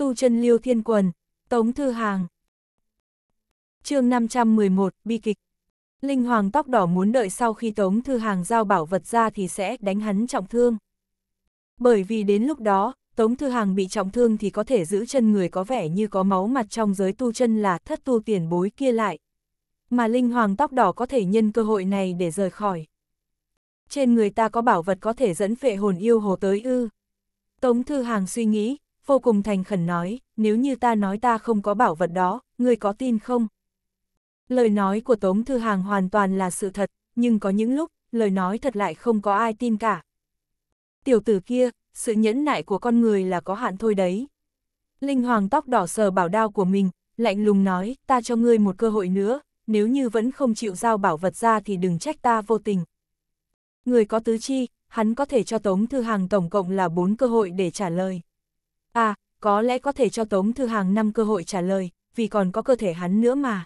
tu chân liêu thiên quần, tống thư hàng. chương 511, bi kịch. Linh hoàng tóc đỏ muốn đợi sau khi tống thư hàng giao bảo vật ra thì sẽ đánh hắn trọng thương. Bởi vì đến lúc đó, tống thư hàng bị trọng thương thì có thể giữ chân người có vẻ như có máu mặt trong giới tu chân là thất tu tiền bối kia lại. Mà linh hoàng tóc đỏ có thể nhân cơ hội này để rời khỏi. Trên người ta có bảo vật có thể dẫn phệ hồn yêu hồ tới ư. Tống Thư Hàng suy nghĩ, vô cùng thành khẩn nói, nếu như ta nói ta không có bảo vật đó, người có tin không? Lời nói của Tống Thư Hàng hoàn toàn là sự thật, nhưng có những lúc, lời nói thật lại không có ai tin cả. Tiểu tử kia, sự nhẫn nại của con người là có hạn thôi đấy. Linh Hoàng tóc đỏ sờ bảo đao của mình, lạnh lùng nói, ta cho ngươi một cơ hội nữa, nếu như vẫn không chịu giao bảo vật ra thì đừng trách ta vô tình. Người có tứ chi, hắn có thể cho Tống Thư Hàng tổng cộng là bốn cơ hội để trả lời. À, có lẽ có thể cho Tống Thư Hàng năm cơ hội trả lời, vì còn có cơ thể hắn nữa mà.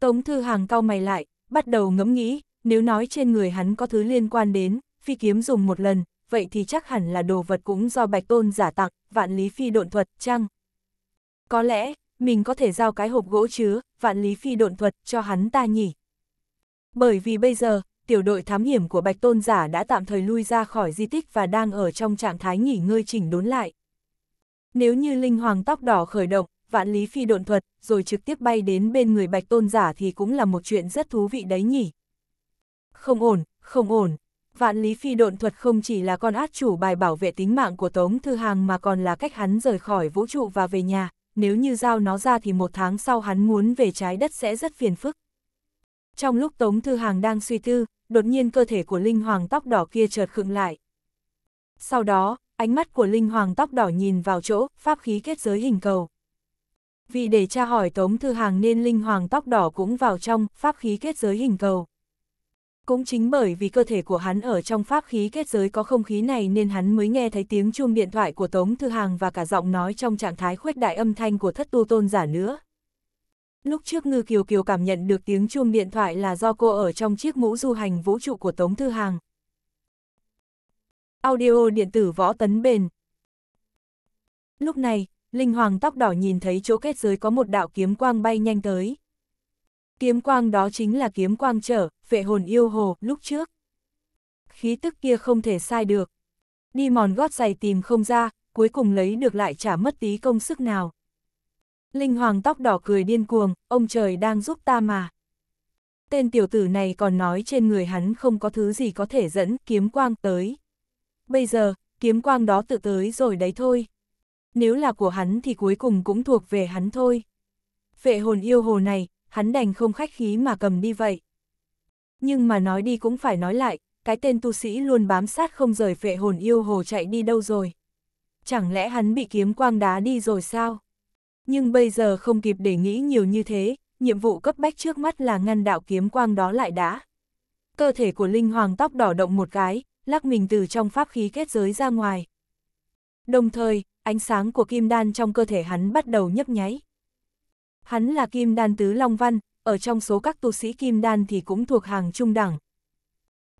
Tống Thư Hàng cau mày lại, bắt đầu ngẫm nghĩ, nếu nói trên người hắn có thứ liên quan đến, phi kiếm dùng một lần, vậy thì chắc hẳn là đồ vật cũng do Bạch Tôn giả tặng, vạn lý phi độn thuật, chăng? Có lẽ, mình có thể giao cái hộp gỗ chứa, vạn lý phi độn thuật, cho hắn ta nhỉ? Bởi vì bây giờ, tiểu đội thám hiểm của Bạch Tôn giả đã tạm thời lui ra khỏi di tích và đang ở trong trạng thái nghỉ ngơi chỉnh đốn lại. Nếu như linh hoàng tóc đỏ khởi động, vạn lý phi độn thuật, rồi trực tiếp bay đến bên người bạch tôn giả thì cũng là một chuyện rất thú vị đấy nhỉ. Không ổn, không ổn. Vạn lý phi độn thuật không chỉ là con át chủ bài bảo vệ tính mạng của Tống Thư Hàng mà còn là cách hắn rời khỏi vũ trụ và về nhà, nếu như giao nó ra thì một tháng sau hắn muốn về trái đất sẽ rất phiền phức. Trong lúc Tống Thư Hàng đang suy tư, đột nhiên cơ thể của Linh Hoàng tóc đỏ kia chợt khựng lại. Sau đó, ánh mắt của linh hoàng tóc đỏ nhìn vào chỗ, pháp khí kết giới hình cầu. Vì để tra hỏi Tống Thư Hàng nên linh hoàng tóc đỏ cũng vào trong, pháp khí kết giới hình cầu. Cũng chính bởi vì cơ thể của hắn ở trong pháp khí kết giới có không khí này nên hắn mới nghe thấy tiếng chuông điện thoại của Tống Thư Hàng và cả giọng nói trong trạng thái khuếch đại âm thanh của thất tu tôn giả nữa. Lúc trước Ngư Kiều Kiều cảm nhận được tiếng chuông điện thoại là do cô ở trong chiếc mũ du hành vũ trụ của Tống Thư Hàng, Audio điện tử võ tấn bền. Lúc này, Linh Hoàng tóc đỏ nhìn thấy chỗ kết giới có một đạo kiếm quang bay nhanh tới. Kiếm quang đó chính là kiếm quang trở, vệ hồn yêu hồ, lúc trước. Khí tức kia không thể sai được. Đi mòn gót giày tìm không ra, cuối cùng lấy được lại chả mất tí công sức nào. Linh Hoàng tóc đỏ cười điên cuồng, ông trời đang giúp ta mà. Tên tiểu tử này còn nói trên người hắn không có thứ gì có thể dẫn kiếm quang tới. Bây giờ, kiếm quang đó tự tới rồi đấy thôi. Nếu là của hắn thì cuối cùng cũng thuộc về hắn thôi. Vệ hồn yêu hồ này, hắn đành không khách khí mà cầm đi vậy. Nhưng mà nói đi cũng phải nói lại, cái tên tu sĩ luôn bám sát không rời vệ hồn yêu hồ chạy đi đâu rồi. Chẳng lẽ hắn bị kiếm quang đá đi rồi sao? Nhưng bây giờ không kịp để nghĩ nhiều như thế, nhiệm vụ cấp bách trước mắt là ngăn đạo kiếm quang đó lại đã. Cơ thể của Linh Hoàng tóc đỏ động một cái, lắc mình từ trong pháp khí kết giới ra ngoài. Đồng thời, ánh sáng của kim đan trong cơ thể hắn bắt đầu nhấp nháy. Hắn là kim đan tứ Long Văn, ở trong số các tu sĩ kim đan thì cũng thuộc hàng trung đẳng.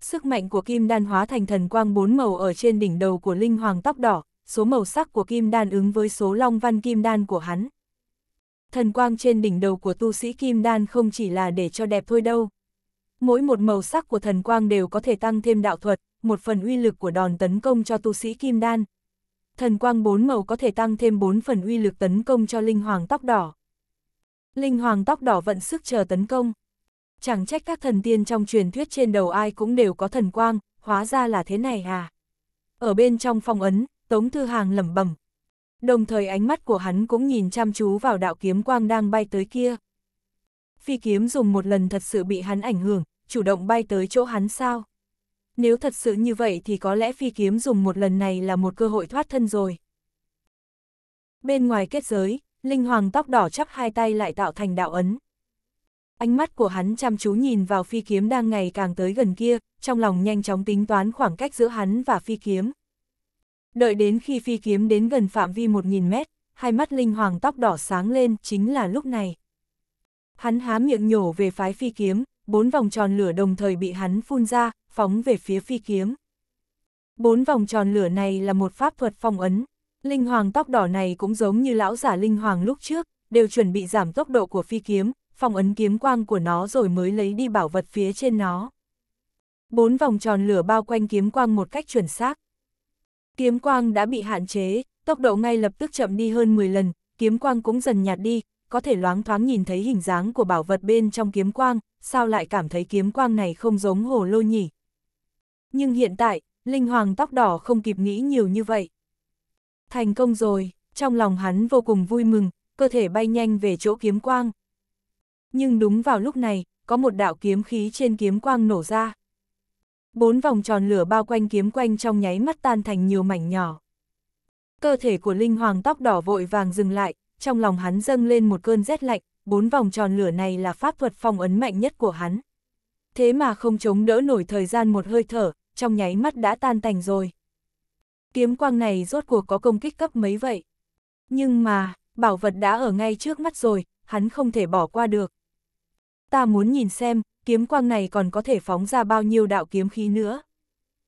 Sức mạnh của kim đan hóa thành thần quang bốn màu ở trên đỉnh đầu của linh hoàng tóc đỏ, số màu sắc của kim đan ứng với số Long Văn kim đan của hắn. Thần quang trên đỉnh đầu của tu sĩ kim đan không chỉ là để cho đẹp thôi đâu. Mỗi một màu sắc của thần quang đều có thể tăng thêm đạo thuật, một phần uy lực của đòn tấn công cho tu sĩ kim đan. Thần quang bốn màu có thể tăng thêm bốn phần uy lực tấn công cho linh hoàng tóc đỏ. Linh hoàng tóc đỏ vận sức chờ tấn công. Chẳng trách các thần tiên trong truyền thuyết trên đầu ai cũng đều có thần quang, hóa ra là thế này à. Ở bên trong phòng ấn, Tống Thư Hàng lẩm bẩm. Đồng thời ánh mắt của hắn cũng nhìn chăm chú vào đạo kiếm quang đang bay tới kia. Phi kiếm dùng một lần thật sự bị hắn ảnh hưởng, chủ động bay tới chỗ hắn sao? nếu thật sự như vậy thì có lẽ phi kiếm dùng một lần này là một cơ hội thoát thân rồi. Bên ngoài kết giới, Linh Hoàng tóc đỏ chắp hai tay lại tạo thành đạo ấn. Ánh mắt của hắn chăm chú nhìn vào phi kiếm đang ngày càng tới gần kia, trong lòng nhanh chóng tính toán khoảng cách giữa hắn và phi kiếm. Đợi đến khi phi kiếm đến gần phạm vi 1.000 mét, hai mắt Linh Hoàng tóc đỏ sáng lên chính là lúc này. Hắn há miệng nhổ về phái phi kiếm, bốn vòng tròn lửa đồng thời bị hắn phun ra, phóng về phía phi kiếm. Bốn vòng tròn lửa này là một pháp thuật phong ấn. Linh hoàng tóc đỏ này cũng giống như lão giả linh hoàng lúc trước, đều chuẩn bị giảm tốc độ của phi kiếm, phong ấn kiếm quang của nó rồi mới lấy đi bảo vật phía trên nó. Bốn vòng tròn lửa bao quanh kiếm quang một cách chuẩn xác. Kiếm quang đã bị hạn chế, tốc độ ngay lập tức chậm đi hơn 10 lần, kiếm quang cũng dần nhạt đi, có thể loáng thoáng nhìn thấy hình dáng của bảo vật bên trong kiếm quang, sao lại cảm thấy kiếm quang này không giống hồ lô nhỉ, nhưng hiện tại, Linh Hoàng tóc đỏ không kịp nghĩ nhiều như vậy. Thành công rồi, trong lòng hắn vô cùng vui mừng, cơ thể bay nhanh về chỗ kiếm quang. Nhưng đúng vào lúc này, có một đạo kiếm khí trên kiếm quang nổ ra. Bốn vòng tròn lửa bao quanh kiếm quanh trong nháy mắt tan thành nhiều mảnh nhỏ. Cơ thể của Linh Hoàng tóc đỏ vội vàng dừng lại, trong lòng hắn dâng lên một cơn rét lạnh, bốn vòng tròn lửa này là pháp thuật phong ấn mạnh nhất của hắn. Thế mà không chống đỡ nổi thời gian một hơi thở, trong nháy mắt đã tan tành rồi. Kiếm quang này rốt cuộc có công kích cấp mấy vậy? Nhưng mà, bảo vật đã ở ngay trước mắt rồi, hắn không thể bỏ qua được. Ta muốn nhìn xem, kiếm quang này còn có thể phóng ra bao nhiêu đạo kiếm khí nữa.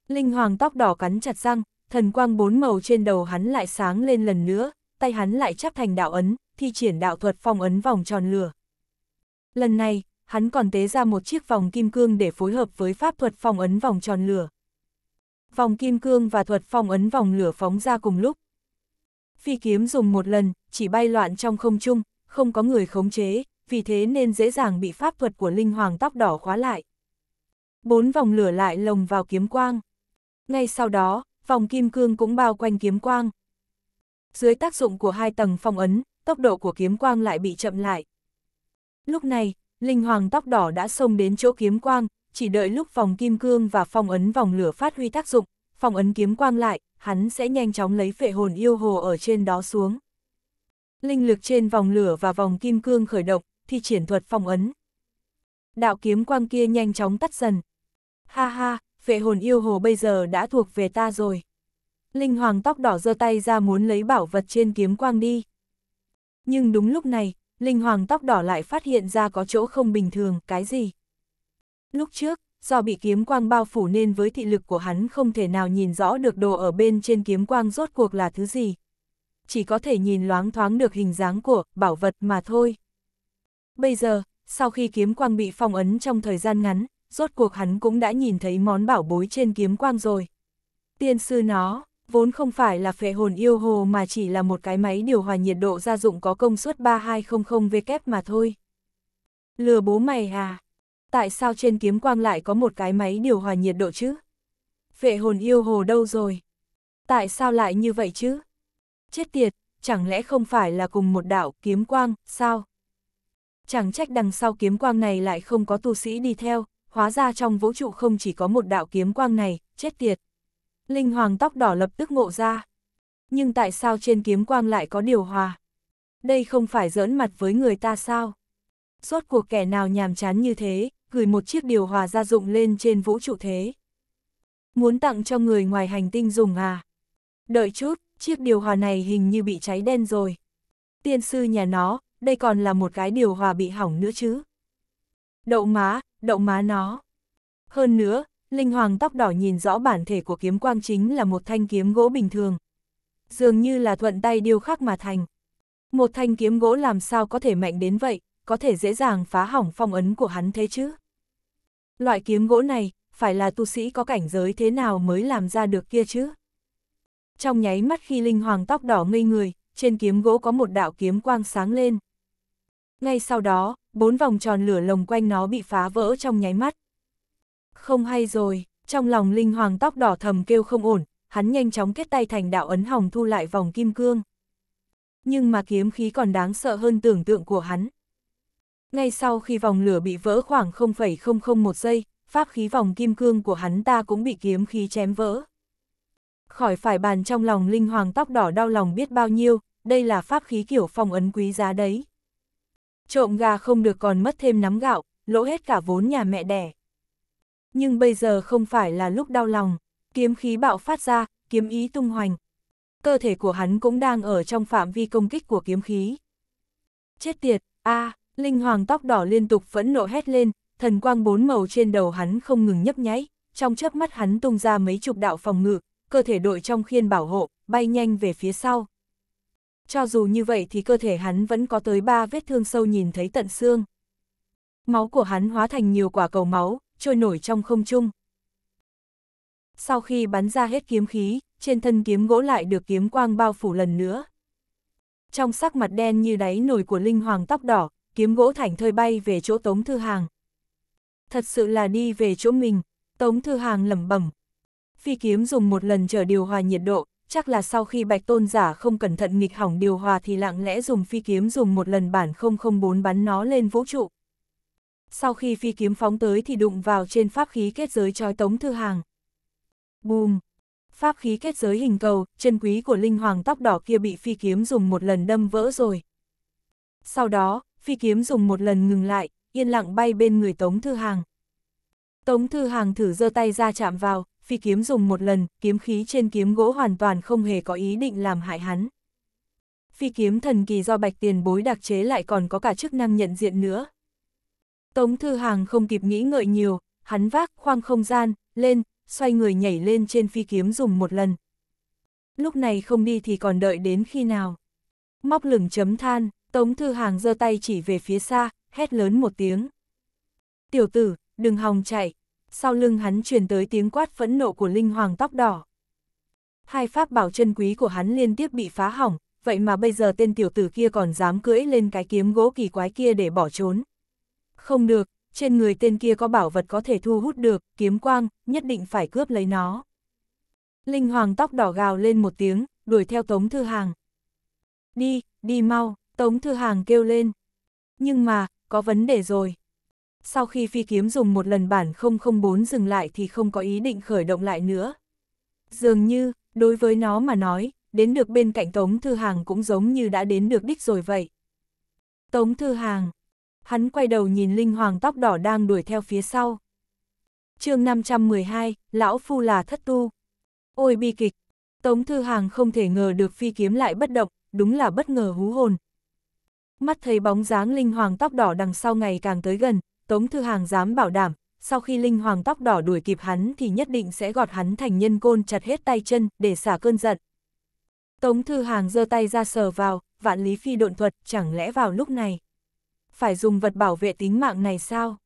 Linh hoàng tóc đỏ cắn chặt răng, thần quang bốn màu trên đầu hắn lại sáng lên lần nữa, tay hắn lại chắp thành đạo ấn, thi triển đạo thuật phong ấn vòng tròn lửa. Lần này, hắn còn tế ra một chiếc vòng kim cương để phối hợp với pháp thuật phong ấn vòng tròn lửa vòng kim cương và thuật phong ấn vòng lửa phóng ra cùng lúc. Phi kiếm dùng một lần, chỉ bay loạn trong không trung, không có người khống chế, vì thế nên dễ dàng bị pháp thuật của linh hoàng tóc đỏ khóa lại. Bốn vòng lửa lại lồng vào kiếm quang. Ngay sau đó, vòng kim cương cũng bao quanh kiếm quang. Dưới tác dụng của hai tầng phong ấn, tốc độ của kiếm quang lại bị chậm lại. Lúc này, linh hoàng tóc đỏ đã xông đến chỗ kiếm quang, chỉ đợi lúc vòng kim cương và phong ấn vòng lửa phát huy tác dụng, phong ấn kiếm quang lại, hắn sẽ nhanh chóng lấy phệ hồn yêu hồ ở trên đó xuống. Linh lực trên vòng lửa và vòng kim cương khởi động, thi triển thuật phong ấn. Đạo kiếm quang kia nhanh chóng tắt dần. Ha ha, phệ hồn yêu hồ bây giờ đã thuộc về ta rồi. Linh hoàng tóc đỏ giơ tay ra muốn lấy bảo vật trên kiếm quang đi. Nhưng đúng lúc này, Linh hoàng tóc đỏ lại phát hiện ra có chỗ không bình thường, cái gì? Lúc trước, do bị kiếm quang bao phủ nên với thị lực của hắn không thể nào nhìn rõ được đồ ở bên trên kiếm quang rốt cuộc là thứ gì. Chỉ có thể nhìn loáng thoáng được hình dáng của bảo vật mà thôi. Bây giờ, sau khi kiếm quang bị phong ấn trong thời gian ngắn, rốt cuộc hắn cũng đã nhìn thấy món bảo bối trên kiếm quang rồi. Tiên sư nó, vốn không phải là phệ hồn yêu hồ mà chỉ là một cái máy điều hòa nhiệt độ gia dụng có công suất 3200W mà thôi. Lừa bố mày à? tại sao trên kiếm quang lại có một cái máy điều hòa nhiệt độ chứ? Vệ hồn yêu hồ đâu rồi? Tại sao lại như vậy chứ? Chết tiệt, chẳng lẽ không phải là cùng một đạo kiếm quang, sao? Chẳng trách đằng sau kiếm quang này lại không có tu sĩ đi theo, hóa ra trong vũ trụ không chỉ có một đạo kiếm quang này, chết tiệt. Linh hoàng tóc đỏ lập tức ngộ ra. Nhưng tại sao trên kiếm quang lại có điều hòa? Đây không phải giỡn mặt với người ta sao? Rốt cuộc kẻ nào nhàm chán như thế, gửi một chiếc điều hòa gia dụng lên trên vũ trụ thế. Muốn tặng cho người ngoài hành tinh dùng à? Đợi chút, chiếc điều hòa này hình như bị cháy đen rồi. Tiên sư nhà nó, đây còn là một cái điều hòa bị hỏng nữa chứ. Đậu má, đậu má nó. Hơn nữa, Linh Hoàng tóc đỏ nhìn rõ bản thể của kiếm quang chính là một thanh kiếm gỗ bình thường. Dường như là thuận tay điêu khắc mà thành. Một thanh kiếm gỗ làm sao có thể mạnh đến vậy, có thể dễ dàng phá hỏng phong ấn của hắn thế chứ. Loại kiếm gỗ này, phải là tu sĩ có cảnh giới thế nào mới làm ra được kia chứ. Trong nháy mắt khi linh hoàng tóc đỏ ngây người, trên kiếm gỗ có một đạo kiếm quang sáng lên. Ngay sau đó, bốn vòng tròn lửa lồng quanh nó bị phá vỡ trong nháy mắt. Không hay rồi, trong lòng linh hoàng tóc đỏ thầm kêu không ổn, hắn nhanh chóng kết tay thành đạo ấn hồng thu lại vòng kim cương. Nhưng mà kiếm khí còn đáng sợ hơn tưởng tượng của hắn. Ngay sau khi vòng lửa bị vỡ khoảng 0,001 giây, pháp khí vòng kim cương của hắn ta cũng bị kiếm khí chém vỡ. Khỏi phải bàn trong lòng linh hoàng tóc đỏ đau lòng biết bao nhiêu, đây là pháp khí kiểu phong ấn quý giá đấy. Trộm gà không được còn mất thêm nắm gạo, lỗ hết cả vốn nhà mẹ đẻ. Nhưng bây giờ không phải là lúc đau lòng, kiếm khí bạo phát ra, kiếm ý tung hoành. Cơ thể của hắn cũng đang ở trong phạm vi công kích của kiếm khí. Chết tiệt, a à. Linh Hoàng tóc đỏ liên tục phẫn nộ hét lên, thần quang bốn màu trên đầu hắn không ngừng nhấp nháy, trong chớp mắt hắn tung ra mấy chục đạo phòng ngự, cơ thể đội trong khiên bảo hộ, bay nhanh về phía sau. Cho dù như vậy thì cơ thể hắn vẫn có tới ba vết thương sâu nhìn thấy tận xương. Máu của hắn hóa thành nhiều quả cầu máu, trôi nổi trong không trung. Sau khi bắn ra hết kiếm khí, trên thân kiếm gỗ lại được kiếm quang bao phủ lần nữa. Trong sắc mặt đen như đáy nổi của linh hoàng tóc đỏ, kiếm gỗ thảnh thơi bay về chỗ Tống Thư Hàng. Thật sự là đi về chỗ mình, Tống Thư Hàng lẩm bẩm. Phi kiếm dùng một lần chờ điều hòa nhiệt độ, chắc là sau khi Bạch Tôn giả không cẩn thận nghịch hỏng điều hòa thì lặng lẽ dùng phi kiếm dùng một lần bản 004 bắn nó lên vũ trụ. Sau khi phi kiếm phóng tới thì đụng vào trên pháp khí kết giới trói Tống Thư Hàng. Bùm! Pháp khí kết giới hình cầu, chân quý của linh hoàng tóc đỏ kia bị phi kiếm dùng một lần đâm vỡ rồi. Sau đó, phi kiếm dùng một lần ngừng lại, yên lặng bay bên người Tống Thư Hàng. Tống Thư Hàng thử giơ tay ra chạm vào, phi kiếm dùng một lần, kiếm khí trên kiếm gỗ hoàn toàn không hề có ý định làm hại hắn. Phi kiếm thần kỳ do bạch tiền bối đặc chế lại còn có cả chức năng nhận diện nữa. Tống Thư Hàng không kịp nghĩ ngợi nhiều, hắn vác khoang không gian, lên, xoay người nhảy lên trên phi kiếm dùng một lần. Lúc này không đi thì còn đợi đến khi nào. Móc lửng chấm than. Tống Thư Hàng giơ tay chỉ về phía xa, hét lớn một tiếng. Tiểu tử, đừng hòng chạy. Sau lưng hắn truyền tới tiếng quát phẫn nộ của linh hoàng tóc đỏ. Hai pháp bảo chân quý của hắn liên tiếp bị phá hỏng, vậy mà bây giờ tên tiểu tử kia còn dám cưỡi lên cái kiếm gỗ kỳ quái kia để bỏ trốn. Không được, trên người tên kia có bảo vật có thể thu hút được, kiếm quang, nhất định phải cướp lấy nó. Linh hoàng tóc đỏ gào lên một tiếng, đuổi theo Tống Thư Hàng. Đi, đi mau. Tống Thư Hàng kêu lên. Nhưng mà, có vấn đề rồi. Sau khi phi kiếm dùng một lần bản 004 dừng lại thì không có ý định khởi động lại nữa. Dường như, đối với nó mà nói, đến được bên cạnh Tống Thư Hàng cũng giống như đã đến được đích rồi vậy. Tống Thư Hàng. Hắn quay đầu nhìn Linh Hoàng tóc đỏ đang đuổi theo phía sau. chương 512, Lão Phu là thất tu. Ôi bi kịch, Tống Thư Hàng không thể ngờ được phi kiếm lại bất động, đúng là bất ngờ hú hồn, Mắt thấy bóng dáng linh hoàng tóc đỏ đằng sau ngày càng tới gần, Tống Thư Hàng dám bảo đảm, sau khi linh hoàng tóc đỏ đuổi kịp hắn thì nhất định sẽ gọt hắn thành nhân côn chặt hết tay chân để xả cơn giận. Tống Thư Hàng giơ tay ra sờ vào, vạn lý phi độn thuật chẳng lẽ vào lúc này. Phải dùng vật bảo vệ tính mạng này sao?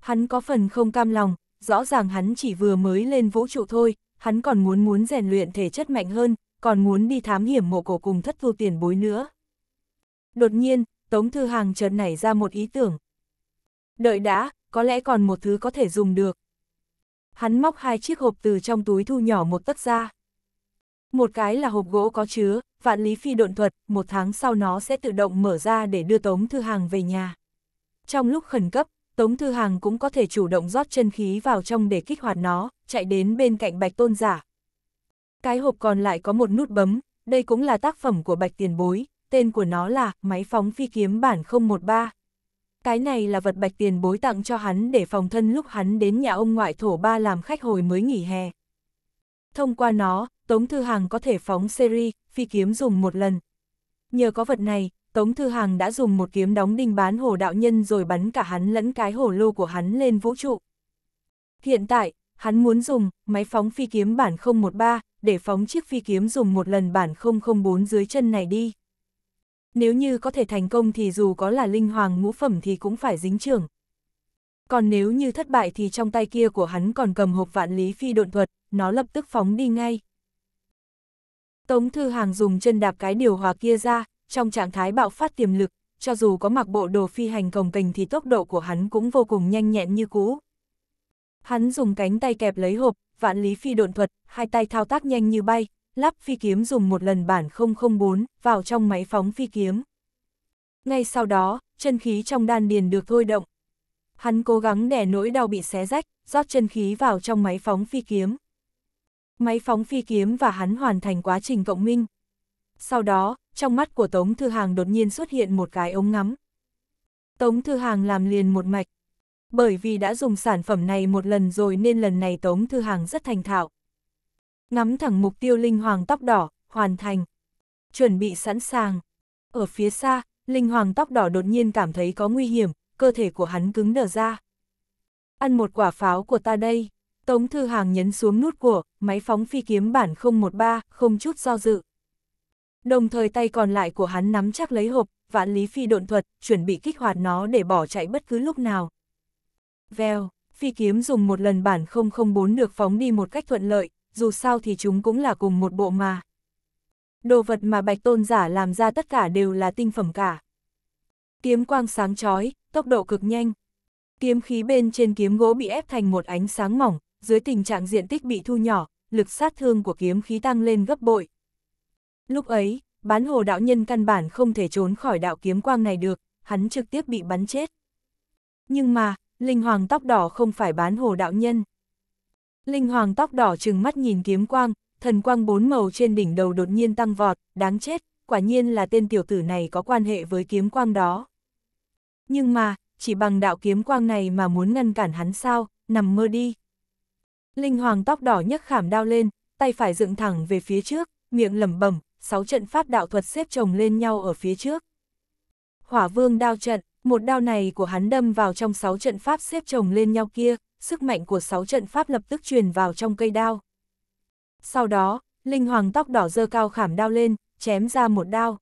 Hắn có phần không cam lòng, rõ ràng hắn chỉ vừa mới lên vũ trụ thôi, hắn còn muốn muốn rèn luyện thể chất mạnh hơn, còn muốn đi thám hiểm mộ cổ cùng thất vô tiền bối nữa. Đột nhiên, Tống Thư Hàng chợt nảy ra một ý tưởng. Đợi đã, có lẽ còn một thứ có thể dùng được. Hắn móc hai chiếc hộp từ trong túi thu nhỏ một tấc ra. Một cái là hộp gỗ có chứa, vạn lý phi độn thuật, một tháng sau nó sẽ tự động mở ra để đưa Tống Thư Hàng về nhà. Trong lúc khẩn cấp, Tống Thư Hàng cũng có thể chủ động rót chân khí vào trong để kích hoạt nó, chạy đến bên cạnh Bạch Tôn Giả. Cái hộp còn lại có một nút bấm, đây cũng là tác phẩm của Bạch Tiền Bối, tên của nó là Máy phóng phi kiếm bản 013. Cái này là vật bạch tiền bối tặng cho hắn để phòng thân lúc hắn đến nhà ông ngoại thổ ba làm khách hồi mới nghỉ hè. Thông qua nó, Tống Thư Hàng có thể phóng series, phi kiếm dùng một lần. Nhờ có vật này, Tống Thư Hàng đã dùng một kiếm đóng đinh bán hồ đạo nhân rồi bắn cả hắn lẫn cái hồ lô của hắn lên vũ trụ. Hiện tại, hắn muốn dùng máy phóng phi kiếm bản 013 để phóng chiếc phi kiếm dùng một lần bản 004 dưới chân này đi nếu như có thể thành công thì dù có là linh hoàng ngũ phẩm thì cũng phải dính trưởng. Còn nếu như thất bại thì trong tay kia của hắn còn cầm hộp vạn lý phi độn thuật, nó lập tức phóng đi ngay. Tống Thư Hàng dùng chân đạp cái điều hòa kia ra, trong trạng thái bạo phát tiềm lực, cho dù có mặc bộ đồ phi hành cồng kềnh thì tốc độ của hắn cũng vô cùng nhanh nhẹn như cũ. Hắn dùng cánh tay kẹp lấy hộp, vạn lý phi độn thuật, hai tay thao tác nhanh như bay, lắp phi kiếm dùng một lần bản 004 vào trong máy phóng phi kiếm. Ngay sau đó, chân khí trong đan điền được thôi động. Hắn cố gắng đè nỗi đau bị xé rách, rót chân khí vào trong máy phóng phi kiếm. Máy phóng phi kiếm và hắn hoàn thành quá trình cộng minh. Sau đó, trong mắt của Tống Thư Hàng đột nhiên xuất hiện một cái ống ngắm. Tống Thư Hàng làm liền một mạch. Bởi vì đã dùng sản phẩm này một lần rồi nên lần này Tống Thư Hàng rất thành thạo, ngắm thẳng mục tiêu linh hoàng tóc đỏ, hoàn thành. Chuẩn bị sẵn sàng. Ở phía xa, linh hoàng tóc đỏ đột nhiên cảm thấy có nguy hiểm, cơ thể của hắn cứng đờ ra. Ăn một quả pháo của ta đây. Tống Thư Hàng nhấn xuống nút của, máy phóng phi kiếm bản 013, không chút do dự. Đồng thời tay còn lại của hắn nắm chắc lấy hộp, vạn lý phi độn thuật, chuẩn bị kích hoạt nó để bỏ chạy bất cứ lúc nào. Vèo, phi kiếm dùng một lần bản 004 được phóng đi một cách thuận lợi, dù sao thì chúng cũng là cùng một bộ mà. Đồ vật mà bạch tôn giả làm ra tất cả đều là tinh phẩm cả. Kiếm quang sáng chói, tốc độ cực nhanh. Kiếm khí bên trên kiếm gỗ bị ép thành một ánh sáng mỏng, dưới tình trạng diện tích bị thu nhỏ, lực sát thương của kiếm khí tăng lên gấp bội. Lúc ấy, bán hồ đạo nhân căn bản không thể trốn khỏi đạo kiếm quang này được, hắn trực tiếp bị bắn chết. Nhưng mà, linh hoàng tóc đỏ không phải bán hồ đạo nhân. Linh hoàng tóc đỏ trừng mắt nhìn kiếm quang, thần quang bốn màu trên đỉnh đầu đột nhiên tăng vọt, đáng chết, quả nhiên là tên tiểu tử này có quan hệ với kiếm quang đó. Nhưng mà, chỉ bằng đạo kiếm quang này mà muốn ngăn cản hắn sao, nằm mơ đi. Linh hoàng tóc đỏ nhấc khảm đao lên, tay phải dựng thẳng về phía trước, miệng lẩm bẩm, sáu trận pháp đạo thuật xếp chồng lên nhau ở phía trước. Hỏa vương đao trận, một đao này của hắn đâm vào trong sáu trận pháp xếp chồng lên nhau kia, sức mạnh của sáu trận pháp lập tức truyền vào trong cây đao. Sau đó, Linh Hoàng tóc đỏ dơ cao khảm đao lên, chém ra một đao.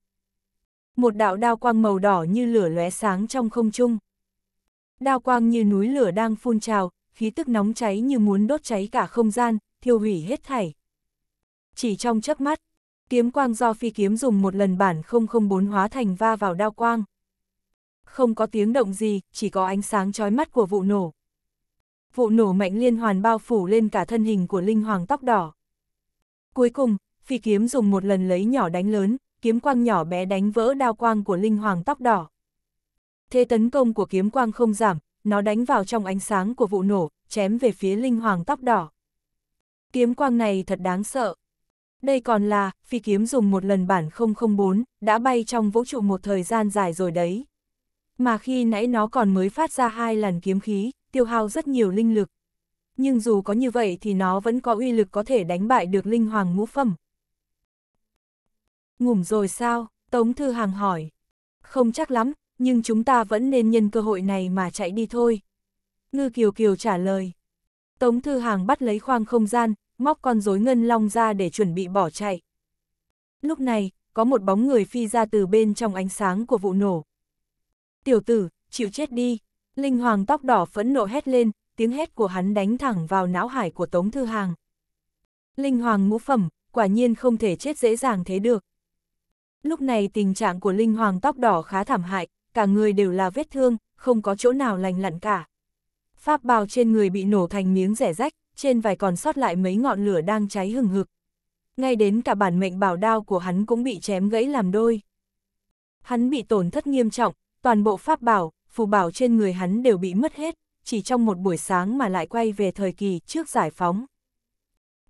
Một đạo đao quang màu đỏ như lửa lóe sáng trong không trung. Đao quang như núi lửa đang phun trào, khí tức nóng cháy như muốn đốt cháy cả không gian, thiêu hủy hết thảy. Chỉ trong chớp mắt, kiếm quang do phi kiếm dùng một lần bản 004 hóa thành va vào đao quang. Không có tiếng động gì, chỉ có ánh sáng chói mắt của vụ nổ vụ nổ mạnh liên hoàn bao phủ lên cả thân hình của linh hoàng tóc đỏ. Cuối cùng, phi kiếm dùng một lần lấy nhỏ đánh lớn, kiếm quang nhỏ bé đánh vỡ đao quang của linh hoàng tóc đỏ. Thế tấn công của kiếm quang không giảm, nó đánh vào trong ánh sáng của vụ nổ, chém về phía linh hoàng tóc đỏ. Kiếm quang này thật đáng sợ. Đây còn là, phi kiếm dùng một lần bản 004, đã bay trong vũ trụ một thời gian dài rồi đấy. Mà khi nãy nó còn mới phát ra hai lần kiếm khí tiêu hao rất nhiều linh lực. Nhưng dù có như vậy thì nó vẫn có uy lực có thể đánh bại được linh hoàng ngũ phẩm. Ngủm rồi sao? Tống Thư Hàng hỏi. Không chắc lắm, nhưng chúng ta vẫn nên nhân cơ hội này mà chạy đi thôi. Ngư Kiều Kiều trả lời. Tống Thư Hàng bắt lấy khoang không gian, móc con rối ngân long ra để chuẩn bị bỏ chạy. Lúc này, có một bóng người phi ra từ bên trong ánh sáng của vụ nổ. Tiểu tử, chịu chết đi. Linh Hoàng tóc đỏ phẫn nộ hét lên, tiếng hét của hắn đánh thẳng vào não hải của Tống Thư Hàng. Linh Hoàng ngũ phẩm, quả nhiên không thể chết dễ dàng thế được. Lúc này tình trạng của Linh Hoàng tóc đỏ khá thảm hại, cả người đều là vết thương, không có chỗ nào lành lặn cả. Pháp bào trên người bị nổ thành miếng rẻ rách, trên vài còn sót lại mấy ngọn lửa đang cháy hừng hực. Ngay đến cả bản mệnh bảo đao của hắn cũng bị chém gãy làm đôi. Hắn bị tổn thất nghiêm trọng, toàn bộ pháp bảo, phù bảo trên người hắn đều bị mất hết, chỉ trong một buổi sáng mà lại quay về thời kỳ trước giải phóng.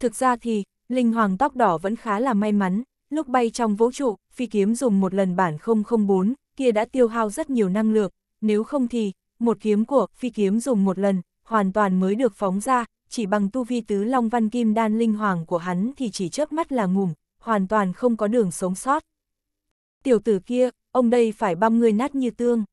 Thực ra thì, linh hoàng tóc đỏ vẫn khá là may mắn, lúc bay trong vũ trụ, phi kiếm dùng một lần bản 004, kia đã tiêu hao rất nhiều năng lượng, nếu không thì, một kiếm của phi kiếm dùng một lần, hoàn toàn mới được phóng ra, chỉ bằng tu vi tứ long văn kim đan linh hoàng của hắn thì chỉ chớp mắt là ngủm, hoàn toàn không có đường sống sót. Tiểu tử kia, ông đây phải băm người nát như tương.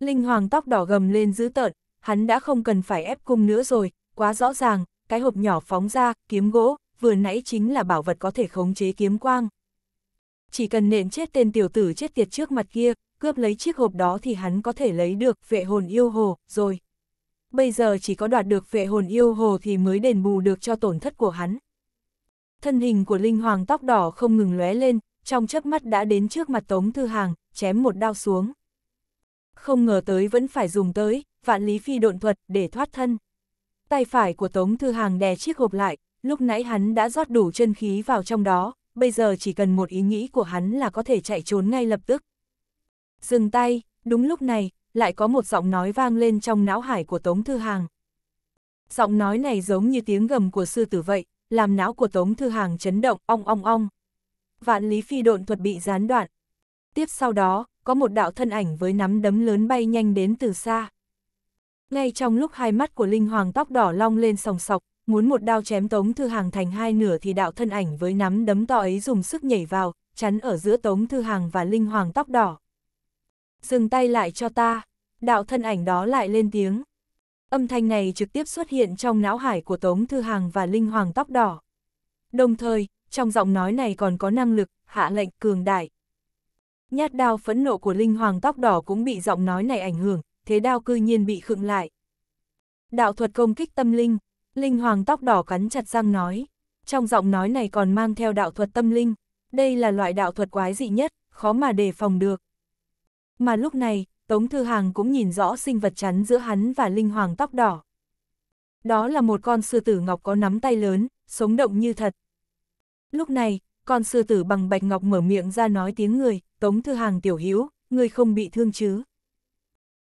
Linh Hoàng tóc đỏ gầm lên dữ tợn, hắn đã không cần phải ép cung nữa rồi, quá rõ ràng, cái hộp nhỏ phóng ra, kiếm gỗ, vừa nãy chính là bảo vật có thể khống chế kiếm quang. Chỉ cần nện chết tên tiểu tử chết tiệt trước mặt kia, cướp lấy chiếc hộp đó thì hắn có thể lấy được vệ hồn yêu hồ, rồi. Bây giờ chỉ có đoạt được vệ hồn yêu hồ thì mới đền bù được cho tổn thất của hắn. Thân hình của Linh Hoàng tóc đỏ không ngừng lóe lên, trong chớp mắt đã đến trước mặt Tống Thư Hàng, chém một đao xuống không ngờ tới vẫn phải dùng tới, vạn lý phi độn thuật để thoát thân. Tay phải của Tống Thư Hàng đè chiếc hộp lại, lúc nãy hắn đã rót đủ chân khí vào trong đó, bây giờ chỉ cần một ý nghĩ của hắn là có thể chạy trốn ngay lập tức. Dừng tay, đúng lúc này, lại có một giọng nói vang lên trong não hải của Tống Thư Hàng. Giọng nói này giống như tiếng gầm của sư tử vậy, làm não của Tống Thư Hàng chấn động ong ong ong. Vạn lý phi độn thuật bị gián đoạn. Tiếp sau đó, có một đạo thân ảnh với nắm đấm lớn bay nhanh đến từ xa. Ngay trong lúc hai mắt của Linh Hoàng tóc đỏ long lên sòng sọc, muốn một đao chém Tống Thư Hàng thành hai nửa thì đạo thân ảnh với nắm đấm to ấy dùng sức nhảy vào, chắn ở giữa Tống Thư Hàng và Linh Hoàng tóc đỏ. Dừng tay lại cho ta, đạo thân ảnh đó lại lên tiếng. Âm thanh này trực tiếp xuất hiện trong não hải của Tống Thư Hàng và Linh Hoàng tóc đỏ. Đồng thời, trong giọng nói này còn có năng lực, hạ lệnh cường đại. Nhát đao phẫn nộ của linh hoàng tóc đỏ cũng bị giọng nói này ảnh hưởng, thế đao cư nhiên bị khựng lại. Đạo thuật công kích tâm linh, linh hoàng tóc đỏ cắn chặt răng nói. Trong giọng nói này còn mang theo đạo thuật tâm linh, đây là loại đạo thuật quái dị nhất, khó mà đề phòng được. Mà lúc này, Tống Thư Hàng cũng nhìn rõ sinh vật chắn giữa hắn và linh hoàng tóc đỏ. Đó là một con sư tử ngọc có nắm tay lớn, sống động như thật. Lúc này, con sư tử bằng bạch ngọc mở miệng ra nói tiếng người, Tống Thư Hàng tiểu hữu ngươi không bị thương chứ?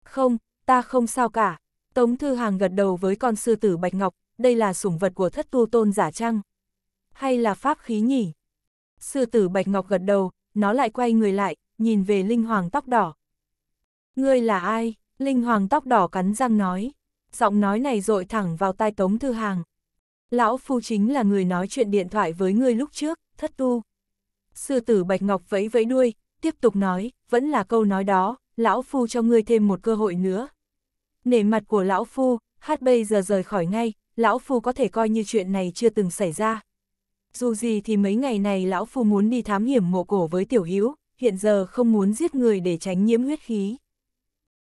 Không, ta không sao cả. Tống Thư Hàng gật đầu với con sư tử Bạch Ngọc, đây là sủng vật của thất tu tôn giả trăng. Hay là pháp khí nhỉ? Sư tử Bạch Ngọc gật đầu, nó lại quay người lại, nhìn về Linh Hoàng tóc đỏ. Ngươi là ai? Linh Hoàng tóc đỏ cắn răng nói. Giọng nói này dội thẳng vào tai Tống Thư Hàng. Lão Phu chính là người nói chuyện điện thoại với ngươi lúc trước, thất tu. Sư tử Bạch Ngọc vẫy vẫy đuôi, tiếp tục nói, vẫn là câu nói đó, lão phu cho ngươi thêm một cơ hội nữa. Nể mặt của lão phu, hát bây giờ rời khỏi ngay, lão phu có thể coi như chuyện này chưa từng xảy ra. Dù gì thì mấy ngày này lão phu muốn đi thám hiểm mộ cổ với tiểu hữu, hiện giờ không muốn giết người để tránh nhiễm huyết khí.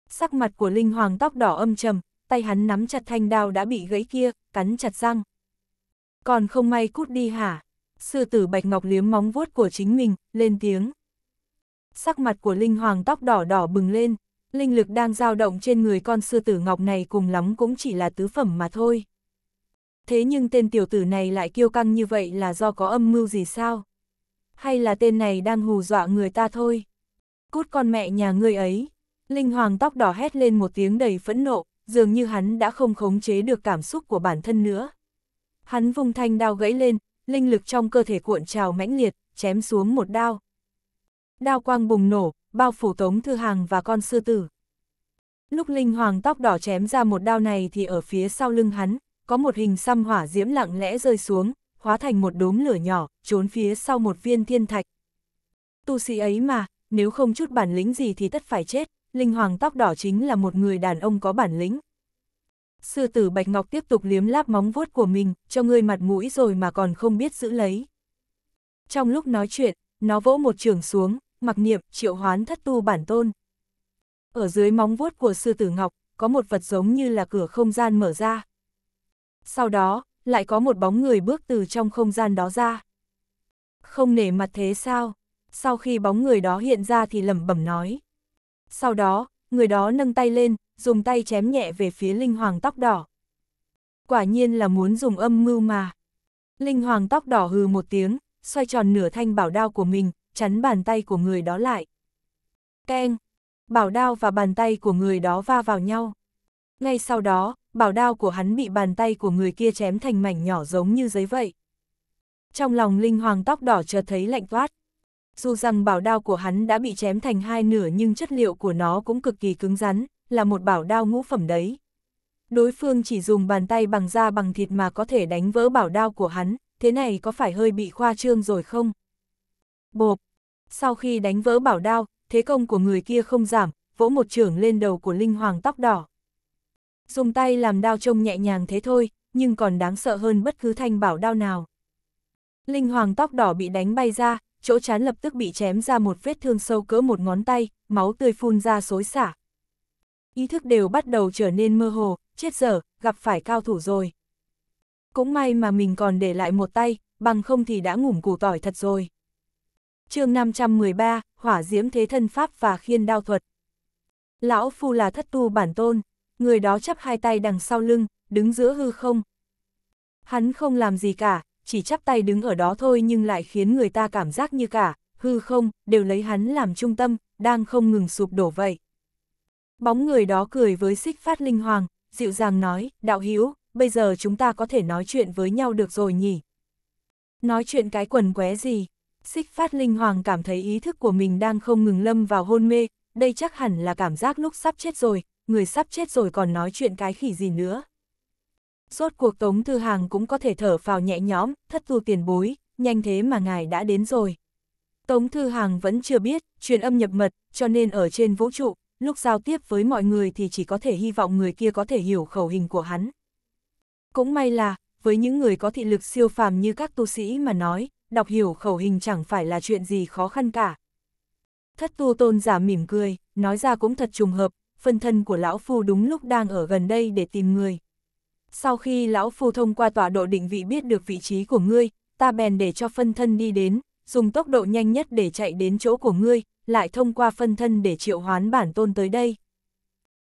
Sắc mặt của Linh Hoàng tóc đỏ âm trầm, tay hắn nắm chặt thanh đao đã bị gãy kia, cắn chặt răng. Còn không may cút đi hả? Sư tử Bạch Ngọc liếm móng vuốt của chính mình, lên tiếng. Sắc mặt của Linh Hoàng tóc đỏ đỏ bừng lên, linh lực đang dao động trên người con sư tử ngọc này cùng lắm cũng chỉ là tứ phẩm mà thôi. Thế nhưng tên tiểu tử này lại kiêu căng như vậy là do có âm mưu gì sao? Hay là tên này đang hù dọa người ta thôi? Cút con mẹ nhà ngươi ấy. Linh Hoàng tóc đỏ hét lên một tiếng đầy phẫn nộ, dường như hắn đã không khống chế được cảm xúc của bản thân nữa. Hắn vung thanh đao gãy lên, linh lực trong cơ thể cuộn trào mãnh liệt, chém xuống một đao, đao quang bùng nổ, bao phủ Tống Thư Hàng và con sư tử. Lúc Linh Hoàng tóc đỏ chém ra một đao này thì ở phía sau lưng hắn, có một hình xăm hỏa diễm lặng lẽ rơi xuống, hóa thành một đốm lửa nhỏ, trốn phía sau một viên thiên thạch. Tu sĩ ấy mà, nếu không chút bản lĩnh gì thì tất phải chết, Linh Hoàng tóc đỏ chính là một người đàn ông có bản lĩnh. Sư tử Bạch Ngọc tiếp tục liếm láp móng vuốt của mình, cho ngươi mặt mũi rồi mà còn không biết giữ lấy. Trong lúc nói chuyện, nó vỗ một trường xuống, mặc niệm, triệu hoán thất tu bản tôn. Ở dưới móng vuốt của sư tử ngọc, có một vật giống như là cửa không gian mở ra. Sau đó, lại có một bóng người bước từ trong không gian đó ra. Không nể mặt thế sao? Sau khi bóng người đó hiện ra thì lẩm bẩm nói. Sau đó, người đó nâng tay lên, dùng tay chém nhẹ về phía linh hoàng tóc đỏ. Quả nhiên là muốn dùng âm mưu mà. Linh hoàng tóc đỏ hừ một tiếng, xoay tròn nửa thanh bảo đao của mình, chắn bàn tay của người đó lại. Keng! Bảo đao và bàn tay của người đó va vào nhau. Ngay sau đó, bảo đao của hắn bị bàn tay của người kia chém thành mảnh nhỏ giống như giấy vậy. Trong lòng linh hoàng tóc đỏ chợt thấy lạnh toát. Dù rằng bảo đao của hắn đã bị chém thành hai nửa nhưng chất liệu của nó cũng cực kỳ cứng rắn, là một bảo đao ngũ phẩm đấy. Đối phương chỉ dùng bàn tay bằng da bằng thịt mà có thể đánh vỡ bảo đao của hắn, thế này có phải hơi bị khoa trương rồi không? Bộp! Sau khi đánh vỡ bảo đao, thế công của người kia không giảm, vỗ một trưởng lên đầu của linh hoàng tóc đỏ. Dùng tay làm đao trông nhẹ nhàng thế thôi, nhưng còn đáng sợ hơn bất cứ thanh bảo đao nào. Linh hoàng tóc đỏ bị đánh bay ra, chỗ chán lập tức bị chém ra một vết thương sâu cỡ một ngón tay, máu tươi phun ra xối xả. Ý thức đều bắt đầu trở nên mơ hồ, chết dở, gặp phải cao thủ rồi. Cũng may mà mình còn để lại một tay, bằng không thì đã ngủm củ tỏi thật rồi chương 513, Hỏa Diễm Thế Thân Pháp và Khiên Đao Thuật. Lão Phu là thất tu bản tôn, người đó chấp hai tay đằng sau lưng, đứng giữa hư không. Hắn không làm gì cả, chỉ chắp tay đứng ở đó thôi nhưng lại khiến người ta cảm giác như cả, hư không, đều lấy hắn làm trung tâm, đang không ngừng sụp đổ vậy. Bóng người đó cười với xích phát linh hoàng, dịu dàng nói, đạo hữu bây giờ chúng ta có thể nói chuyện với nhau được rồi nhỉ? Nói chuyện cái quần qué gì? Xích phát linh hoàng cảm thấy ý thức của mình đang không ngừng lâm vào hôn mê, đây chắc hẳn là cảm giác lúc sắp chết rồi, người sắp chết rồi còn nói chuyện cái khỉ gì nữa. Rốt cuộc Tống Thư Hàng cũng có thể thở phào nhẹ nhõm, thất tu tiền bối, nhanh thế mà ngài đã đến rồi. Tống Thư Hàng vẫn chưa biết, truyền âm nhập mật, cho nên ở trên vũ trụ, lúc giao tiếp với mọi người thì chỉ có thể hy vọng người kia có thể hiểu khẩu hình của hắn. Cũng may là, với những người có thị lực siêu phàm như các tu sĩ mà nói, đọc hiểu khẩu hình chẳng phải là chuyện gì khó khăn cả. Thất tu tôn giả mỉm cười, nói ra cũng thật trùng hợp, phân thân của lão phu đúng lúc đang ở gần đây để tìm người. Sau khi lão phu thông qua tọa độ định vị biết được vị trí của ngươi, ta bèn để cho phân thân đi đến, dùng tốc độ nhanh nhất để chạy đến chỗ của ngươi, lại thông qua phân thân để triệu hoán bản tôn tới đây.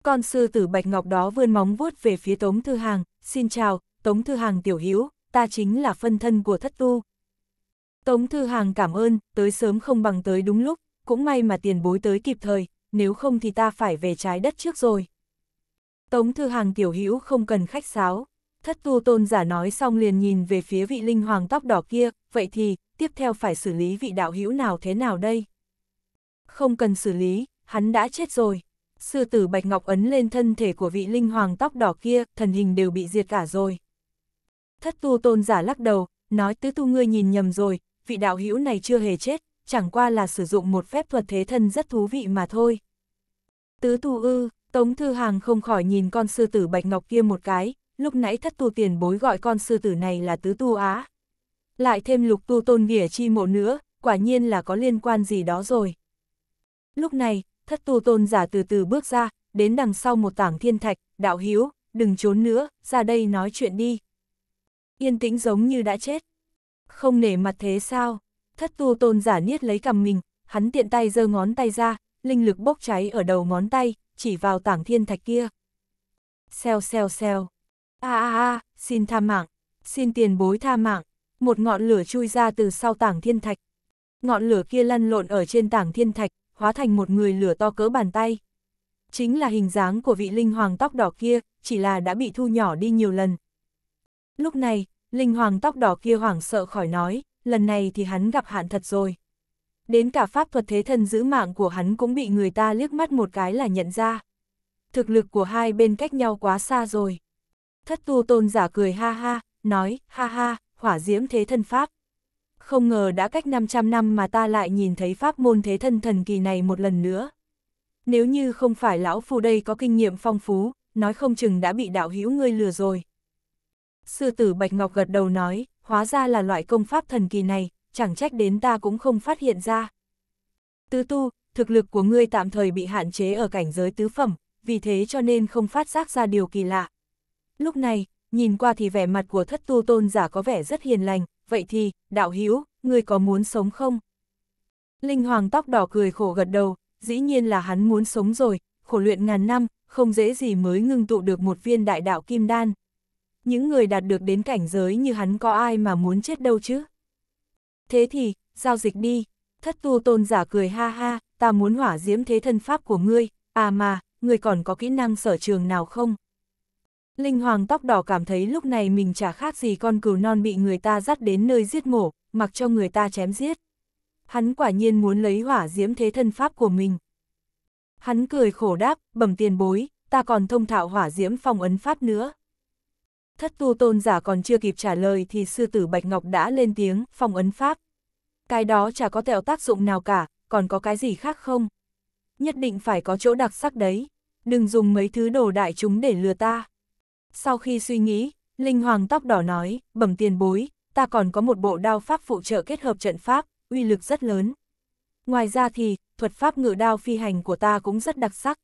Con sư tử Bạch Ngọc đó vươn móng vuốt về phía Tống Thư Hàng, xin chào, Tống Thư Hàng tiểu hữu ta chính là phân thân của thất tu, Tống Thư Hàng cảm ơn, tới sớm không bằng tới đúng lúc, cũng may mà tiền bối tới kịp thời, nếu không thì ta phải về trái đất trước rồi. Tống Thư Hàng tiểu hữu không cần khách sáo. Thất tu tôn giả nói xong liền nhìn về phía vị linh hoàng tóc đỏ kia, vậy thì, tiếp theo phải xử lý vị đạo hữu nào thế nào đây? Không cần xử lý, hắn đã chết rồi. Sư tử Bạch Ngọc ấn lên thân thể của vị linh hoàng tóc đỏ kia, thần hình đều bị diệt cả rồi. Thất tu tôn giả lắc đầu, nói tứ tu ngươi nhìn nhầm rồi, vị đạo hữu này chưa hề chết, chẳng qua là sử dụng một phép thuật thế thân rất thú vị mà thôi. Tứ tu ư, Tống Thư Hàng không khỏi nhìn con sư tử Bạch Ngọc kia một cái, lúc nãy thất tu tiền bối gọi con sư tử này là tứ tu á. Lại thêm lục tu tôn nghĩa chi mộ nữa, quả nhiên là có liên quan gì đó rồi. Lúc này, thất tu tôn giả từ từ bước ra, đến đằng sau một tảng thiên thạch, đạo hiếu, đừng trốn nữa, ra đây nói chuyện đi. Yên tĩnh giống như đã chết, không nể mặt thế sao? Thất tu tôn giả niết lấy cầm mình, hắn tiện tay giơ ngón tay ra, linh lực bốc cháy ở đầu ngón tay, chỉ vào tảng thiên thạch kia. Xèo xèo xèo. A a a, xin tha mạng, xin tiền bối tha mạng. Một ngọn lửa chui ra từ sau tảng thiên thạch. Ngọn lửa kia lăn lộn ở trên tảng thiên thạch, hóa thành một người lửa to cỡ bàn tay. Chính là hình dáng của vị linh hoàng tóc đỏ kia, chỉ là đã bị thu nhỏ đi nhiều lần. Lúc này, Linh hoàng tóc đỏ kia hoảng sợ khỏi nói, lần này thì hắn gặp hạn thật rồi. Đến cả pháp thuật thế thân giữ mạng của hắn cũng bị người ta liếc mắt một cái là nhận ra. Thực lực của hai bên cách nhau quá xa rồi. Thất tu tôn giả cười ha ha, nói, ha ha, hỏa diễm thế thân pháp. Không ngờ đã cách 500 năm mà ta lại nhìn thấy pháp môn thế thân thần kỳ này một lần nữa. Nếu như không phải lão phu đây có kinh nghiệm phong phú, nói không chừng đã bị đạo hữu ngươi lừa rồi. Sư tử Bạch Ngọc gật đầu nói, hóa ra là loại công pháp thần kỳ này, chẳng trách đến ta cũng không phát hiện ra. Tứ tu, thực lực của ngươi tạm thời bị hạn chế ở cảnh giới tứ phẩm, vì thế cho nên không phát giác ra điều kỳ lạ. Lúc này, nhìn qua thì vẻ mặt của thất tu tôn giả có vẻ rất hiền lành, vậy thì, đạo hữu ngươi có muốn sống không? Linh Hoàng tóc đỏ cười khổ gật đầu, dĩ nhiên là hắn muốn sống rồi, khổ luyện ngàn năm, không dễ gì mới ngưng tụ được một viên đại đạo kim đan những người đạt được đến cảnh giới như hắn có ai mà muốn chết đâu chứ? Thế thì, giao dịch đi, thất tu tôn giả cười ha ha, ta muốn hỏa diễm thế thân pháp của ngươi, à mà, ngươi còn có kỹ năng sở trường nào không? Linh hoàng tóc đỏ cảm thấy lúc này mình chả khác gì con cừu non bị người ta dắt đến nơi giết mổ, mặc cho người ta chém giết. Hắn quả nhiên muốn lấy hỏa diễm thế thân pháp của mình. Hắn cười khổ đáp, bẩm tiền bối, ta còn thông thạo hỏa diễm phong ấn pháp nữa. Thất tu tôn giả còn chưa kịp trả lời thì sư tử Bạch Ngọc đã lên tiếng, phong ấn pháp. Cái đó chả có tẹo tác dụng nào cả, còn có cái gì khác không? Nhất định phải có chỗ đặc sắc đấy, đừng dùng mấy thứ đồ đại chúng để lừa ta. Sau khi suy nghĩ, Linh Hoàng tóc đỏ nói, bẩm tiền bối, ta còn có một bộ đao pháp phụ trợ kết hợp trận pháp, uy lực rất lớn. Ngoài ra thì, thuật pháp ngự đao phi hành của ta cũng rất đặc sắc.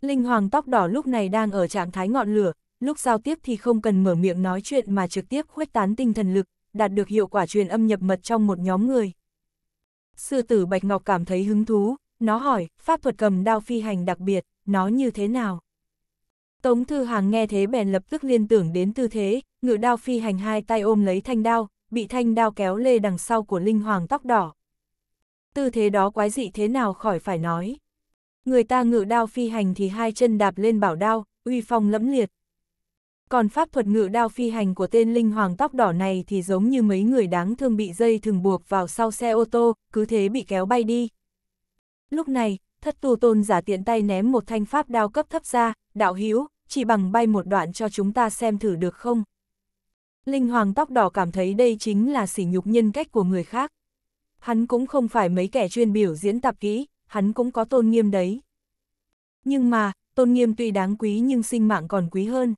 Linh Hoàng tóc đỏ lúc này đang ở trạng thái ngọn lửa, lúc giao tiếp thì không cần mở miệng nói chuyện mà trực tiếp khuếch tán tinh thần lực, đạt được hiệu quả truyền âm nhập mật trong một nhóm người. Sư tử Bạch Ngọc cảm thấy hứng thú, nó hỏi, pháp thuật cầm đao phi hành đặc biệt, nó như thế nào? Tống Thư Hàng nghe thế bèn lập tức liên tưởng đến tư thế, ngự đao phi hành hai tay ôm lấy thanh đao, bị thanh đao kéo lê đằng sau của linh hoàng tóc đỏ. Tư thế đó quái dị thế nào khỏi phải nói. Người ta ngự đao phi hành thì hai chân đạp lên bảo đao, uy phong lẫm liệt còn pháp thuật ngự đao phi hành của tên linh hoàng tóc đỏ này thì giống như mấy người đáng thương bị dây thường buộc vào sau xe ô tô, cứ thế bị kéo bay đi. Lúc này, thất tu tôn giả tiện tay ném một thanh pháp đao cấp thấp ra, đạo hữu chỉ bằng bay một đoạn cho chúng ta xem thử được không? Linh hoàng tóc đỏ cảm thấy đây chính là sỉ nhục nhân cách của người khác. Hắn cũng không phải mấy kẻ chuyên biểu diễn tạp kỹ, hắn cũng có tôn nghiêm đấy. Nhưng mà, tôn nghiêm tuy đáng quý nhưng sinh mạng còn quý hơn.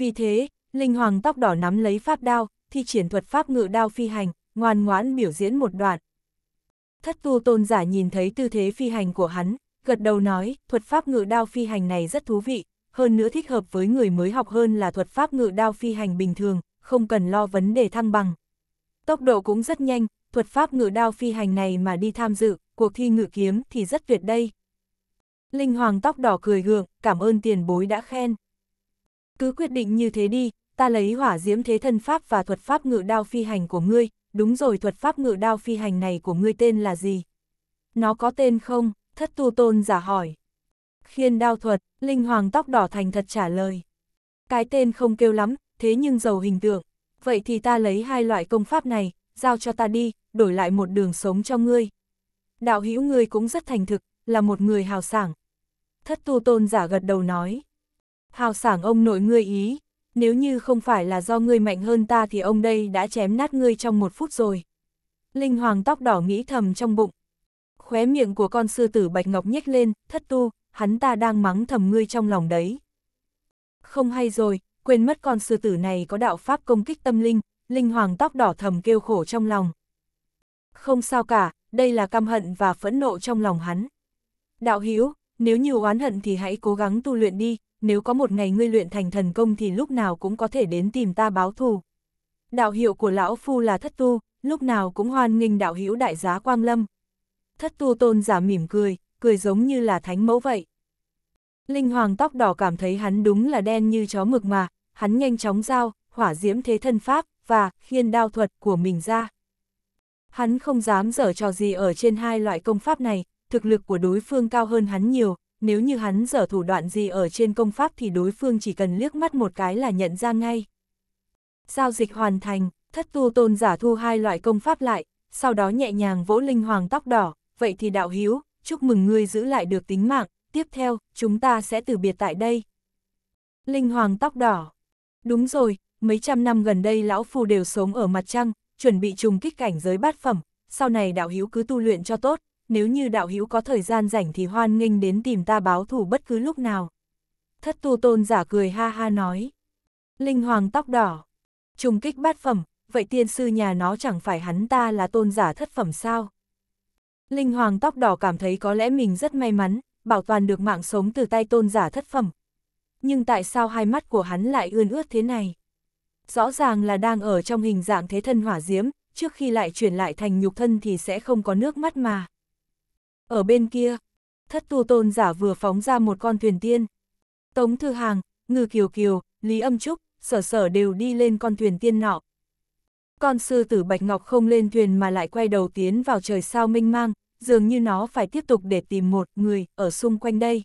Vì thế, Linh Hoàng tóc đỏ nắm lấy pháp đao, thi triển thuật pháp ngự đao phi hành, ngoan ngoãn biểu diễn một đoạn. Thất tu tôn giả nhìn thấy tư thế phi hành của hắn, gật đầu nói, thuật pháp ngự đao phi hành này rất thú vị, hơn nữa thích hợp với người mới học hơn là thuật pháp ngự đao phi hành bình thường, không cần lo vấn đề thăng bằng. Tốc độ cũng rất nhanh, thuật pháp ngự đao phi hành này mà đi tham dự, cuộc thi ngự kiếm thì rất tuyệt đây. Linh Hoàng tóc đỏ cười gượng, cảm ơn tiền bối đã khen. Cứ quyết định như thế đi, ta lấy hỏa diễm thế thân pháp và thuật pháp ngự đao phi hành của ngươi, đúng rồi thuật pháp ngự đao phi hành này của ngươi tên là gì? Nó có tên không? Thất tu tôn giả hỏi. Khiên đao thuật, linh hoàng tóc đỏ thành thật trả lời. Cái tên không kêu lắm, thế nhưng giàu hình tượng. Vậy thì ta lấy hai loại công pháp này, giao cho ta đi, đổi lại một đường sống cho ngươi. Đạo hữu ngươi cũng rất thành thực, là một người hào sảng. Thất tu tôn giả gật đầu nói. Hào sảng ông nội ngươi ý, nếu như không phải là do ngươi mạnh hơn ta thì ông đây đã chém nát ngươi trong một phút rồi. Linh hoàng tóc đỏ nghĩ thầm trong bụng. Khóe miệng của con sư tử Bạch Ngọc nhếch lên, thất tu, hắn ta đang mắng thầm ngươi trong lòng đấy. Không hay rồi, quên mất con sư tử này có đạo pháp công kích tâm linh, linh hoàng tóc đỏ thầm kêu khổ trong lòng. Không sao cả, đây là căm hận và phẫn nộ trong lòng hắn. Đạo hiếu nếu như oán hận thì hãy cố gắng tu luyện đi, nếu có một ngày ngươi luyện thành thần công thì lúc nào cũng có thể đến tìm ta báo thù. Đạo hiệu của lão phu là thất tu, lúc nào cũng hoan nghênh đạo hữu đại giá quang lâm. Thất tu tôn giả mỉm cười, cười giống như là thánh mẫu vậy. Linh hoàng tóc đỏ cảm thấy hắn đúng là đen như chó mực mà, hắn nhanh chóng giao, hỏa diễm thế thân pháp, và khiên đao thuật của mình ra. Hắn không dám dở trò gì ở trên hai loại công pháp này, thực lực của đối phương cao hơn hắn nhiều, nếu như hắn dở thủ đoạn gì ở trên công pháp thì đối phương chỉ cần liếc mắt một cái là nhận ra ngay. Giao dịch hoàn thành, thất tu tôn giả thu hai loại công pháp lại, sau đó nhẹ nhàng vỗ linh hoàng tóc đỏ, vậy thì đạo hiếu, chúc mừng ngươi giữ lại được tính mạng, tiếp theo, chúng ta sẽ từ biệt tại đây. Linh hoàng tóc đỏ. Đúng rồi, mấy trăm năm gần đây lão phu đều sống ở mặt trăng, chuẩn bị trùng kích cảnh giới bát phẩm, sau này đạo hiếu cứ tu luyện cho tốt, nếu như đạo hữu có thời gian rảnh thì hoan nghênh đến tìm ta báo thù bất cứ lúc nào. Thất tu tôn giả cười ha ha nói. Linh hoàng tóc đỏ, trùng kích bát phẩm, vậy tiên sư nhà nó chẳng phải hắn ta là tôn giả thất phẩm sao? Linh hoàng tóc đỏ cảm thấy có lẽ mình rất may mắn, bảo toàn được mạng sống từ tay tôn giả thất phẩm. Nhưng tại sao hai mắt của hắn lại ươn ướt thế này? Rõ ràng là đang ở trong hình dạng thế thân hỏa diễm, trước khi lại chuyển lại thành nhục thân thì sẽ không có nước mắt mà. Ở bên kia, thất tu tôn giả vừa phóng ra một con thuyền tiên. Tống Thư Hàng, Ngư Kiều Kiều, Lý Âm Trúc, Sở Sở đều đi lên con thuyền tiên nọ. Con sư tử Bạch Ngọc không lên thuyền mà lại quay đầu tiến vào trời sao minh mang, dường như nó phải tiếp tục để tìm một người ở xung quanh đây.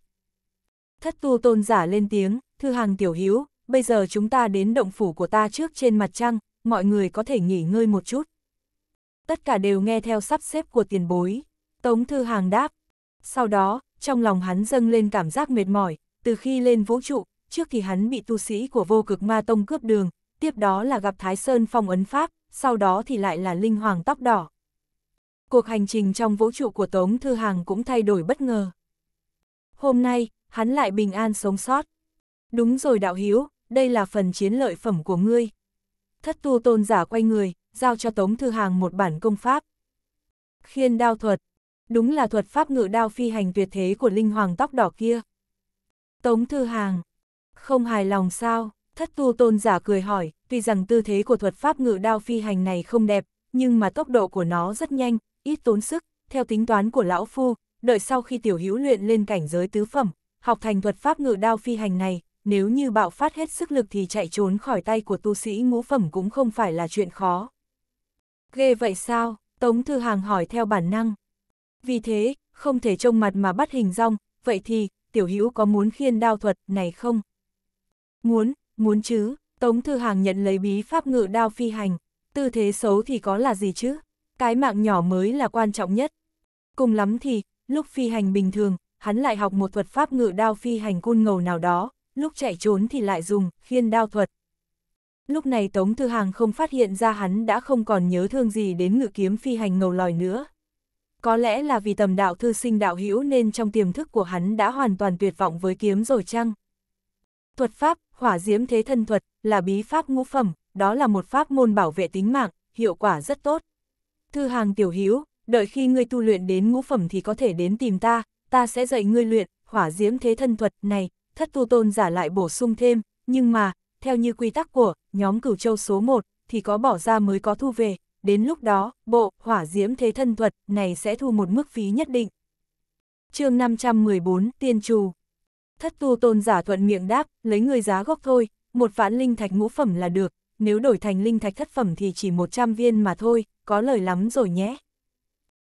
Thất tu tôn giả lên tiếng, Thư Hàng tiểu hiếu, bây giờ chúng ta đến động phủ của ta trước trên mặt trăng, mọi người có thể nghỉ ngơi một chút. Tất cả đều nghe theo sắp xếp của tiền bối. Tống Thư Hàng đáp. Sau đó, trong lòng hắn dâng lên cảm giác mệt mỏi, từ khi lên vũ trụ, trước thì hắn bị tu sĩ của vô cực ma tông cướp đường, tiếp đó là gặp Thái Sơn phong ấn pháp, sau đó thì lại là linh hoàng tóc đỏ. Cuộc hành trình trong vũ trụ của Tống Thư Hàng cũng thay đổi bất ngờ. Hôm nay, hắn lại bình an sống sót. Đúng rồi đạo hiếu, đây là phần chiến lợi phẩm của ngươi. Thất tu tôn giả quay người, giao cho Tống Thư Hàng một bản công pháp. Khiên đao thuật, Đúng là thuật pháp ngự đao phi hành tuyệt thế của linh hoàng tóc đỏ kia. Tống Thư Hàng, không hài lòng sao, thất tu tôn giả cười hỏi, tuy rằng tư thế của thuật pháp ngự đao phi hành này không đẹp, nhưng mà tốc độ của nó rất nhanh, ít tốn sức, theo tính toán của lão phu, đợi sau khi tiểu hữu luyện lên cảnh giới tứ phẩm, học thành thuật pháp ngự đao phi hành này, nếu như bạo phát hết sức lực thì chạy trốn khỏi tay của tu sĩ ngũ phẩm cũng không phải là chuyện khó. Ghê vậy sao? Tống Thư Hàng hỏi theo bản năng. Vì thế, không thể trông mặt mà bắt hình rong, vậy thì, tiểu hữu có muốn khiên đao thuật này không? Muốn, muốn chứ, Tống Thư Hàng nhận lấy bí pháp ngự đao phi hành, tư thế xấu thì có là gì chứ? Cái mạng nhỏ mới là quan trọng nhất. Cùng lắm thì, lúc phi hành bình thường, hắn lại học một thuật pháp ngự đao phi hành côn ngầu nào đó, lúc chạy trốn thì lại dùng khiên đao thuật. Lúc này Tống Thư Hàng không phát hiện ra hắn đã không còn nhớ thương gì đến ngự kiếm phi hành ngầu lòi nữa, có lẽ là vì tầm đạo thư sinh đạo hữu nên trong tiềm thức của hắn đã hoàn toàn tuyệt vọng với kiếm rồi chăng? Thuật pháp, hỏa diễm thế thân thuật, là bí pháp ngũ phẩm, đó là một pháp môn bảo vệ tính mạng, hiệu quả rất tốt. Thư hàng tiểu hữu, đợi khi ngươi tu luyện đến ngũ phẩm thì có thể đến tìm ta, ta sẽ dạy ngươi luyện, hỏa diễm thế thân thuật này, thất tu tôn giả lại bổ sung thêm, nhưng mà, theo như quy tắc của nhóm cửu châu số 1, thì có bỏ ra mới có thu về, đến lúc đó, bộ, hỏa diễm thế thân thuật này sẽ thu một mức phí nhất định. chương 514, Tiên Trù Thất tu tôn giả thuận miệng đáp, lấy người giá gốc thôi, một vạn linh thạch ngũ phẩm là được, nếu đổi thành linh thạch thất phẩm thì chỉ 100 viên mà thôi, có lời lắm rồi nhé.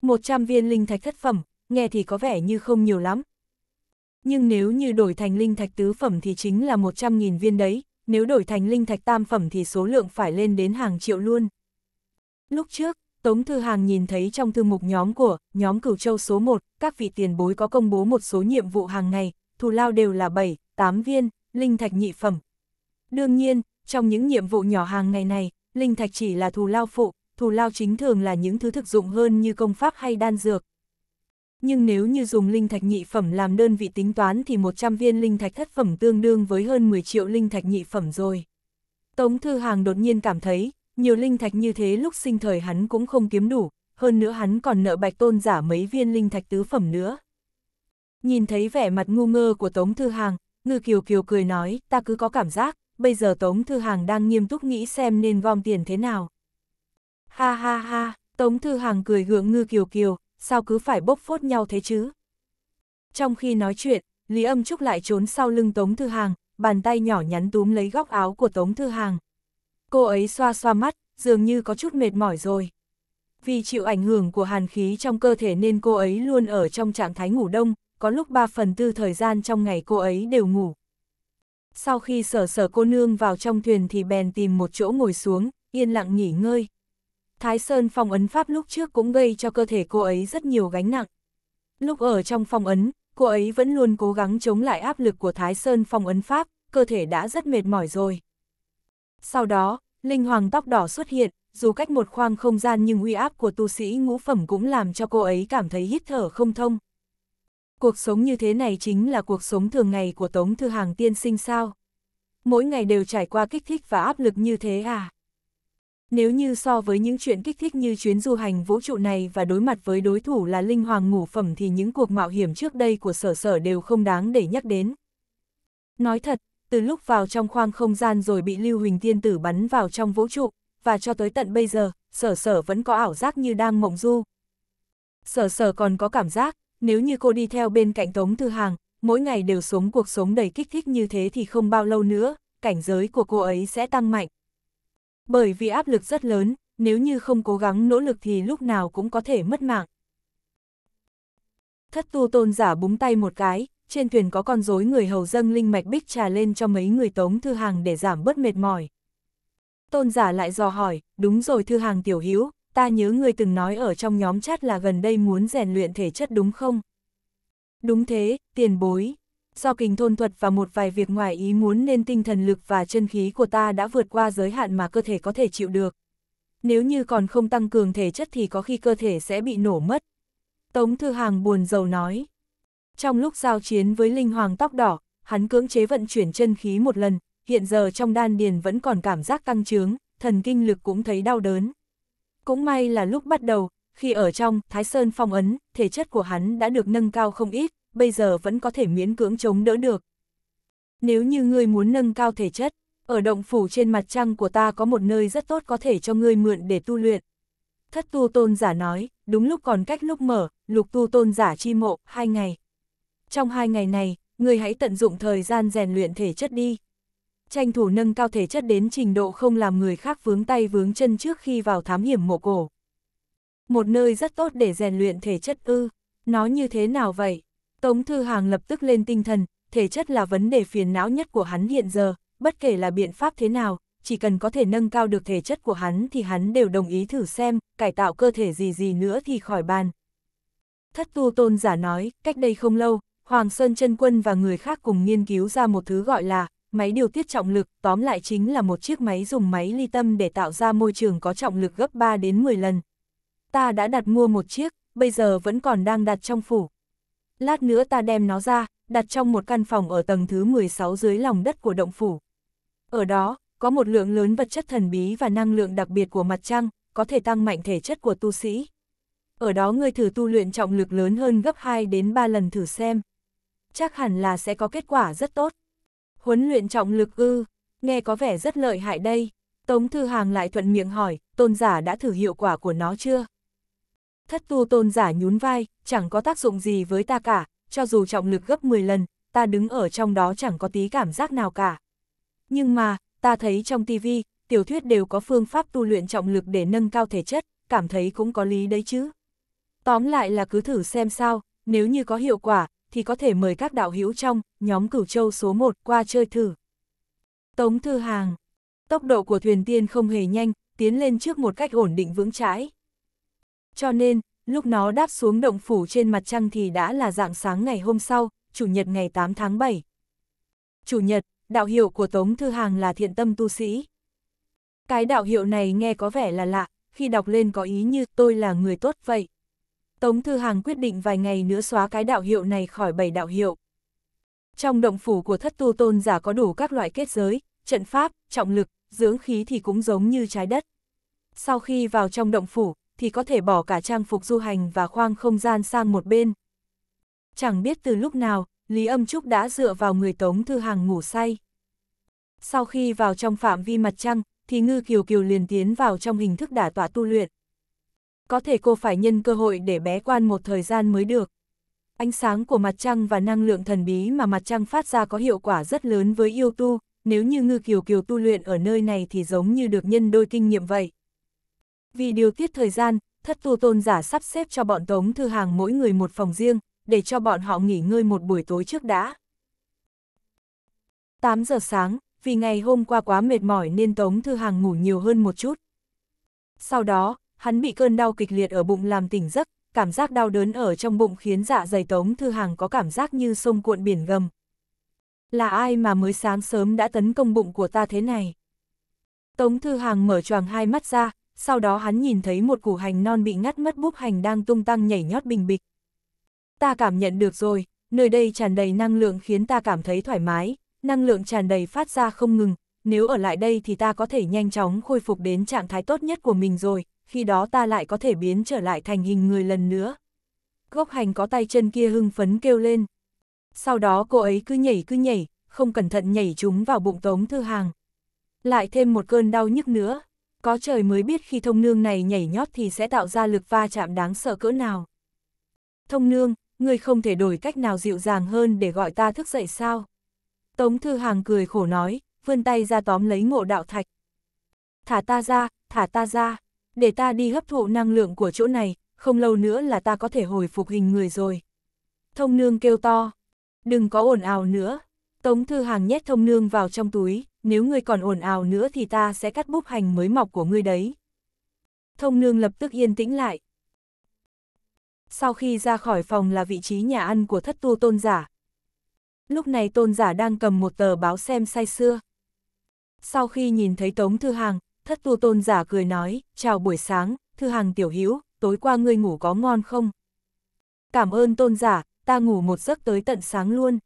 100 viên linh thạch thất phẩm, nghe thì có vẻ như không nhiều lắm. Nhưng nếu như đổi thành linh thạch tứ phẩm thì chính là 100.000 viên đấy, nếu đổi thành linh thạch tam phẩm thì số lượng phải lên đến hàng triệu luôn. Lúc trước, Tống Thư Hàng nhìn thấy trong thư mục nhóm của nhóm Cửu Châu số 1, các vị tiền bối có công bố một số nhiệm vụ hàng ngày, thù lao đều là 7, 8 viên, linh thạch nhị phẩm. Đương nhiên, trong những nhiệm vụ nhỏ hàng ngày này, linh thạch chỉ là thù lao phụ, thù lao chính thường là những thứ thực dụng hơn như công pháp hay đan dược. Nhưng nếu như dùng linh thạch nhị phẩm làm đơn vị tính toán thì 100 viên linh thạch thất phẩm tương đương với hơn 10 triệu linh thạch nhị phẩm rồi. Tống Thư Hàng đột nhiên cảm thấy, nhiều linh thạch như thế lúc sinh thời hắn cũng không kiếm đủ, hơn nữa hắn còn nợ bạch tôn giả mấy viên linh thạch tứ phẩm nữa. Nhìn thấy vẻ mặt ngu ngơ của Tống Thư Hàng, Ngư Kiều Kiều cười nói, ta cứ có cảm giác, bây giờ Tống Thư Hàng đang nghiêm túc nghĩ xem nên gom tiền thế nào. Ha ha ha, Tống Thư Hàng cười gượng Ngư Kiều Kiều, sao cứ phải bốc phốt nhau thế chứ? Trong khi nói chuyện, Lý Âm Trúc lại trốn sau lưng Tống Thư Hàng, bàn tay nhỏ nhắn túm lấy góc áo của Tống Thư Hàng. Cô ấy xoa xoa mắt, dường như có chút mệt mỏi rồi. Vì chịu ảnh hưởng của hàn khí trong cơ thể nên cô ấy luôn ở trong trạng thái ngủ đông, có lúc 3 phần tư thời gian trong ngày cô ấy đều ngủ. Sau khi sở sở cô nương vào trong thuyền thì bèn tìm một chỗ ngồi xuống, yên lặng nghỉ ngơi. Thái Sơn phong ấn pháp lúc trước cũng gây cho cơ thể cô ấy rất nhiều gánh nặng. Lúc ở trong phong ấn, cô ấy vẫn luôn cố gắng chống lại áp lực của Thái Sơn phong ấn pháp, cơ thể đã rất mệt mỏi rồi. Sau đó, Linh hoàng tóc đỏ xuất hiện, dù cách một khoang không gian nhưng uy áp của tu sĩ ngũ phẩm cũng làm cho cô ấy cảm thấy hít thở không thông. Cuộc sống như thế này chính là cuộc sống thường ngày của Tống Thư Hàng tiên sinh sao? Mỗi ngày đều trải qua kích thích và áp lực như thế à? Nếu như so với những chuyện kích thích như chuyến du hành vũ trụ này và đối mặt với đối thủ là linh hoàng ngũ phẩm thì những cuộc mạo hiểm trước đây của sở sở đều không đáng để nhắc đến. Nói thật, từ lúc vào trong khoang không gian rồi bị Lưu Huỳnh Tiên Tử bắn vào trong vũ trụ, và cho tới tận bây giờ, sở sở vẫn có ảo giác như đang mộng du. Sở sở còn có cảm giác, nếu như cô đi theo bên cạnh Tống Thư Hàng, mỗi ngày đều sống cuộc sống đầy kích thích như thế thì không bao lâu nữa, cảnh giới của cô ấy sẽ tăng mạnh. Bởi vì áp lực rất lớn, nếu như không cố gắng nỗ lực thì lúc nào cũng có thể mất mạng. Thất tu tôn giả búng tay một cái, trên thuyền có con rối người hầu dâng linh mạch bích trà lên cho mấy người tống thư hàng để giảm bớt mệt mỏi. Tôn giả lại dò hỏi, đúng rồi thư hàng tiểu hữu ta nhớ người từng nói ở trong nhóm chat là gần đây muốn rèn luyện thể chất đúng không? Đúng thế, tiền bối. Do kinh thôn thuật và một vài việc ngoài ý muốn nên tinh thần lực và chân khí của ta đã vượt qua giới hạn mà cơ thể có thể chịu được. Nếu như còn không tăng cường thể chất thì có khi cơ thể sẽ bị nổ mất. Tống Thư Hàng buồn rầu nói. Trong lúc giao chiến với linh hoàng tóc đỏ, hắn cưỡng chế vận chuyển chân khí một lần, hiện giờ trong đan điền vẫn còn cảm giác tăng trướng, thần kinh lực cũng thấy đau đớn. Cũng may là lúc bắt đầu, khi ở trong Thái Sơn phong ấn, thể chất của hắn đã được nâng cao không ít, bây giờ vẫn có thể miễn cưỡng chống đỡ được. Nếu như ngươi muốn nâng cao thể chất, ở động phủ trên mặt trăng của ta có một nơi rất tốt có thể cho ngươi mượn để tu luyện. Thất tu tôn giả nói, đúng lúc còn cách lúc mở, lục tu tôn giả chi mộ, hai ngày trong hai ngày này, người hãy tận dụng thời gian rèn luyện thể chất đi. Tranh thủ nâng cao thể chất đến trình độ không làm người khác vướng tay vướng chân trước khi vào thám hiểm mộ cổ. Một nơi rất tốt để rèn luyện thể chất ư, nó như thế nào vậy? Tống Thư Hàng lập tức lên tinh thần, thể chất là vấn đề phiền não nhất của hắn hiện giờ, bất kể là biện pháp thế nào, chỉ cần có thể nâng cao được thể chất của hắn thì hắn đều đồng ý thử xem, cải tạo cơ thể gì gì nữa thì khỏi bàn. Thất tu tôn giả nói, cách đây không lâu, Hoàng Sơn chân Quân và người khác cùng nghiên cứu ra một thứ gọi là máy điều tiết trọng lực, tóm lại chính là một chiếc máy dùng máy ly tâm để tạo ra môi trường có trọng lực gấp 3 đến 10 lần. Ta đã đặt mua một chiếc, bây giờ vẫn còn đang đặt trong phủ. Lát nữa ta đem nó ra, đặt trong một căn phòng ở tầng thứ 16 dưới lòng đất của động phủ. Ở đó, có một lượng lớn vật chất thần bí và năng lượng đặc biệt của mặt trăng, có thể tăng mạnh thể chất của tu sĩ. Ở đó ngươi thử tu luyện trọng lực lớn hơn gấp 2 đến 3 lần thử xem chắc hẳn là sẽ có kết quả rất tốt. Huấn luyện trọng lực ư, nghe có vẻ rất lợi hại đây. Tống Thư Hàng lại thuận miệng hỏi, tôn giả đã thử hiệu quả của nó chưa? Thất tu tôn giả nhún vai, chẳng có tác dụng gì với ta cả, cho dù trọng lực gấp 10 lần, ta đứng ở trong đó chẳng có tí cảm giác nào cả. Nhưng mà, ta thấy trong tivi, tiểu thuyết đều có phương pháp tu luyện trọng lực để nâng cao thể chất, cảm thấy cũng có lý đấy chứ. Tóm lại là cứ thử xem sao, nếu như có hiệu quả, thì có thể mời các đạo hữu trong nhóm cửu châu số 1 qua chơi thử. Tống Thư Hàng Tốc độ của thuyền tiên không hề nhanh, tiến lên trước một cách ổn định vững chãi. Cho nên, lúc nó đáp xuống động phủ trên mặt trăng thì đã là dạng sáng ngày hôm sau, Chủ nhật ngày 8 tháng 7. Chủ nhật, đạo hiệu của Tống Thư Hàng là thiện tâm tu sĩ. Cái đạo hiệu này nghe có vẻ là lạ, khi đọc lên có ý như tôi là người tốt vậy. Tống Thư Hàng quyết định vài ngày nữa xóa cái đạo hiệu này khỏi bảy đạo hiệu. Trong động phủ của thất tu tôn giả có đủ các loại kết giới, trận pháp, trọng lực, dưỡng khí thì cũng giống như trái đất. Sau khi vào trong động phủ, thì có thể bỏ cả trang phục du hành và khoang không gian sang một bên. Chẳng biết từ lúc nào, Lý Âm Trúc đã dựa vào người Tống Thư Hàng ngủ say. Sau khi vào trong phạm vi mặt trăng, thì Ngư Kiều Kiều liền tiến vào trong hình thức đả tọa tu luyện có thể cô phải nhân cơ hội để bé quan một thời gian mới được. Ánh sáng của mặt trăng và năng lượng thần bí mà mặt trăng phát ra có hiệu quả rất lớn với yêu tu, nếu như ngư kiều kiều tu luyện ở nơi này thì giống như được nhân đôi kinh nghiệm vậy. Vì điều tiết thời gian, thất tu tôn giả sắp xếp cho bọn tống thư hàng mỗi người một phòng riêng, để cho bọn họ nghỉ ngơi một buổi tối trước đã. 8 giờ sáng, vì ngày hôm qua quá mệt mỏi nên Tống Thư Hàng ngủ nhiều hơn một chút. Sau đó, hắn bị cơn đau kịch liệt ở bụng làm tỉnh giấc, cảm giác đau đớn ở trong bụng khiến dạ dày tống thư hàng có cảm giác như sông cuộn biển gầm. Là ai mà mới sáng sớm đã tấn công bụng của ta thế này? Tống thư hàng mở choàng hai mắt ra, sau đó hắn nhìn thấy một củ hành non bị ngắt mất búp hành đang tung tăng nhảy nhót bình bịch. Ta cảm nhận được rồi, nơi đây tràn đầy năng lượng khiến ta cảm thấy thoải mái, năng lượng tràn đầy phát ra không ngừng, nếu ở lại đây thì ta có thể nhanh chóng khôi phục đến trạng thái tốt nhất của mình rồi, khi đó ta lại có thể biến trở lại thành hình người lần nữa. Gốc hành có tay chân kia hưng phấn kêu lên. Sau đó cô ấy cứ nhảy cứ nhảy, không cẩn thận nhảy chúng vào bụng tống thư hàng. Lại thêm một cơn đau nhức nữa, có trời mới biết khi thông nương này nhảy nhót thì sẽ tạo ra lực va chạm đáng sợ cỡ nào. Thông nương, người không thể đổi cách nào dịu dàng hơn để gọi ta thức dậy sao? Tống Thư Hàng cười khổ nói, vươn tay ra tóm lấy ngộ đạo thạch. Thả ta ra, thả ta ra để ta đi hấp thụ năng lượng của chỗ này, không lâu nữa là ta có thể hồi phục hình người rồi. Thông nương kêu to, đừng có ồn ào nữa. Tống Thư Hàng nhét thông nương vào trong túi, nếu ngươi còn ồn ào nữa thì ta sẽ cắt búp hành mới mọc của ngươi đấy. Thông nương lập tức yên tĩnh lại. Sau khi ra khỏi phòng là vị trí nhà ăn của thất tu tôn giả. Lúc này tôn giả đang cầm một tờ báo xem say xưa. Sau khi nhìn thấy Tống Thư Hàng, thất tu tôn giả cười nói, chào buổi sáng, thư hàng tiểu hữu tối qua ngươi ngủ có ngon không? Cảm ơn tôn giả, ta ngủ một giấc tới tận sáng luôn.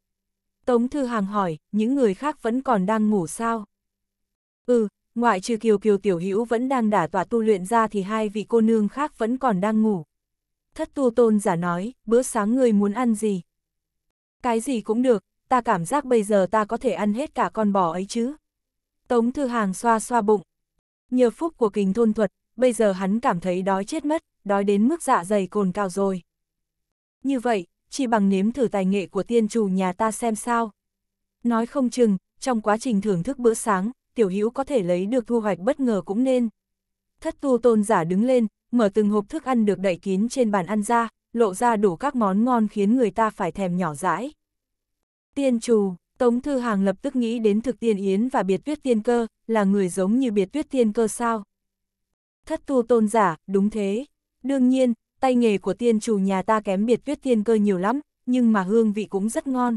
Tống thư hàng hỏi, những người khác vẫn còn đang ngủ sao? Ừ, ngoại trừ kiều kiều tiểu hữu vẫn đang đả tọa tu luyện ra thì hai vị cô nương khác vẫn còn đang ngủ. Thất tu tôn giả nói, bữa sáng ngươi muốn ăn gì? Cái gì cũng được, ta cảm giác bây giờ ta có thể ăn hết cả con bò ấy chứ. Tống thư hàng xoa xoa bụng, nhờ phúc của kình thôn thuật, bây giờ hắn cảm thấy đói chết mất, đói đến mức dạ dày cồn cao rồi. Như vậy, chỉ bằng nếm thử tài nghệ của tiên chủ nhà ta xem sao. Nói không chừng, trong quá trình thưởng thức bữa sáng, tiểu hữu có thể lấy được thu hoạch bất ngờ cũng nên. Thất tu tôn giả đứng lên, mở từng hộp thức ăn được đậy kín trên bàn ăn ra, lộ ra đủ các món ngon khiến người ta phải thèm nhỏ dãi. Tiên trù, Tống Thư Hàng lập tức nghĩ đến thực tiên yến và biệt tuyết tiên cơ, là người giống như biệt tuyết tiên cơ sao? Thất tu tôn giả, đúng thế. Đương nhiên, tay nghề của tiên chủ nhà ta kém biệt tuyết tiên cơ nhiều lắm, nhưng mà hương vị cũng rất ngon.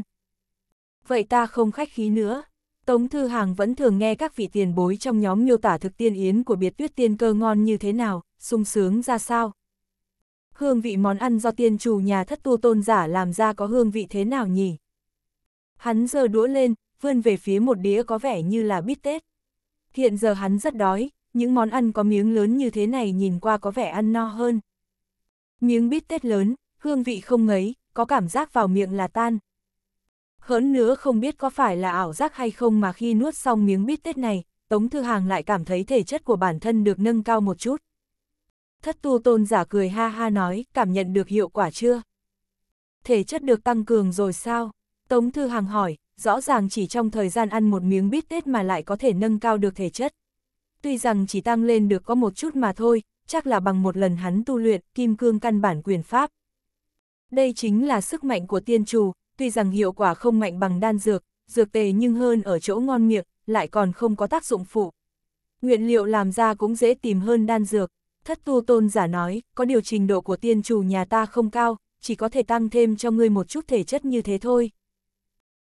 Vậy ta không khách khí nữa. Tống Thư Hàng vẫn thường nghe các vị tiền bối trong nhóm miêu tả thực tiên yến của biệt tuyết tiên cơ ngon như thế nào, sung sướng ra sao. Hương vị món ăn do tiên chủ nhà thất tu tôn giả làm ra có hương vị thế nào nhỉ? Hắn giơ đũa lên, vươn về phía một đĩa có vẻ như là bít tết. Hiện giờ hắn rất đói, những món ăn có miếng lớn như thế này nhìn qua có vẻ ăn no hơn. Miếng bít tết lớn, hương vị không ngấy, có cảm giác vào miệng là tan. Hỡn nữa không biết có phải là ảo giác hay không mà khi nuốt xong miếng bít tết này, Tống Thư Hàng lại cảm thấy thể chất của bản thân được nâng cao một chút. Thất tu tôn giả cười ha ha nói, cảm nhận được hiệu quả chưa? Thể chất được tăng cường rồi sao? Tống Thư Hàng hỏi, rõ ràng chỉ trong thời gian ăn một miếng bít tết mà lại có thể nâng cao được thể chất. Tuy rằng chỉ tăng lên được có một chút mà thôi, chắc là bằng một lần hắn tu luyện kim cương căn bản quyền pháp. Đây chính là sức mạnh của tiên trù, tuy rằng hiệu quả không mạnh bằng đan dược, dược tề nhưng hơn ở chỗ ngon miệng, lại còn không có tác dụng phụ. Nguyện liệu làm ra cũng dễ tìm hơn đan dược. Thất tu tôn giả nói, có điều trình độ của tiên trù nhà ta không cao, chỉ có thể tăng thêm cho ngươi một chút thể chất như thế thôi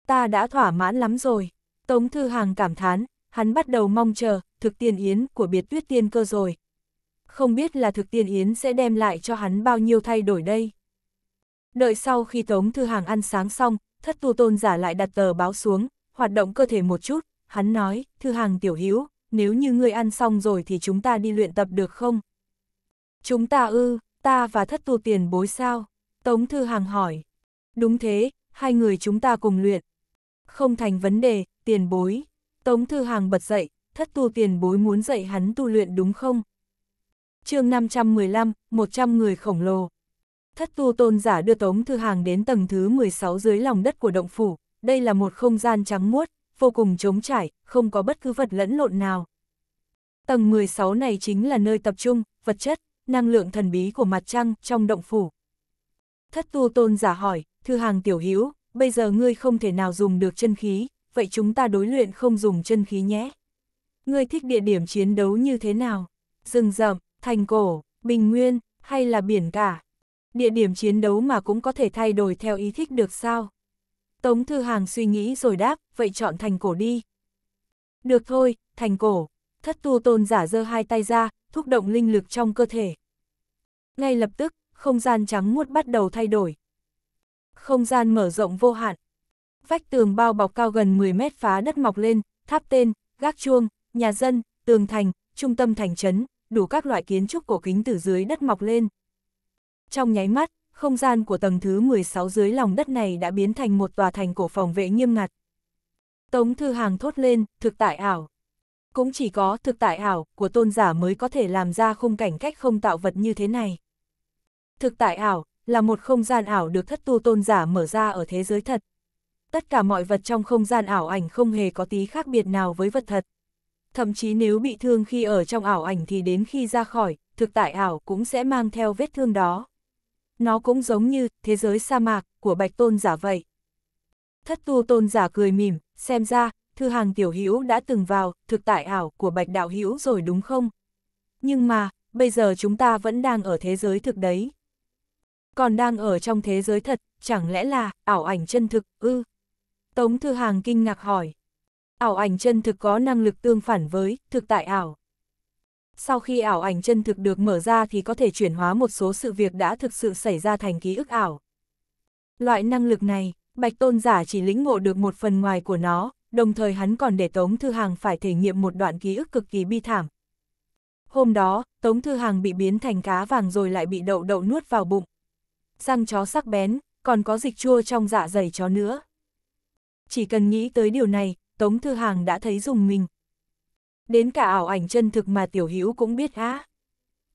ta đã thỏa mãn lắm rồi. Tống Thư Hàng cảm thán, hắn bắt đầu mong chờ, thực tiền yến của biệt tuyết tiên cơ rồi. Không biết là thực tiền yến sẽ đem lại cho hắn bao nhiêu thay đổi đây. Đợi sau khi Tống Thư Hàng ăn sáng xong, thất tu tôn giả lại đặt tờ báo xuống, hoạt động cơ thể một chút, hắn nói, Thư Hàng tiểu hữu nếu như ngươi ăn xong rồi thì chúng ta đi luyện tập được không? Chúng ta ư, ta và thất tu tiền bối sao? Tống Thư Hàng hỏi. Đúng thế, hai người chúng ta cùng luyện. Không thành vấn đề, tiền bối. Tống Thư Hàng bật dậy, thất tu tiền bối muốn dạy hắn tu luyện đúng không? chương 515, 100 người khổng lồ. Thất tu tôn giả đưa Tống Thư Hàng đến tầng thứ 16 dưới lòng đất của động phủ. Đây là một không gian trắng muốt, vô cùng trống trải, không có bất cứ vật lẫn lộn nào. Tầng 16 này chính là nơi tập trung, vật chất, năng lượng thần bí của mặt trăng trong động phủ. Thất tu tôn giả hỏi, Thư Hàng tiểu hữu bây giờ ngươi không thể nào dùng được chân khí, vậy chúng ta đối luyện không dùng chân khí nhé. Ngươi thích địa điểm chiến đấu như thế nào? Rừng rậm, thành cổ, bình nguyên, hay là biển cả? Địa điểm chiến đấu mà cũng có thể thay đổi theo ý thích được sao? Tống Thư Hàng suy nghĩ rồi đáp, vậy chọn thành cổ đi. Được thôi, thành cổ. Thất tu tôn giả giơ hai tay ra, thúc động linh lực trong cơ thể. Ngay lập tức, không gian trắng muốt bắt đầu thay đổi, không gian mở rộng vô hạn. Vách tường bao bọc cao gần 10 mét phá đất mọc lên, tháp tên, gác chuông, nhà dân, tường thành, trung tâm thành trấn, đủ các loại kiến trúc cổ kính từ dưới đất mọc lên. Trong nháy mắt, không gian của tầng thứ 16 dưới lòng đất này đã biến thành một tòa thành cổ phòng vệ nghiêm ngặt. Tống Thư Hàng thốt lên, thực tại ảo. Cũng chỉ có thực tại ảo của tôn giả mới có thể làm ra khung cảnh cách không tạo vật như thế này. Thực tại ảo là một không gian ảo được thất tu tôn giả mở ra ở thế giới thật. Tất cả mọi vật trong không gian ảo ảnh không hề có tí khác biệt nào với vật thật. Thậm chí nếu bị thương khi ở trong ảo ảnh thì đến khi ra khỏi, thực tại ảo cũng sẽ mang theo vết thương đó. Nó cũng giống như thế giới sa mạc của bạch tôn giả vậy. Thất tu tôn giả cười mỉm, xem ra, thư hàng tiểu hữu đã từng vào thực tại ảo của bạch đạo hữu rồi đúng không? Nhưng mà, bây giờ chúng ta vẫn đang ở thế giới thực đấy còn đang ở trong thế giới thật, chẳng lẽ là ảo ảnh chân thực, ư? Tống Thư Hàng kinh ngạc hỏi. Ảo ảnh chân thực có năng lực tương phản với thực tại ảo. Sau khi ảo ảnh chân thực được mở ra thì có thể chuyển hóa một số sự việc đã thực sự xảy ra thành ký ức ảo. Loại năng lực này, Bạch Tôn giả chỉ lĩnh ngộ được một phần ngoài của nó, đồng thời hắn còn để Tống Thư Hàng phải thể nghiệm một đoạn ký ức cực kỳ bi thảm. Hôm đó, Tống Thư Hàng bị biến thành cá vàng rồi lại bị đậu đậu nuốt vào bụng, răng chó sắc bén, còn có dịch chua trong dạ dày chó nữa. Chỉ cần nghĩ tới điều này, Tống Thư Hàng đã thấy dùng mình. Đến cả ảo ảnh chân thực mà Tiểu Hữu cũng biết á.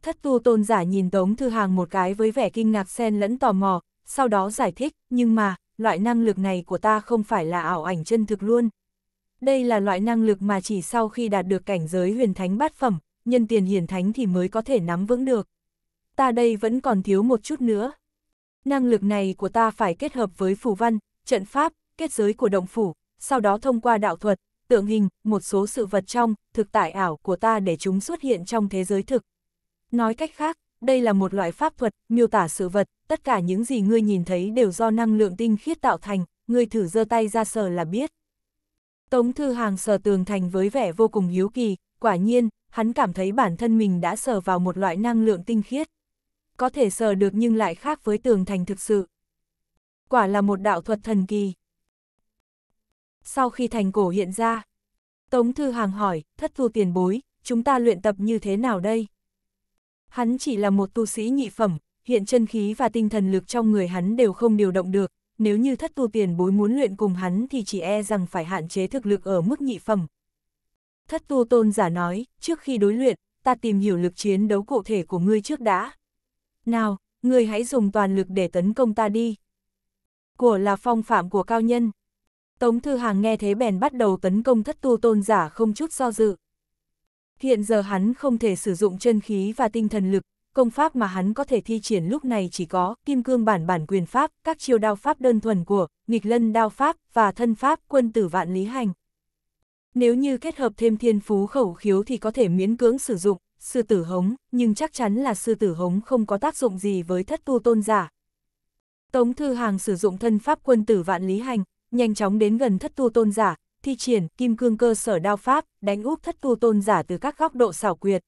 Thất tu tôn giả nhìn Tống Thư Hàng một cái với vẻ kinh ngạc xen lẫn tò mò, sau đó giải thích, nhưng mà, loại năng lực này của ta không phải là ảo ảnh chân thực luôn. Đây là loại năng lực mà chỉ sau khi đạt được cảnh giới huyền thánh bát phẩm, nhân tiền hiển thánh thì mới có thể nắm vững được. Ta đây vẫn còn thiếu một chút nữa năng lực này của ta phải kết hợp với phù văn, trận pháp, kết giới của động phủ, sau đó thông qua đạo thuật, tượng hình, một số sự vật trong, thực tại ảo của ta để chúng xuất hiện trong thế giới thực. Nói cách khác, đây là một loại pháp thuật, miêu tả sự vật, tất cả những gì ngươi nhìn thấy đều do năng lượng tinh khiết tạo thành, ngươi thử giơ tay ra sờ là biết. Tống Thư Hàng sờ tường thành với vẻ vô cùng hiếu kỳ, quả nhiên, hắn cảm thấy bản thân mình đã sờ vào một loại năng lượng tinh khiết có thể sờ được nhưng lại khác với tường thành thực sự. Quả là một đạo thuật thần kỳ. Sau khi thành cổ hiện ra, Tống Thư Hàng hỏi, thất tu tiền bối, chúng ta luyện tập như thế nào đây? Hắn chỉ là một tu sĩ nhị phẩm, hiện chân khí và tinh thần lực trong người hắn đều không điều động được, nếu như thất tu tiền bối muốn luyện cùng hắn thì chỉ e rằng phải hạn chế thực lực ở mức nhị phẩm. Thất tu tôn giả nói, trước khi đối luyện, ta tìm hiểu lực chiến đấu cụ thể của ngươi trước đã. Nào, người hãy dùng toàn lực để tấn công ta đi. Của là phong phạm của cao nhân. Tống Thư Hàng nghe thế bèn bắt đầu tấn công thất tu tôn giả không chút do dự. Hiện giờ hắn không thể sử dụng chân khí và tinh thần lực, công pháp mà hắn có thể thi triển lúc này chỉ có kim cương bản bản quyền pháp, các chiêu đao pháp đơn thuần của, nghịch lân đao pháp và thân pháp quân tử vạn lý hành. Nếu như kết hợp thêm thiên phú khẩu khiếu thì có thể miễn cưỡng sử dụng, sư tử hống, nhưng chắc chắn là sư tử hống không có tác dụng gì với thất tu tôn giả. Tống Thư Hàng sử dụng thân pháp quân tử vạn lý hành, nhanh chóng đến gần thất tu tôn giả, thi triển kim cương cơ sở đao pháp, đánh úp thất tu tôn giả từ các góc độ xảo quyệt.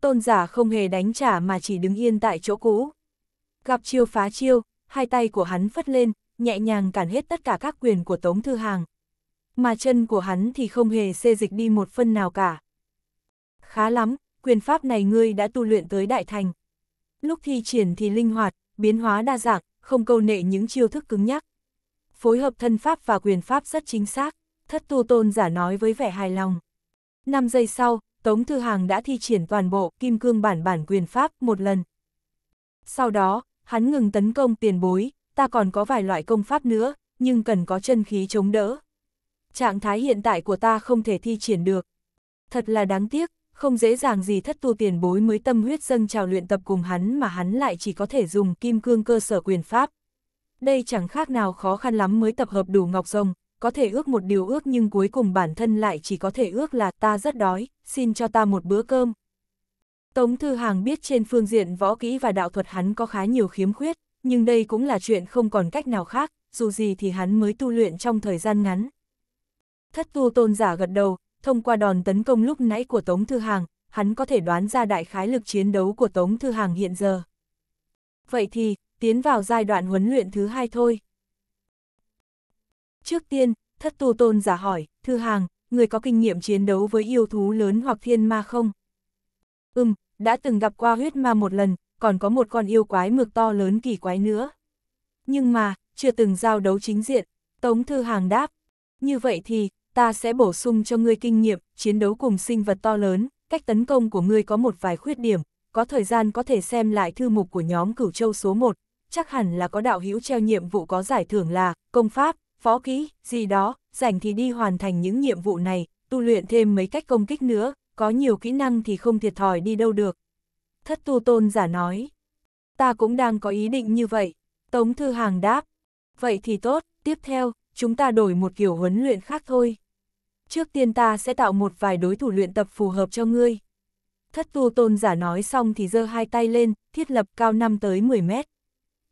Tôn giả không hề đánh trả mà chỉ đứng yên tại chỗ cũ. Gặp chiêu phá chiêu, hai tay của hắn phất lên, nhẹ nhàng cản hết tất cả các quyền của Tống Thư Hàng. Mà chân của hắn thì không hề xê dịch đi một phân nào cả. Khá lắm, quyền pháp này ngươi đã tu luyện tới đại thành. Lúc thi triển thì linh hoạt, biến hóa đa dạng, không câu nệ những chiêu thức cứng nhắc. Phối hợp thân pháp và quyền pháp rất chính xác, thất tu tôn giả nói với vẻ hài lòng. năm giây sau, Tống Thư Hàng đã thi triển toàn bộ kim cương bản bản quyền pháp một lần. Sau đó, hắn ngừng tấn công tiền bối, ta còn có vài loại công pháp nữa, nhưng cần có chân khí chống đỡ. Trạng thái hiện tại của ta không thể thi triển được. Thật là đáng tiếc, không dễ dàng gì thất tu tiền bối mới tâm huyết dâng trào luyện tập cùng hắn mà hắn lại chỉ có thể dùng kim cương cơ sở quyền pháp. Đây chẳng khác nào khó khăn lắm mới tập hợp đủ ngọc rồng, có thể ước một điều ước nhưng cuối cùng bản thân lại chỉ có thể ước là ta rất đói, xin cho ta một bữa cơm. Tống Thư Hàng biết trên phương diện võ kỹ và đạo thuật hắn có khá nhiều khiếm khuyết, nhưng đây cũng là chuyện không còn cách nào khác, dù gì thì hắn mới tu luyện trong thời gian ngắn. Thất tu tôn giả gật đầu, thông qua đòn tấn công lúc nãy của Tống Thư Hàng, hắn có thể đoán ra đại khái lực chiến đấu của Tống Thư Hàng hiện giờ. Vậy thì, tiến vào giai đoạn huấn luyện thứ hai thôi. Trước tiên, thất tu tôn giả hỏi, Thư Hàng, người có kinh nghiệm chiến đấu với yêu thú lớn hoặc thiên ma không? Ừm, đã từng gặp qua huyết ma một lần, còn có một con yêu quái mực to lớn kỳ quái nữa. Nhưng mà, chưa từng giao đấu chính diện, Tống Thư Hàng đáp. Như vậy thì, ta sẽ bổ sung cho ngươi kinh nghiệm, chiến đấu cùng sinh vật to lớn, cách tấn công của ngươi có một vài khuyết điểm, có thời gian có thể xem lại thư mục của nhóm cửu châu số 1, chắc hẳn là có đạo hữu treo nhiệm vụ có giải thưởng là công pháp, phó kỹ, gì đó, rảnh thì đi hoàn thành những nhiệm vụ này, tu luyện thêm mấy cách công kích nữa, có nhiều kỹ năng thì không thiệt thòi đi đâu được. Thất tu tôn giả nói, ta cũng đang có ý định như vậy, Tống Thư Hàng đáp, vậy thì tốt, tiếp theo, chúng ta đổi một kiểu huấn luyện khác thôi trước tiên ta sẽ tạo một vài đối thủ luyện tập phù hợp cho ngươi. Thất tu tôn giả nói xong thì giơ hai tay lên, thiết lập cao 5 tới 10 mét.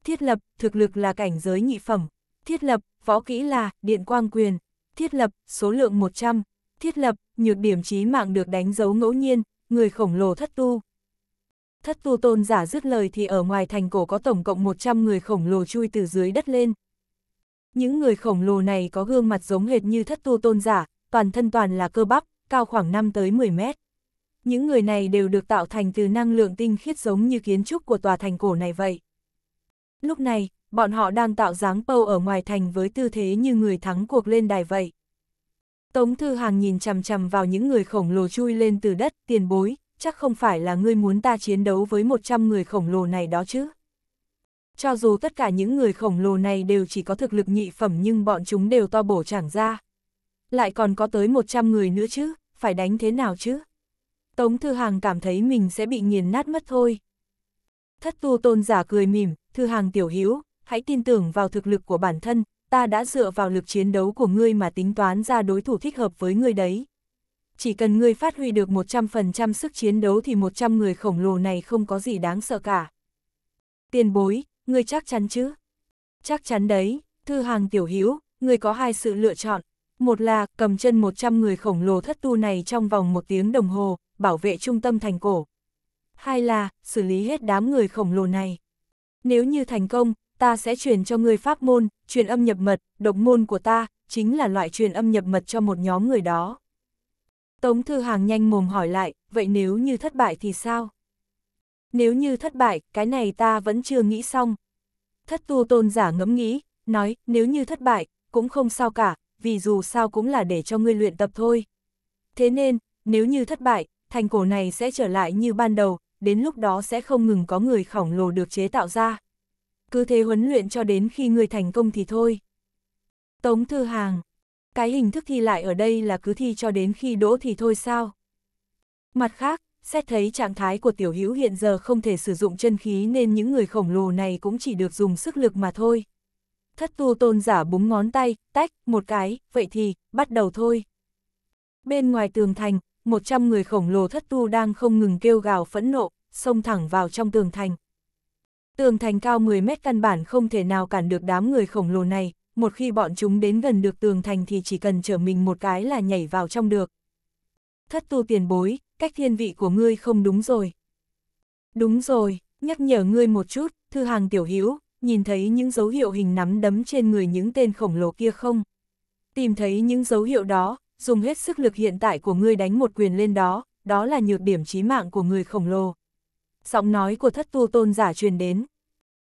Thiết lập, thực lực là cảnh giới nhị phẩm. Thiết lập, võ kỹ là, điện quang quyền. Thiết lập, số lượng 100. Thiết lập, nhược điểm trí mạng được đánh dấu ngẫu nhiên, người khổng lồ thất tu. Thất tu tôn giả dứt lời thì ở ngoài thành cổ có tổng cộng 100 người khổng lồ chui từ dưới đất lên. Những người khổng lồ này có gương mặt giống hệt như thất tu tôn giả, toàn thân toàn là cơ bắp, cao khoảng 5 tới 10 mét. Những người này đều được tạo thành từ năng lượng tinh khiết giống như kiến trúc của tòa thành cổ này vậy. Lúc này, bọn họ đang tạo dáng pâu ở ngoài thành với tư thế như người thắng cuộc lên đài vậy. Tống Thư Hàng nhìn chằm chằm vào những người khổng lồ chui lên từ đất, tiền bối, chắc không phải là ngươi muốn ta chiến đấu với 100 người khổng lồ này đó chứ. Cho dù tất cả những người khổng lồ này đều chỉ có thực lực nhị phẩm nhưng bọn chúng đều to bổ chẳng ra lại còn có tới 100 người nữa chứ, phải đánh thế nào chứ? Tống Thư Hàng cảm thấy mình sẽ bị nghiền nát mất thôi. Thất tu tôn giả cười mỉm, Thư Hàng tiểu hiếu, hãy tin tưởng vào thực lực của bản thân, ta đã dựa vào lực chiến đấu của ngươi mà tính toán ra đối thủ thích hợp với ngươi đấy. Chỉ cần ngươi phát huy được 100% sức chiến đấu thì 100 người khổng lồ này không có gì đáng sợ cả. Tiền bối, ngươi chắc chắn chứ? Chắc chắn đấy, Thư Hàng tiểu hiếu, ngươi có hai sự lựa chọn. Một là, cầm chân 100 người khổng lồ thất tu này trong vòng một tiếng đồng hồ, bảo vệ trung tâm thành cổ. Hai là, xử lý hết đám người khổng lồ này. Nếu như thành công, ta sẽ truyền cho người pháp môn, truyền âm nhập mật, độc môn của ta, chính là loại truyền âm nhập mật cho một nhóm người đó. Tống Thư Hàng nhanh mồm hỏi lại, vậy nếu như thất bại thì sao? Nếu như thất bại, cái này ta vẫn chưa nghĩ xong. Thất tu tôn giả ngẫm nghĩ, nói, nếu như thất bại, cũng không sao cả, vì dù sao cũng là để cho ngươi luyện tập thôi. Thế nên, nếu như thất bại, thành cổ này sẽ trở lại như ban đầu, đến lúc đó sẽ không ngừng có người khổng lồ được chế tạo ra. Cứ thế huấn luyện cho đến khi người thành công thì thôi. Tống Thư Hàng Cái hình thức thi lại ở đây là cứ thi cho đến khi đỗ thì thôi sao? Mặt khác, xét thấy trạng thái của tiểu hữu hiện giờ không thể sử dụng chân khí nên những người khổng lồ này cũng chỉ được dùng sức lực mà thôi. Thất tu tôn giả búng ngón tay, tách, một cái, vậy thì, bắt đầu thôi. Bên ngoài tường thành, 100 người khổng lồ thất tu đang không ngừng kêu gào phẫn nộ, xông thẳng vào trong tường thành. Tường thành cao 10 mét căn bản không thể nào cản được đám người khổng lồ này, một khi bọn chúng đến gần được tường thành thì chỉ cần trở mình một cái là nhảy vào trong được. Thất tu tiền bối, cách thiên vị của ngươi không đúng rồi. Đúng rồi, nhắc nhở ngươi một chút, thư hàng tiểu hữu nhìn thấy những dấu hiệu hình nắm đấm trên người những tên khổng lồ kia không? Tìm thấy những dấu hiệu đó, dùng hết sức lực hiện tại của ngươi đánh một quyền lên đó, đó là nhược điểm chí mạng của người khổng lồ. Giọng nói của thất tu tôn giả truyền đến.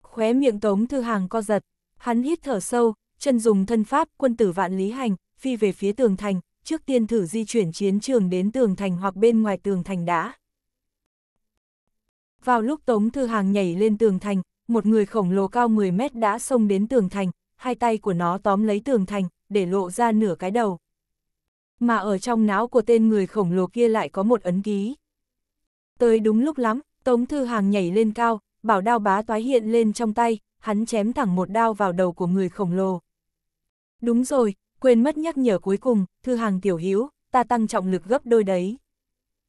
Khóe miệng tống thư hàng co giật, hắn hít thở sâu, chân dùng thân pháp quân tử vạn lý hành, phi về phía tường thành, trước tiên thử di chuyển chiến trường đến tường thành hoặc bên ngoài tường thành đã. Vào lúc Tống Thư Hàng nhảy lên tường thành, một người khổng lồ cao 10 mét đã xông đến tường thành, hai tay của nó tóm lấy tường thành, để lộ ra nửa cái đầu. Mà ở trong não của tên người khổng lồ kia lại có một ấn ký. Tới đúng lúc lắm, Tống Thư Hàng nhảy lên cao, bảo đao bá toái hiện lên trong tay, hắn chém thẳng một đao vào đầu của người khổng lồ. Đúng rồi, quên mất nhắc nhở cuối cùng, Thư Hàng tiểu hữu ta tăng trọng lực gấp đôi đấy.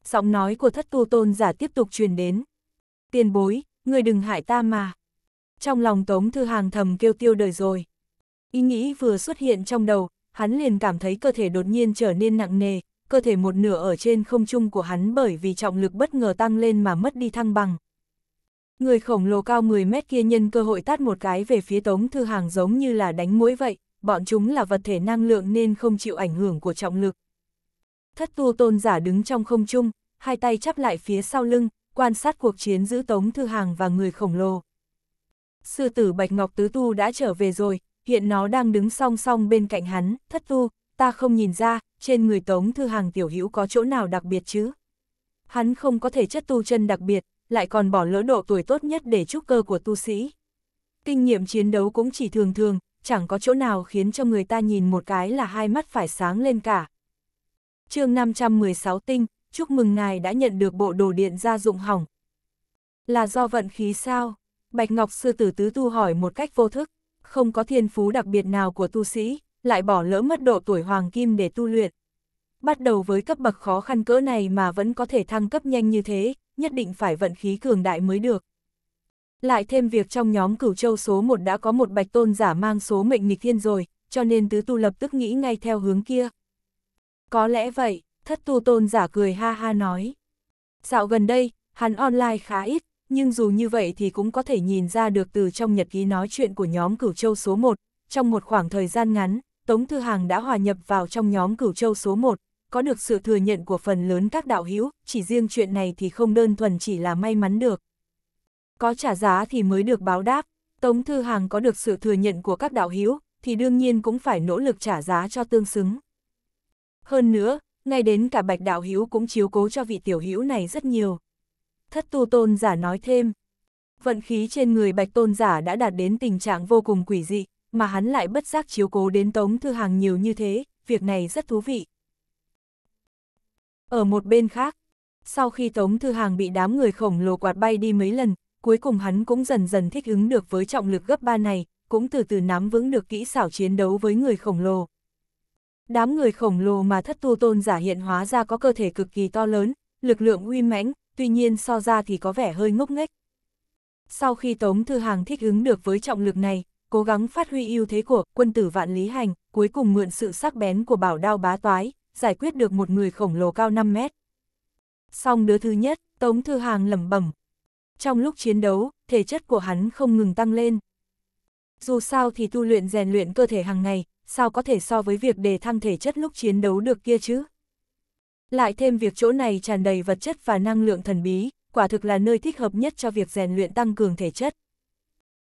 Giọng nói của thất tu tôn giả tiếp tục truyền đến. Tiền bối, người đừng hại ta mà trong lòng Tống Thư Hàng thầm kêu tiêu đời rồi. Ý nghĩ vừa xuất hiện trong đầu, hắn liền cảm thấy cơ thể đột nhiên trở nên nặng nề, cơ thể một nửa ở trên không trung của hắn bởi vì trọng lực bất ngờ tăng lên mà mất đi thăng bằng. Người khổng lồ cao 10 mét kia nhân cơ hội tát một cái về phía Tống Thư Hàng giống như là đánh mũi vậy, bọn chúng là vật thể năng lượng nên không chịu ảnh hưởng của trọng lực. Thất tu tôn giả đứng trong không trung, hai tay chắp lại phía sau lưng, quan sát cuộc chiến giữa Tống Thư Hàng và người khổng lồ sư tử Bạch Ngọc Tứ Tu đã trở về rồi, hiện nó đang đứng song song bên cạnh hắn, thất tu, ta không nhìn ra, trên người Tống Thư Hàng tiểu hữu có chỗ nào đặc biệt chứ? Hắn không có thể chất tu chân đặc biệt, lại còn bỏ lỡ độ tuổi tốt nhất để trúc cơ của tu sĩ. Kinh nghiệm chiến đấu cũng chỉ thường thường, chẳng có chỗ nào khiến cho người ta nhìn một cái là hai mắt phải sáng lên cả. chương 516 tinh, chúc mừng ngài đã nhận được bộ đồ điện gia dụng hỏng. Là do vận khí sao? Bạch Ngọc Sư Tử Tứ Tu hỏi một cách vô thức, không có thiên phú đặc biệt nào của tu sĩ, lại bỏ lỡ mất độ tuổi hoàng kim để tu luyện. Bắt đầu với cấp bậc khó khăn cỡ này mà vẫn có thể thăng cấp nhanh như thế, nhất định phải vận khí cường đại mới được. Lại thêm việc trong nhóm cửu châu số 1 đã có một bạch tôn giả mang số mệnh nghịch thiên rồi, cho nên tứ tu lập tức nghĩ ngay theo hướng kia. Có lẽ vậy, thất tu tôn giả cười ha ha nói. Dạo gần đây, hắn online khá ít, nhưng dù như vậy thì cũng có thể nhìn ra được từ trong nhật ký nói chuyện của nhóm Cửu Châu số 1, trong một khoảng thời gian ngắn, Tống Thư Hàng đã hòa nhập vào trong nhóm Cửu Châu số 1, có được sự thừa nhận của phần lớn các đạo hữu, chỉ riêng chuyện này thì không đơn thuần chỉ là may mắn được. Có trả giá thì mới được báo đáp, Tống Thư Hàng có được sự thừa nhận của các đạo hữu, thì đương nhiên cũng phải nỗ lực trả giá cho tương xứng. Hơn nữa, ngay đến cả Bạch đạo hữu cũng chiếu cố cho vị tiểu hữu này rất nhiều, thất tu tôn giả nói thêm. Vận khí trên người bạch tôn giả đã đạt đến tình trạng vô cùng quỷ dị, mà hắn lại bất giác chiếu cố đến tống thư hàng nhiều như thế, việc này rất thú vị. Ở một bên khác, sau khi tống thư hàng bị đám người khổng lồ quạt bay đi mấy lần, cuối cùng hắn cũng dần dần thích ứng được với trọng lực gấp ba này, cũng từ từ nắm vững được kỹ xảo chiến đấu với người khổng lồ. Đám người khổng lồ mà thất tu tôn giả hiện hóa ra có cơ thể cực kỳ to lớn, lực lượng uy mãnh, tuy nhiên so ra thì có vẻ hơi ngốc nghếch. Sau khi Tống Thư Hàng thích ứng được với trọng lực này, cố gắng phát huy ưu thế của quân tử vạn lý hành, cuối cùng mượn sự sắc bén của bảo đao bá toái, giải quyết được một người khổng lồ cao 5 mét. Xong đứa thứ nhất, Tống Thư Hàng lẩm bẩm. Trong lúc chiến đấu, thể chất của hắn không ngừng tăng lên. Dù sao thì tu luyện rèn luyện cơ thể hàng ngày, sao có thể so với việc đề thăng thể chất lúc chiến đấu được kia chứ? Lại thêm việc chỗ này tràn đầy vật chất và năng lượng thần bí, quả thực là nơi thích hợp nhất cho việc rèn luyện tăng cường thể chất.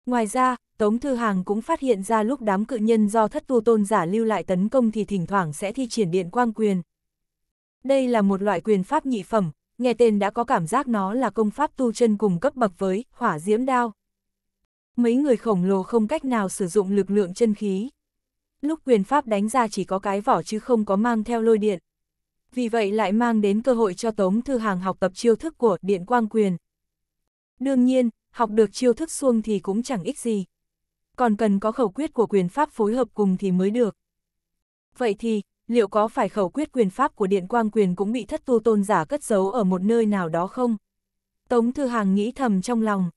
Ngoài ra, Tống Thư Hàng cũng phát hiện ra lúc đám cự nhân do thất tu tôn giả lưu lại tấn công thì thỉnh thoảng sẽ thi triển điện quang quyền. Đây là một loại quyền pháp nhị phẩm, nghe tên đã có cảm giác nó là công pháp tu chân cùng cấp bậc với hỏa diễm đao. Mấy người khổng lồ không cách nào sử dụng lực lượng chân khí. Lúc quyền pháp đánh ra chỉ có cái vỏ chứ không có mang theo lôi điện vì vậy lại mang đến cơ hội cho Tống Thư Hàng học tập chiêu thức của Điện Quang Quyền. Đương nhiên, học được chiêu thức xuông thì cũng chẳng ích gì. Còn cần có khẩu quyết của quyền pháp phối hợp cùng thì mới được. Vậy thì, liệu có phải khẩu quyết quyền pháp của Điện Quang Quyền cũng bị thất tu tôn giả cất giấu ở một nơi nào đó không? Tống Thư Hàng nghĩ thầm trong lòng.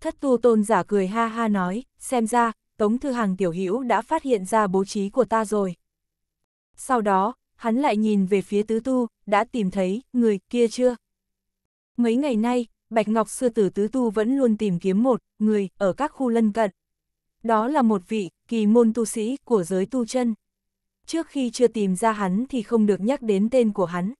Thất tu tôn giả cười ha ha nói, xem ra, Tống Thư Hàng tiểu hữu đã phát hiện ra bố trí của ta rồi. Sau đó, hắn lại nhìn về phía tứ tu, đã tìm thấy người kia chưa? Mấy ngày nay, Bạch Ngọc sư tử tứ tu vẫn luôn tìm kiếm một người ở các khu lân cận. Đó là một vị kỳ môn tu sĩ của giới tu chân. Trước khi chưa tìm ra hắn thì không được nhắc đến tên của hắn.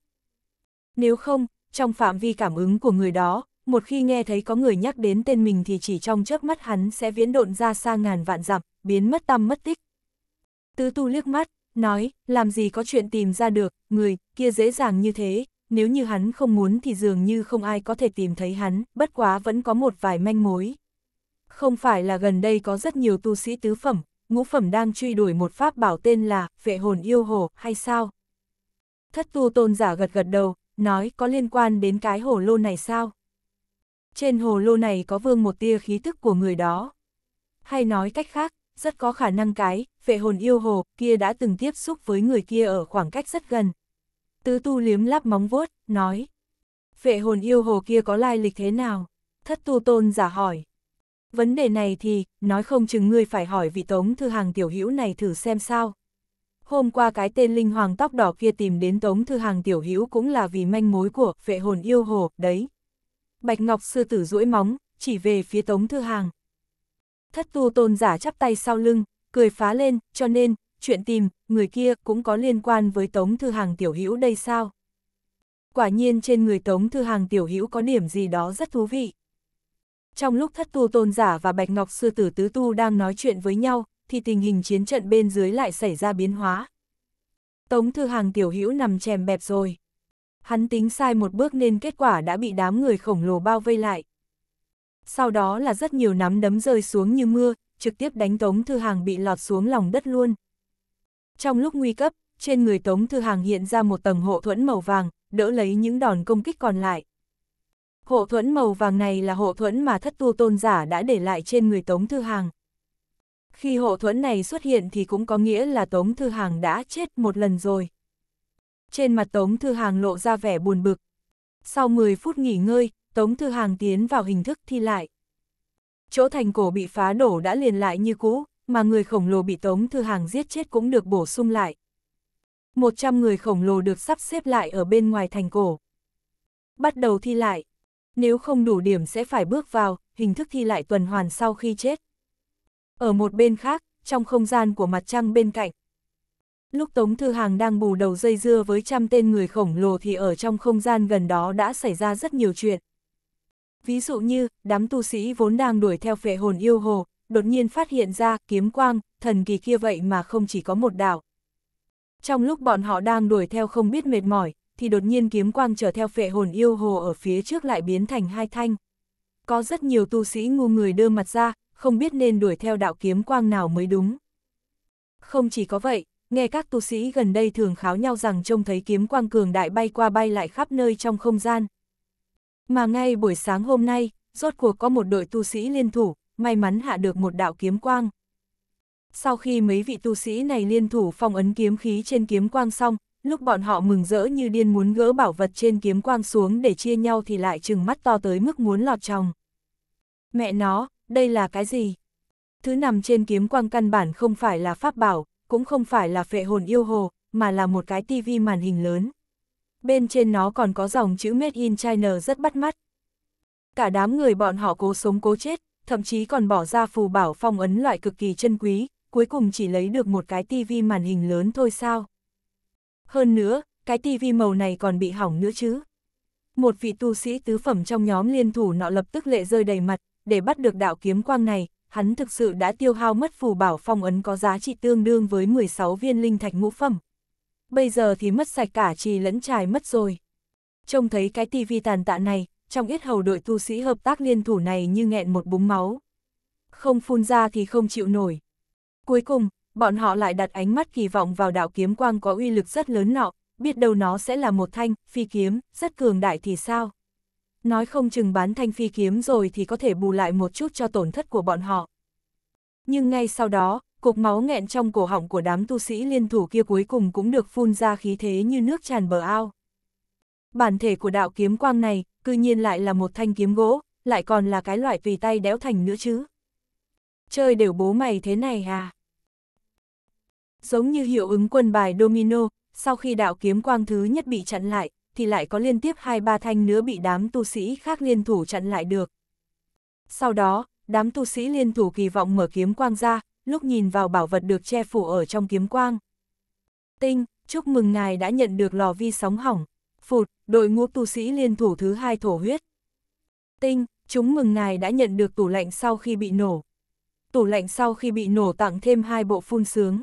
Nếu không, trong phạm vi cảm ứng của người đó, một khi nghe thấy có người nhắc đến tên mình thì chỉ trong chớp mắt hắn sẽ viễn độn ra xa ngàn vạn dặm, biến mất tâm mất tích. Tứ tu liếc mắt, nói, làm gì có chuyện tìm ra được, người kia dễ dàng như thế, nếu như hắn không muốn thì dường như không ai có thể tìm thấy hắn, bất quá vẫn có một vài manh mối. Không phải là gần đây có rất nhiều tu sĩ tứ phẩm, ngũ phẩm đang truy đuổi một pháp bảo tên là vệ hồn yêu hồ hay sao? Thất tu tôn giả gật gật đầu, nói có liên quan đến cái hồ lô này sao? Trên hồ lô này có vương một tia khí tức của người đó. Hay nói cách khác, rất có khả năng cái, vệ hồn yêu hồ, kia đã từng tiếp xúc với người kia ở khoảng cách rất gần. Tứ tu liếm lắp móng vuốt, nói. Vệ hồn yêu hồ kia có lai lịch thế nào? Thất tu tôn giả hỏi. Vấn đề này thì, nói không chừng ngươi phải hỏi vị tống thư hàng tiểu hữu này thử xem sao. Hôm qua cái tên linh hoàng tóc đỏ kia tìm đến tống thư hàng tiểu hữu cũng là vì manh mối của vệ hồn yêu hồ, đấy. Bạch Ngọc sư tử duỗi móng, chỉ về phía tống thư hàng. Thất tu tôn giả chắp tay sau lưng, cười phá lên, cho nên, chuyện tìm, người kia cũng có liên quan với Tống Thư Hàng Tiểu Hữu đây sao? Quả nhiên trên người Tống Thư Hàng Tiểu Hữu có điểm gì đó rất thú vị. Trong lúc thất tu tôn giả và Bạch Ngọc Sư Tử Tứ Tu đang nói chuyện với nhau, thì tình hình chiến trận bên dưới lại xảy ra biến hóa. Tống Thư Hàng Tiểu Hữu nằm chèm bẹp rồi. Hắn tính sai một bước nên kết quả đã bị đám người khổng lồ bao vây lại sau đó là rất nhiều nắm đấm rơi xuống như mưa, trực tiếp đánh Tống Thư Hàng bị lọt xuống lòng đất luôn. Trong lúc nguy cấp, trên người Tống Thư Hàng hiện ra một tầng hộ thuẫn màu vàng, đỡ lấy những đòn công kích còn lại. Hộ thuẫn màu vàng này là hộ thuẫn mà thất tu tôn giả đã để lại trên người Tống Thư Hàng. Khi hộ thuẫn này xuất hiện thì cũng có nghĩa là Tống Thư Hàng đã chết một lần rồi. Trên mặt Tống Thư Hàng lộ ra vẻ buồn bực. Sau 10 phút nghỉ ngơi, Tống Thư Hàng tiến vào hình thức thi lại. Chỗ thành cổ bị phá đổ đã liền lại như cũ, mà người khổng lồ bị Tống Thư Hàng giết chết cũng được bổ sung lại. 100 người khổng lồ được sắp xếp lại ở bên ngoài thành cổ. Bắt đầu thi lại. Nếu không đủ điểm sẽ phải bước vào, hình thức thi lại tuần hoàn sau khi chết. Ở một bên khác, trong không gian của mặt trăng bên cạnh. Lúc Tống Thư Hàng đang bù đầu dây dưa với trăm tên người khổng lồ thì ở trong không gian gần đó đã xảy ra rất nhiều chuyện. Ví dụ như, đám tu sĩ vốn đang đuổi theo phệ hồn yêu hồ, đột nhiên phát hiện ra kiếm quang, thần kỳ kia vậy mà không chỉ có một đạo. Trong lúc bọn họ đang đuổi theo không biết mệt mỏi, thì đột nhiên kiếm quang trở theo phệ hồn yêu hồ ở phía trước lại biến thành hai thanh. Có rất nhiều tu sĩ ngu người đưa mặt ra, không biết nên đuổi theo đạo kiếm quang nào mới đúng. Không chỉ có vậy, nghe các tu sĩ gần đây thường kháo nhau rằng trông thấy kiếm quang cường đại bay qua bay lại khắp nơi trong không gian, mà ngay buổi sáng hôm nay, rốt cuộc có một đội tu sĩ liên thủ, may mắn hạ được một đạo kiếm quang. Sau khi mấy vị tu sĩ này liên thủ phong ấn kiếm khí trên kiếm quang xong, lúc bọn họ mừng rỡ như điên muốn gỡ bảo vật trên kiếm quang xuống để chia nhau thì lại trừng mắt to tới mức muốn lọt tròng. Mẹ nó, đây là cái gì? Thứ nằm trên kiếm quang căn bản không phải là pháp bảo, cũng không phải là phệ hồn yêu hồ, mà là một cái tivi màn hình lớn bên trên nó còn có dòng chữ Made in China rất bắt mắt. Cả đám người bọn họ cố sống cố chết, thậm chí còn bỏ ra phù bảo phong ấn loại cực kỳ chân quý, cuối cùng chỉ lấy được một cái tivi màn hình lớn thôi sao. Hơn nữa, cái tivi màu này còn bị hỏng nữa chứ. Một vị tu sĩ tứ phẩm trong nhóm liên thủ nọ lập tức lệ rơi đầy mặt, để bắt được đạo kiếm quang này, hắn thực sự đã tiêu hao mất phù bảo phong ấn có giá trị tương đương với 16 viên linh thạch ngũ phẩm bây giờ thì mất sạch cả trì lẫn trài mất rồi. Trông thấy cái tivi tàn tạ này, trong ít hầu đội tu sĩ hợp tác liên thủ này như nghẹn một búng máu. Không phun ra thì không chịu nổi. Cuối cùng, bọn họ lại đặt ánh mắt kỳ vọng vào đạo kiếm quang có uy lực rất lớn nọ, biết đâu nó sẽ là một thanh, phi kiếm, rất cường đại thì sao? Nói không chừng bán thanh phi kiếm rồi thì có thể bù lại một chút cho tổn thất của bọn họ. Nhưng ngay sau đó, cục máu nghẹn trong cổ họng của đám tu sĩ liên thủ kia cuối cùng cũng được phun ra khí thế như nước tràn bờ ao. Bản thể của đạo kiếm quang này, cư nhiên lại là một thanh kiếm gỗ, lại còn là cái loại vì tay đéo thành nữa chứ. Chơi đều bố mày thế này à? Giống như hiệu ứng quân bài domino, sau khi đạo kiếm quang thứ nhất bị chặn lại, thì lại có liên tiếp hai ba thanh nữa bị đám tu sĩ khác liên thủ chặn lại được. Sau đó, đám tu sĩ liên thủ kỳ vọng mở kiếm quang ra, lúc nhìn vào bảo vật được che phủ ở trong kiếm quang. Tinh, chúc mừng ngài đã nhận được lò vi sóng hỏng. Phụt, đội ngũ tu sĩ liên thủ thứ hai thổ huyết. Tinh, chúc mừng ngài đã nhận được tủ lạnh sau khi bị nổ. Tủ lạnh sau khi bị nổ tặng thêm hai bộ phun sướng.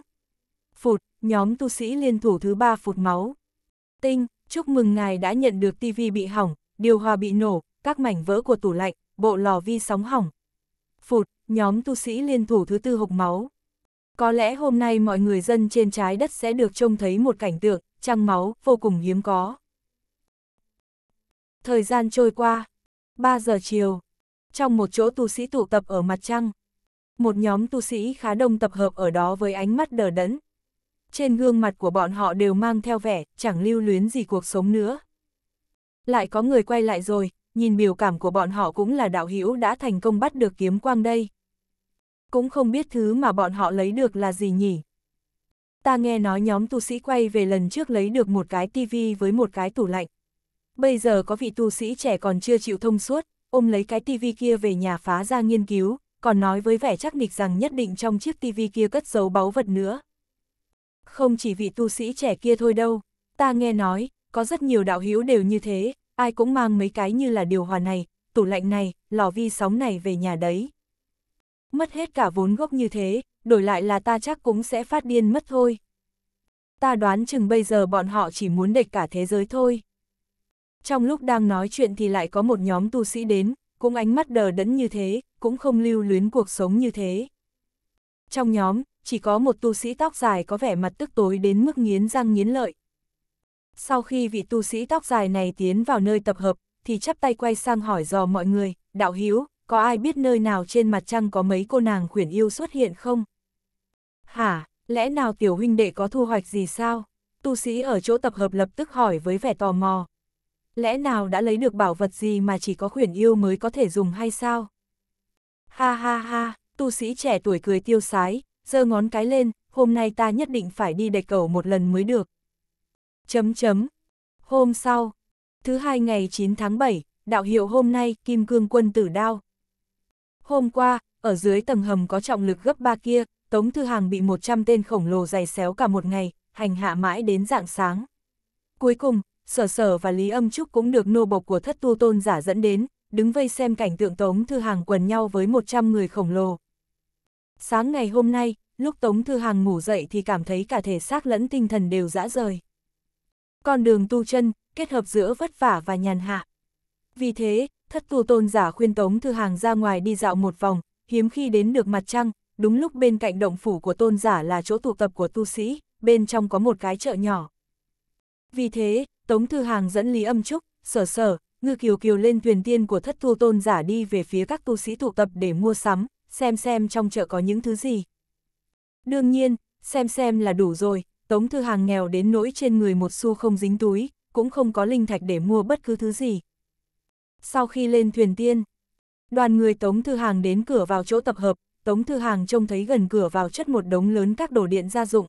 Phụt, nhóm tu sĩ liên thủ thứ ba phụt máu. Tinh, chúc mừng ngài đã nhận được tivi bị hỏng, điều hòa bị nổ, các mảnh vỡ của tủ lạnh, bộ lò vi sóng hỏng. Phụt, nhóm tu sĩ liên thủ thứ tư hộc máu. Có lẽ hôm nay mọi người dân trên trái đất sẽ được trông thấy một cảnh tượng, trăng máu, vô cùng hiếm có. Thời gian trôi qua, 3 giờ chiều, trong một chỗ tu sĩ tụ tập ở mặt trăng. Một nhóm tu sĩ khá đông tập hợp ở đó với ánh mắt đờ đẫn. Trên gương mặt của bọn họ đều mang theo vẻ, chẳng lưu luyến gì cuộc sống nữa. Lại có người quay lại rồi, nhìn biểu cảm của bọn họ cũng là đạo hữu đã thành công bắt được kiếm quang đây. Cũng không biết thứ mà bọn họ lấy được là gì nhỉ. Ta nghe nói nhóm tu sĩ quay về lần trước lấy được một cái tivi với một cái tủ lạnh. Bây giờ có vị tu sĩ trẻ còn chưa chịu thông suốt, ôm lấy cái tivi kia về nhà phá ra nghiên cứu, còn nói với vẻ chắc nịch rằng nhất định trong chiếc tivi kia cất giấu báu vật nữa. Không chỉ vị tu sĩ trẻ kia thôi đâu, ta nghe nói, có rất nhiều đạo hữu đều như thế, ai cũng mang mấy cái như là điều hòa này, tủ lạnh này, lò vi sóng này về nhà đấy. Mất hết cả vốn gốc như thế, đổi lại là ta chắc cũng sẽ phát điên mất thôi. Ta đoán chừng bây giờ bọn họ chỉ muốn địch cả thế giới thôi. Trong lúc đang nói chuyện thì lại có một nhóm tu sĩ đến, cũng ánh mắt đờ đẫn như thế, cũng không lưu luyến cuộc sống như thế. Trong nhóm, chỉ có một tu sĩ tóc dài có vẻ mặt tức tối đến mức nghiến răng nghiến lợi, sau khi vị tu sĩ tóc dài này tiến vào nơi tập hợp, thì chắp tay quay sang hỏi dò mọi người, đạo hiếu, có ai biết nơi nào trên mặt trăng có mấy cô nàng khuyển yêu xuất hiện không? Hả, lẽ nào tiểu huynh đệ có thu hoạch gì sao? Tu sĩ ở chỗ tập hợp lập tức hỏi với vẻ tò mò. Lẽ nào đã lấy được bảo vật gì mà chỉ có khuyển yêu mới có thể dùng hay sao? Ha ha ha, tu sĩ trẻ tuổi cười tiêu sái, giơ ngón cái lên, hôm nay ta nhất định phải đi đề cầu một lần mới được. Chấm chấm. Hôm sau, thứ hai ngày 9 tháng 7, đạo hiệu hôm nay Kim Cương Quân Tử Đao. Hôm qua, ở dưới tầng hầm có trọng lực gấp ba kia, Tống Thư Hàng bị 100 tên khổng lồ dày xéo cả một ngày, hành hạ mãi đến dạng sáng. Cuối cùng, Sở Sở và Lý Âm Trúc cũng được nô bộc của thất tu tôn giả dẫn đến, đứng vây xem cảnh tượng Tống Thư Hàng quần nhau với 100 người khổng lồ. Sáng ngày hôm nay, lúc Tống Thư Hàng ngủ dậy thì cảm thấy cả thể xác lẫn tinh thần đều dã rời con đường tu chân, kết hợp giữa vất vả và nhàn hạ. Vì thế, thất tu tôn giả khuyên Tống Thư Hàng ra ngoài đi dạo một vòng, hiếm khi đến được mặt trăng, đúng lúc bên cạnh động phủ của tôn giả là chỗ tụ tập của tu sĩ, bên trong có một cái chợ nhỏ. Vì thế, Tống Thư Hàng dẫn Lý Âm Trúc, Sở Sở, Ngư Kiều Kiều lên thuyền tiên của thất tu tôn giả đi về phía các tu sĩ tụ tập để mua sắm, xem xem trong chợ có những thứ gì. Đương nhiên, xem xem là đủ rồi, Tống Thư Hàng nghèo đến nỗi trên người một xu không dính túi, cũng không có linh thạch để mua bất cứ thứ gì. Sau khi lên thuyền tiên, đoàn người Tống Thư Hàng đến cửa vào chỗ tập hợp, Tống Thư Hàng trông thấy gần cửa vào chất một đống lớn các đồ điện gia dụng.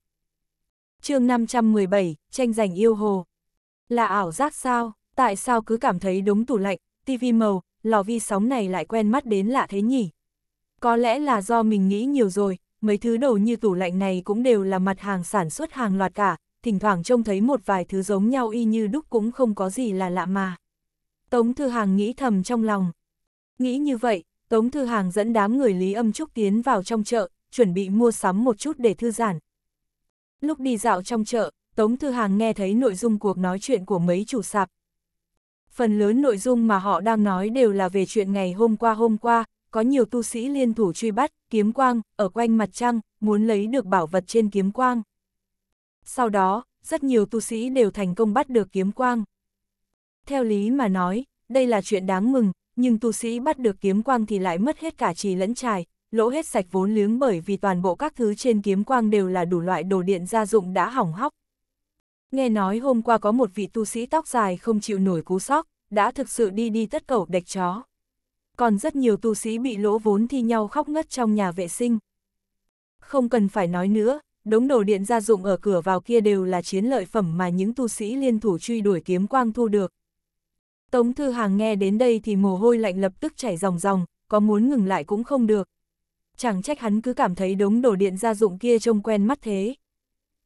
chương 517, tranh giành yêu hồ. Là ảo giác sao, tại sao cứ cảm thấy đống tủ lạnh, tivi màu, lò vi sóng này lại quen mắt đến lạ thế nhỉ? Có lẽ là do mình nghĩ nhiều rồi, mấy thứ đồ như tủ lạnh này cũng đều là mặt hàng sản xuất hàng loạt cả, thỉnh thoảng trông thấy một vài thứ giống nhau y như đúc cũng không có gì là lạ mà. Tống Thư Hàng nghĩ thầm trong lòng. Nghĩ như vậy, Tống Thư Hàng dẫn đám người Lý Âm Trúc tiến vào trong chợ, chuẩn bị mua sắm một chút để thư giãn. Lúc đi dạo trong chợ, Tống Thư Hàng nghe thấy nội dung cuộc nói chuyện của mấy chủ sạp. Phần lớn nội dung mà họ đang nói đều là về chuyện ngày hôm qua hôm qua, có nhiều tu sĩ liên thủ truy bắt, kiếm quang, ở quanh mặt trăng, muốn lấy được bảo vật trên kiếm quang. Sau đó, rất nhiều tu sĩ đều thành công bắt được kiếm quang. Theo lý mà nói, đây là chuyện đáng mừng, nhưng tu sĩ bắt được kiếm quang thì lại mất hết cả trì lẫn trài, lỗ hết sạch vốn liếng bởi vì toàn bộ các thứ trên kiếm quang đều là đủ loại đồ điện gia dụng đã hỏng hóc. Nghe nói hôm qua có một vị tu sĩ tóc dài không chịu nổi cú sóc, đã thực sự đi đi tất cẩu đạch chó còn rất nhiều tu sĩ bị lỗ vốn thi nhau khóc ngất trong nhà vệ sinh. Không cần phải nói nữa, đống đồ điện gia dụng ở cửa vào kia đều là chiến lợi phẩm mà những tu sĩ liên thủ truy đuổi kiếm quang thu được. Tống Thư Hàng nghe đến đây thì mồ hôi lạnh lập tức chảy ròng ròng, có muốn ngừng lại cũng không được. Chẳng trách hắn cứ cảm thấy đống đồ điện gia dụng kia trông quen mắt thế.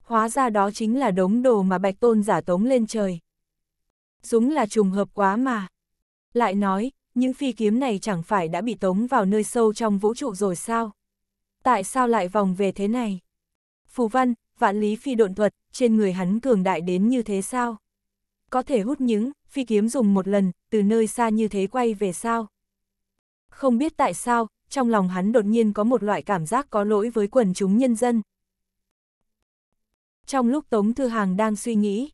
Hóa ra đó chính là đống đồ mà Bạch Tôn giả tống lên trời. Dúng là trùng hợp quá mà. Lại nói, những phi kiếm này chẳng phải đã bị tống vào nơi sâu trong vũ trụ rồi sao? Tại sao lại vòng về thế này? Phù văn, vạn lý phi độn thuật, trên người hắn cường đại đến như thế sao? Có thể hút những phi kiếm dùng một lần, từ nơi xa như thế quay về sao? Không biết tại sao, trong lòng hắn đột nhiên có một loại cảm giác có lỗi với quần chúng nhân dân. Trong lúc Tống Thư Hàng đang suy nghĩ,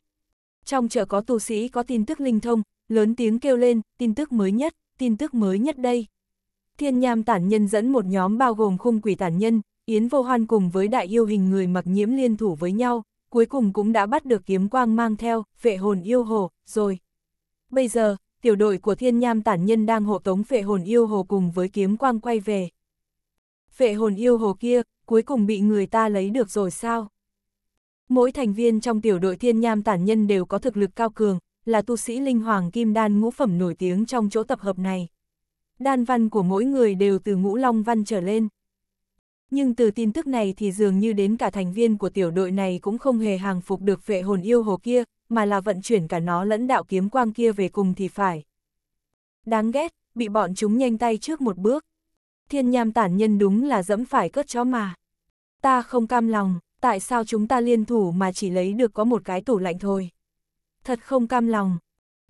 trong chợ có tu sĩ có tin tức linh thông, lớn tiếng kêu lên, tin tức mới nhất tin tức mới nhất đây. Thiên nham tản nhân dẫn một nhóm bao gồm khung quỷ tản nhân, Yến Vô Hoan cùng với đại yêu hình người mặc nhiễm liên thủ với nhau, cuối cùng cũng đã bắt được kiếm quang mang theo, vệ hồn yêu hồ, rồi. Bây giờ, tiểu đội của thiên nham tản nhân đang hộ tống vệ hồn yêu hồ cùng với kiếm quang quay về. Vệ hồn yêu hồ kia, cuối cùng bị người ta lấy được rồi sao? Mỗi thành viên trong tiểu đội thiên nham tản nhân đều có thực lực cao cường, là tu sĩ linh hoàng kim đan ngũ phẩm nổi tiếng trong chỗ tập hợp này. Đan văn của mỗi người đều từ ngũ long văn trở lên. Nhưng từ tin tức này thì dường như đến cả thành viên của tiểu đội này cũng không hề hàng phục được vệ hồn yêu hồ kia, mà là vận chuyển cả nó lẫn đạo kiếm quang kia về cùng thì phải. Đáng ghét, bị bọn chúng nhanh tay trước một bước. Thiên nham tản nhân đúng là dẫm phải cất chó mà. Ta không cam lòng, tại sao chúng ta liên thủ mà chỉ lấy được có một cái tủ lạnh thôi thật không cam lòng.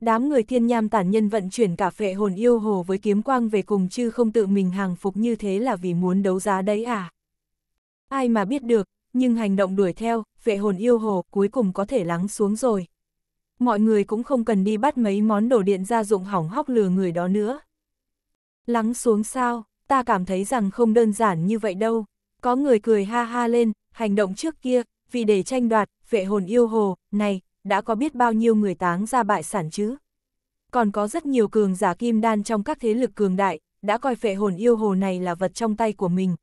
Đám người thiên nham tản nhân vận chuyển cả phệ hồn yêu hồ với kiếm quang về cùng chứ không tự mình hàng phục như thế là vì muốn đấu giá đấy à. Ai mà biết được, nhưng hành động đuổi theo, phệ hồn yêu hồ cuối cùng có thể lắng xuống rồi. Mọi người cũng không cần đi bắt mấy món đồ điện gia dụng hỏng hóc lừa người đó nữa. Lắng xuống sao, ta cảm thấy rằng không đơn giản như vậy đâu. Có người cười ha ha lên, hành động trước kia, vì để tranh đoạt, phệ hồn yêu hồ, này, đã có biết bao nhiêu người táng ra bại sản chứ. Còn có rất nhiều cường giả kim đan trong các thế lực cường đại, đã coi phệ hồn yêu hồ này là vật trong tay của mình.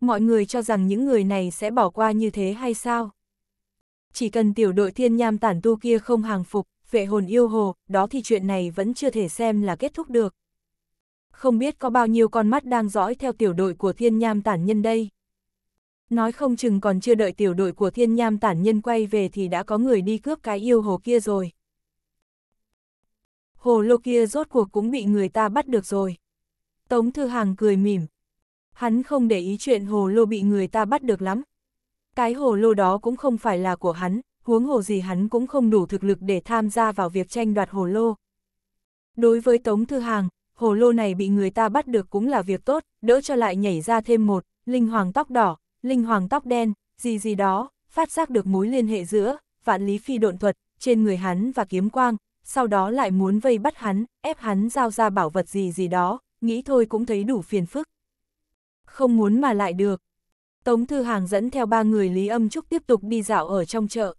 Mọi người cho rằng những người này sẽ bỏ qua như thế hay sao? Chỉ cần tiểu đội thiên nham tản tu kia không hàng phục, phệ hồn yêu hồ, đó thì chuyện này vẫn chưa thể xem là kết thúc được. Không biết có bao nhiêu con mắt đang dõi theo tiểu đội của thiên nham tản nhân đây nói không chừng còn chưa đợi tiểu đội của thiên nham tản nhân quay về thì đã có người đi cướp cái yêu hồ kia rồi. Hồ lô kia rốt cuộc cũng bị người ta bắt được rồi. Tống Thư Hàng cười mỉm. Hắn không để ý chuyện hồ lô bị người ta bắt được lắm. Cái hồ lô đó cũng không phải là của hắn, huống hồ gì hắn cũng không đủ thực lực để tham gia vào việc tranh đoạt hồ lô. Đối với Tống Thư Hàng, hồ lô này bị người ta bắt được cũng là việc tốt, đỡ cho lại nhảy ra thêm một, linh hoàng tóc đỏ, linh hoàng tóc đen, gì gì đó, phát giác được mối liên hệ giữa, vạn lý phi độn thuật, trên người hắn và kiếm quang, sau đó lại muốn vây bắt hắn, ép hắn giao ra bảo vật gì gì đó, nghĩ thôi cũng thấy đủ phiền phức. Không muốn mà lại được. Tống Thư Hàng dẫn theo ba người Lý Âm Trúc tiếp tục đi dạo ở trong chợ.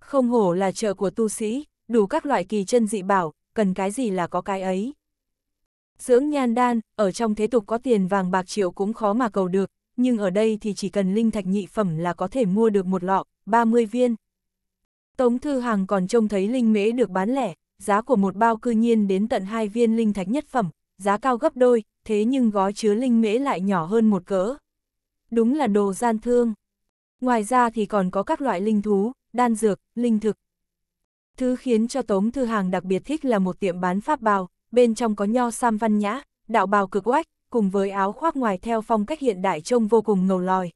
Không hổ là chợ của tu sĩ, đủ các loại kỳ chân dị bảo, cần cái gì là có cái ấy. Dưỡng nhan đan, ở trong thế tục có tiền vàng bạc triệu cũng khó mà cầu được, nhưng ở đây thì chỉ cần linh thạch nhị phẩm là có thể mua được một lọ, 30 viên. Tống Thư Hàng còn trông thấy linh mễ được bán lẻ, giá của một bao cư nhiên đến tận hai viên linh thạch nhất phẩm, giá cao gấp đôi, thế nhưng gói chứa linh mễ lại nhỏ hơn một cỡ. Đúng là đồ gian thương. Ngoài ra thì còn có các loại linh thú, đan dược, linh thực. Thứ khiến cho Tống Thư Hàng đặc biệt thích là một tiệm bán pháp bào, bên trong có nho sam văn nhã, đạo bào cực oách, cùng với áo khoác ngoài theo phong cách hiện đại trông vô cùng ngầu lòi.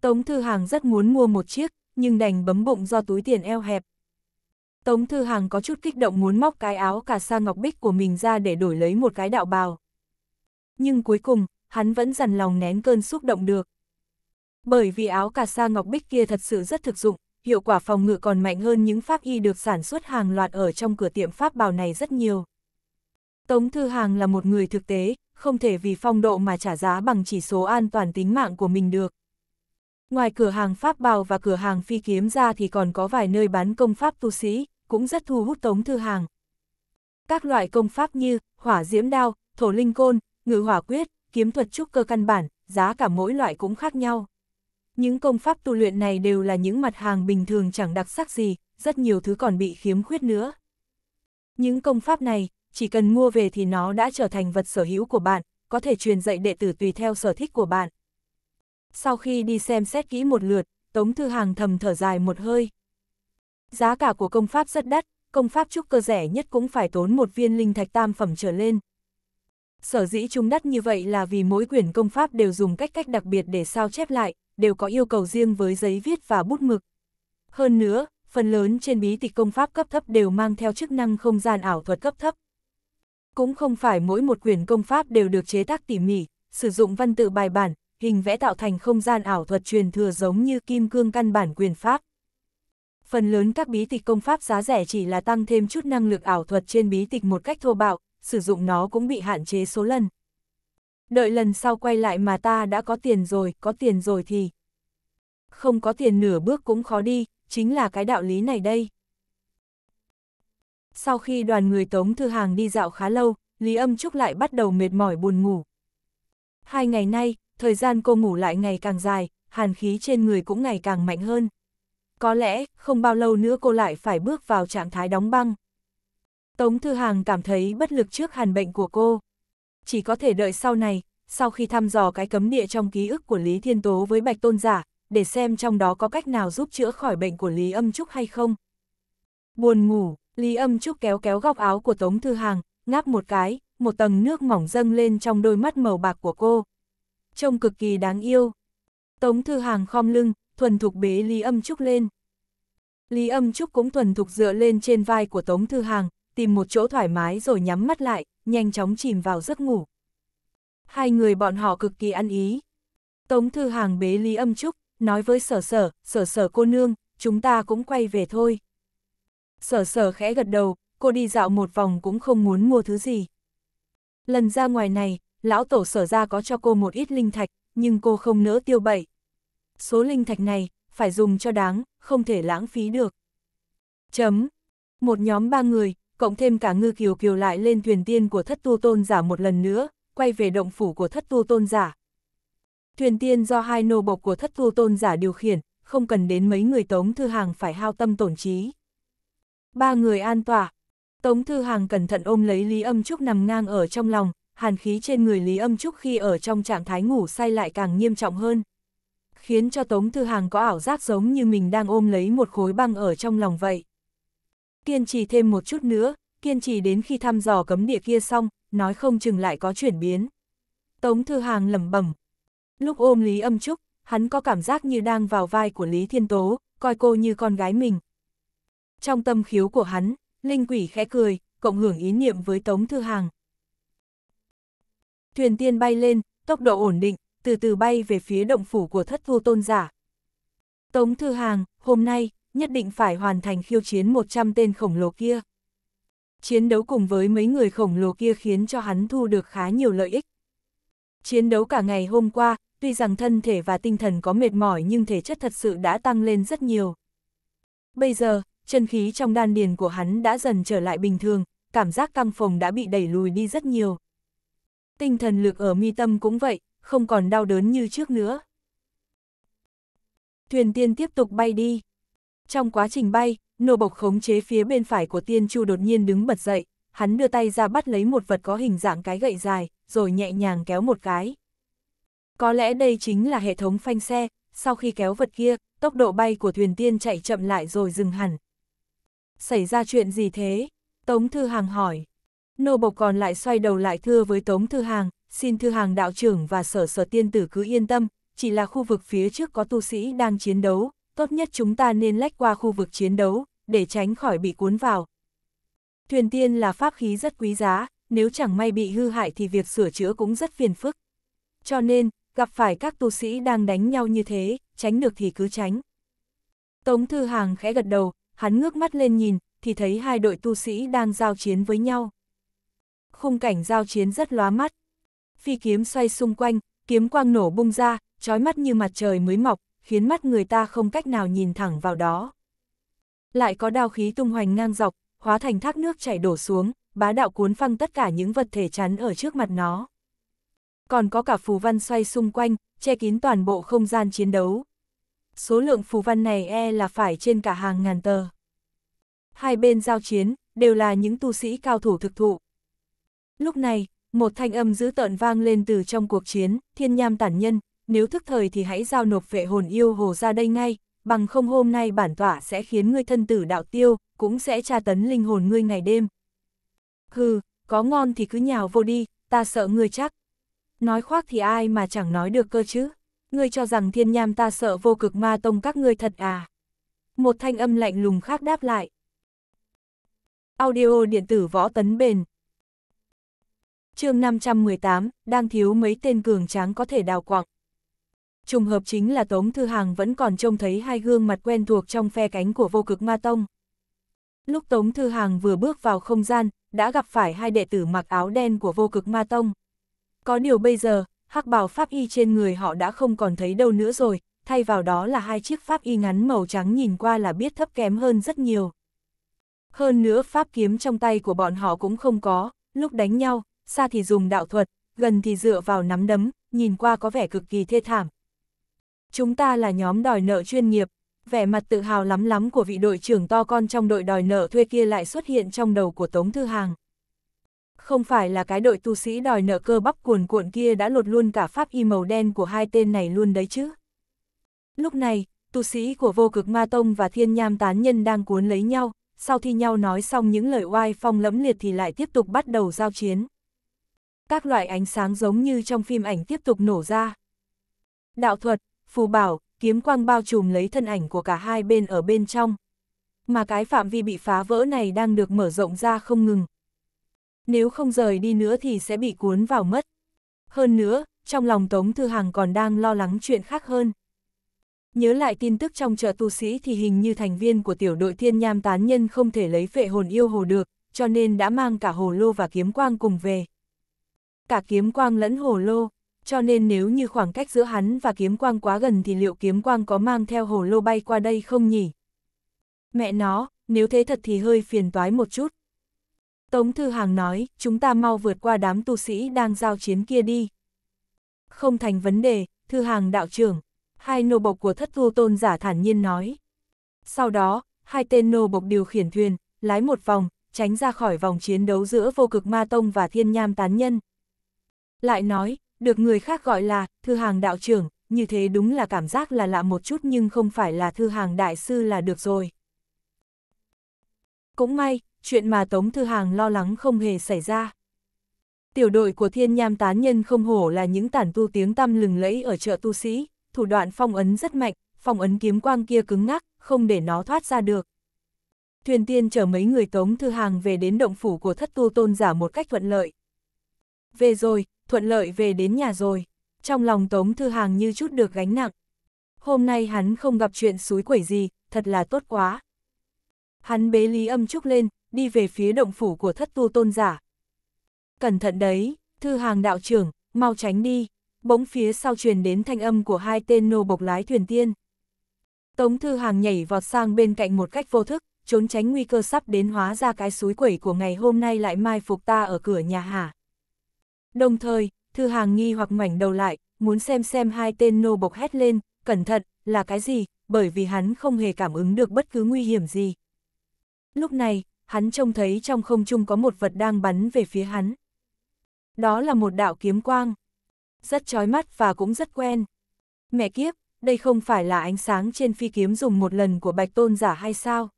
Tống Thư Hàng rất muốn mua một chiếc, nhưng đành bấm bụng do túi tiền eo hẹp. Tống Thư Hàng có chút kích động muốn móc cái áo cà sa ngọc bích của mình ra để đổi lấy một cái đạo bào. Nhưng cuối cùng, hắn vẫn dằn lòng nén cơn xúc động được. Bởi vì áo cà sa ngọc bích kia thật sự rất thực dụng, hiệu quả phòng ngự còn mạnh hơn những pháp y được sản xuất hàng loạt ở trong cửa tiệm pháp bào này rất nhiều. Tống Thư Hàng là một người thực tế, không thể vì phong độ mà trả giá bằng chỉ số an toàn tính mạng của mình được. Ngoài cửa hàng pháp bào và cửa hàng phi kiếm ra thì còn có vài nơi bán công pháp tu sĩ, cũng rất thu hút Tống Thư Hàng. Các loại công pháp như hỏa diễm đao, thổ linh côn, ngự hỏa quyết, kiếm thuật trúc cơ căn bản, giá cả mỗi loại cũng khác nhau. Những công pháp tu luyện này đều là những mặt hàng bình thường chẳng đặc sắc gì, rất nhiều thứ còn bị khiếm khuyết nữa. Những công pháp này, chỉ cần mua về thì nó đã trở thành vật sở hữu của bạn, có thể truyền dạy đệ tử tùy theo sở thích của bạn. Sau khi đi xem xét kỹ một lượt, Tống Thư Hàng thầm thở dài một hơi. Giá cả của công pháp rất đắt, công pháp trúc cơ rẻ nhất cũng phải tốn một viên linh thạch tam phẩm trở lên. Sở dĩ chúng đắt như vậy là vì mỗi quyển công pháp đều dùng cách cách đặc biệt để sao chép lại, đều có yêu cầu riêng với giấy viết và bút mực. Hơn nữa, phần lớn trên bí tịch công pháp cấp thấp đều mang theo chức năng không gian ảo thuật cấp thấp. Cũng không phải mỗi một quyển công pháp đều được chế tác tỉ mỉ, sử dụng văn tự bài bản, hình vẽ tạo thành không gian ảo thuật truyền thừa giống như kim cương căn bản quyền pháp. Phần lớn các bí tịch công pháp giá rẻ chỉ là tăng thêm chút năng lực ảo thuật trên bí tịch một cách thô bạo, sử dụng nó cũng bị hạn chế số lần. Đợi lần sau quay lại mà ta đã có tiền rồi, có tiền rồi thì... Không có tiền nửa bước cũng khó đi, chính là cái đạo lý này đây sau khi đoàn người Tống Thư Hàng đi dạo khá lâu, Lý Âm Trúc lại bắt đầu mệt mỏi buồn ngủ. Hai ngày nay, thời gian cô ngủ lại ngày càng dài, hàn khí trên người cũng ngày càng mạnh hơn. Có lẽ, không bao lâu nữa cô lại phải bước vào trạng thái đóng băng. Tống Thư Hàng cảm thấy bất lực trước hàn bệnh của cô. Chỉ có thể đợi sau này, sau khi thăm dò cái cấm địa trong ký ức của Lý Thiên Tố với Bạch Tôn Giả, để xem trong đó có cách nào giúp chữa khỏi bệnh của Lý Âm Trúc hay không. Buồn ngủ, Lý âm trúc kéo kéo góc áo của Tống Thư Hàng, ngáp một cái, một tầng nước mỏng dâng lên trong đôi mắt màu bạc của cô. Trông cực kỳ đáng yêu. Tống Thư Hàng khom lưng, thuần thục bế Lý âm trúc lên. Lý âm trúc cũng thuần thục dựa lên trên vai của Tống Thư Hàng, tìm một chỗ thoải mái rồi nhắm mắt lại, nhanh chóng chìm vào giấc ngủ. Hai người bọn họ cực kỳ ăn ý. Tống Thư Hàng bế Lý âm trúc, nói với sở sở, sở sở cô nương, chúng ta cũng quay về thôi sở sở khẽ gật đầu, cô đi dạo một vòng cũng không muốn mua thứ gì. Lần ra ngoài này, lão tổ sở ra có cho cô một ít linh thạch, nhưng cô không nỡ tiêu bậy. Số linh thạch này, phải dùng cho đáng, không thể lãng phí được. Chấm. Một nhóm ba người, cộng thêm cả ngư kiều kiều lại lên thuyền tiên của thất tu tôn giả một lần nữa, quay về động phủ của thất tu tôn giả. Thuyền tiên do hai nô bộc của thất tu tôn giả điều khiển, không cần đến mấy người tống thư hàng phải hao tâm tổn trí ba người an tỏa. Tống Thư Hàng cẩn thận ôm lấy Lý Âm Trúc nằm ngang ở trong lòng, hàn khí trên người Lý Âm Trúc khi ở trong trạng thái ngủ say lại càng nghiêm trọng hơn. Khiến cho Tống Thư Hàng có ảo giác giống như mình đang ôm lấy một khối băng ở trong lòng vậy. Kiên trì thêm một chút nữa, kiên trì đến khi thăm dò cấm địa kia xong, nói không chừng lại có chuyển biến. Tống Thư Hàng lẩm bẩm. Lúc ôm Lý Âm Trúc, hắn có cảm giác như đang vào vai của Lý Thiên Tố, coi cô như con gái mình. Trong tâm khiếu của hắn, linh quỷ khẽ cười, cộng hưởng ý niệm với Tống Thư Hàng. Thuyền tiên bay lên, tốc độ ổn định, từ từ bay về phía động phủ của thất thu tôn giả. Tống Thư Hàng, hôm nay, nhất định phải hoàn thành khiêu chiến 100 tên khổng lồ kia. Chiến đấu cùng với mấy người khổng lồ kia khiến cho hắn thu được khá nhiều lợi ích. Chiến đấu cả ngày hôm qua, tuy rằng thân thể và tinh thần có mệt mỏi nhưng thể chất thật sự đã tăng lên rất nhiều. Bây giờ, chân khí trong đan điền của hắn đã dần trở lại bình thường, cảm giác căng phồng đã bị đẩy lùi đi rất nhiều. Tinh thần lực ở mi tâm cũng vậy, không còn đau đớn như trước nữa. Thuyền tiên tiếp tục bay đi. Trong quá trình bay, nô bộc khống chế phía bên phải của tiên chu đột nhiên đứng bật dậy, hắn đưa tay ra bắt lấy một vật có hình dạng cái gậy dài, rồi nhẹ nhàng kéo một cái. Có lẽ đây chính là hệ thống phanh xe, sau khi kéo vật kia, tốc độ bay của thuyền tiên chạy chậm lại rồi dừng hẳn. Xảy ra chuyện gì thế? Tống Thư Hàng hỏi. Nô bộc còn lại xoay đầu lại thưa với Tống Thư Hàng, xin Thư Hàng đạo trưởng và sở sở tiên tử cứ yên tâm, chỉ là khu vực phía trước có tu sĩ đang chiến đấu, tốt nhất chúng ta nên lách qua khu vực chiến đấu, để tránh khỏi bị cuốn vào. Thuyền tiên là pháp khí rất quý giá, nếu chẳng may bị hư hại thì việc sửa chữa cũng rất phiền phức. Cho nên, gặp phải các tu sĩ đang đánh nhau như thế, tránh được thì cứ tránh. Tống Thư Hàng khẽ gật đầu, hắn ngước mắt lên nhìn, thì thấy hai đội tu sĩ đang giao chiến với nhau. Khung cảnh giao chiến rất lóa mắt. Phi kiếm xoay xung quanh, kiếm quang nổ bung ra, trói mắt như mặt trời mới mọc, khiến mắt người ta không cách nào nhìn thẳng vào đó. Lại có đao khí tung hoành ngang dọc, hóa thành thác nước chảy đổ xuống, bá đạo cuốn phăng tất cả những vật thể chắn ở trước mặt nó. Còn có cả phù văn xoay xung quanh, che kín toàn bộ không gian chiến đấu số lượng phù văn này e là phải trên cả hàng ngàn tờ. Hai bên giao chiến, đều là những tu sĩ cao thủ thực thụ. Lúc này, một thanh âm dữ tợn vang lên từ trong cuộc chiến, thiên nham tản nhân, nếu thức thời thì hãy giao nộp vệ hồn yêu hồ ra đây ngay, bằng không hôm nay bản tỏa sẽ khiến ngươi thân tử đạo tiêu, cũng sẽ tra tấn linh hồn ngươi ngày đêm. Hừ, có ngon thì cứ nhào vô đi, ta sợ ngươi chắc. Nói khoác thì ai mà chẳng nói được cơ chứ ngươi cho rằng thiên nham ta sợ vô cực ma tông các ngươi thật à? Một thanh âm lạnh lùng khác đáp lại. Audio điện tử võ tấn bền. chương 518, đang thiếu mấy tên cường tráng có thể đào quặng. Trùng hợp chính là Tống Thư Hàng vẫn còn trông thấy hai gương mặt quen thuộc trong phe cánh của vô cực ma tông. Lúc Tống Thư Hàng vừa bước vào không gian, đã gặp phải hai đệ tử mặc áo đen của vô cực ma tông. Có điều bây giờ, hắc bào pháp y trên người họ đã không còn thấy đâu nữa rồi, thay vào đó là hai chiếc pháp y ngắn màu trắng nhìn qua là biết thấp kém hơn rất nhiều. Hơn nữa pháp kiếm trong tay của bọn họ cũng không có, lúc đánh nhau, xa thì dùng đạo thuật, gần thì dựa vào nắm đấm, nhìn qua có vẻ cực kỳ thê thảm. Chúng ta là nhóm đòi nợ chuyên nghiệp, vẻ mặt tự hào lắm lắm của vị đội trưởng to con trong đội đòi nợ thuê kia lại xuất hiện trong đầu của Tống Thư Hàng không phải là cái đội tu sĩ đòi nợ cơ bắp cuồn cuộn kia đã lột luôn cả pháp y màu đen của hai tên này luôn đấy chứ. Lúc này, tu sĩ của vô cực ma tông và thiên nham tán nhân đang cuốn lấy nhau, sau khi nhau nói xong những lời oai phong lẫm liệt thì lại tiếp tục bắt đầu giao chiến. Các loại ánh sáng giống như trong phim ảnh tiếp tục nổ ra. Đạo thuật, phù bảo, kiếm quang bao trùm lấy thân ảnh của cả hai bên ở bên trong. Mà cái phạm vi bị phá vỡ này đang được mở rộng ra không ngừng. Nếu không rời đi nữa thì sẽ bị cuốn vào mất. Hơn nữa, trong lòng Tống Thư Hàng còn đang lo lắng chuyện khác hơn. Nhớ lại tin tức trong chợ tu sĩ thì hình như thành viên của tiểu đội thiên nham tán nhân không thể lấy phệ hồn yêu hồ được, cho nên đã mang cả hồ lô và kiếm quang cùng về. Cả kiếm quang lẫn hồ lô, cho nên nếu như khoảng cách giữa hắn và kiếm quang quá gần thì liệu kiếm quang có mang theo hồ lô bay qua đây không nhỉ? Mẹ nó, nếu thế thật thì hơi phiền toái một chút. Tống Thư Hàng nói, chúng ta mau vượt qua đám tu sĩ đang giao chiến kia đi. Không thành vấn đề, Thư Hàng đạo trưởng, hai nô bộc của thất thu tôn giả thản nhiên nói. Sau đó, hai tên nô bộc điều khiển thuyền, lái một vòng, tránh ra khỏi vòng chiến đấu giữa vô cực ma tông và thiên nham tán nhân. Lại nói, được người khác gọi là Thư Hàng đạo trưởng, như thế đúng là cảm giác là lạ một chút nhưng không phải là Thư Hàng đại sư là được rồi. Cũng may, chuyện mà Tống Thư Hàng lo lắng không hề xảy ra. Tiểu đội của thiên nham tán nhân không hổ là những tản tu tiếng tăm lừng lẫy ở chợ tu sĩ, thủ đoạn phong ấn rất mạnh, phong ấn kiếm quang kia cứng ngắc, không để nó thoát ra được. Thuyền tiên chở mấy người Tống Thư Hàng về đến động phủ của thất tu tôn giả một cách thuận lợi. Về rồi, thuận lợi về đến nhà rồi. Trong lòng Tống Thư Hàng như chút được gánh nặng. Hôm nay hắn không gặp chuyện suối quẩy gì, thật là tốt quá. Hắn bế Lý Âm Trúc lên, đi về phía động phủ của thất tu tôn giả. Cẩn thận đấy, thư hàng đạo trưởng, mau tránh đi, bỗng phía sau truyền đến thanh âm của hai tên nô bộc lái thuyền tiên. Tống thư hàng nhảy vọt sang bên cạnh một cách vô thức, trốn tránh nguy cơ sắp đến hóa ra cái suối quẩy của ngày hôm nay lại mai phục ta ở cửa nhà hả. Đồng thời, thư hàng nghi hoặc ngoảnh đầu lại, muốn xem xem hai tên nô bộc hét lên, cẩn thận, là cái gì, bởi vì hắn không hề cảm ứng được bất cứ nguy hiểm gì. Lúc này, hắn trông thấy trong không trung có một vật đang bắn về phía hắn. Đó là một đạo kiếm quang. Rất chói mắt và cũng rất quen. Mẹ kiếp, đây không phải là ánh sáng trên phi kiếm dùng một lần của bạch tôn giả hay sao?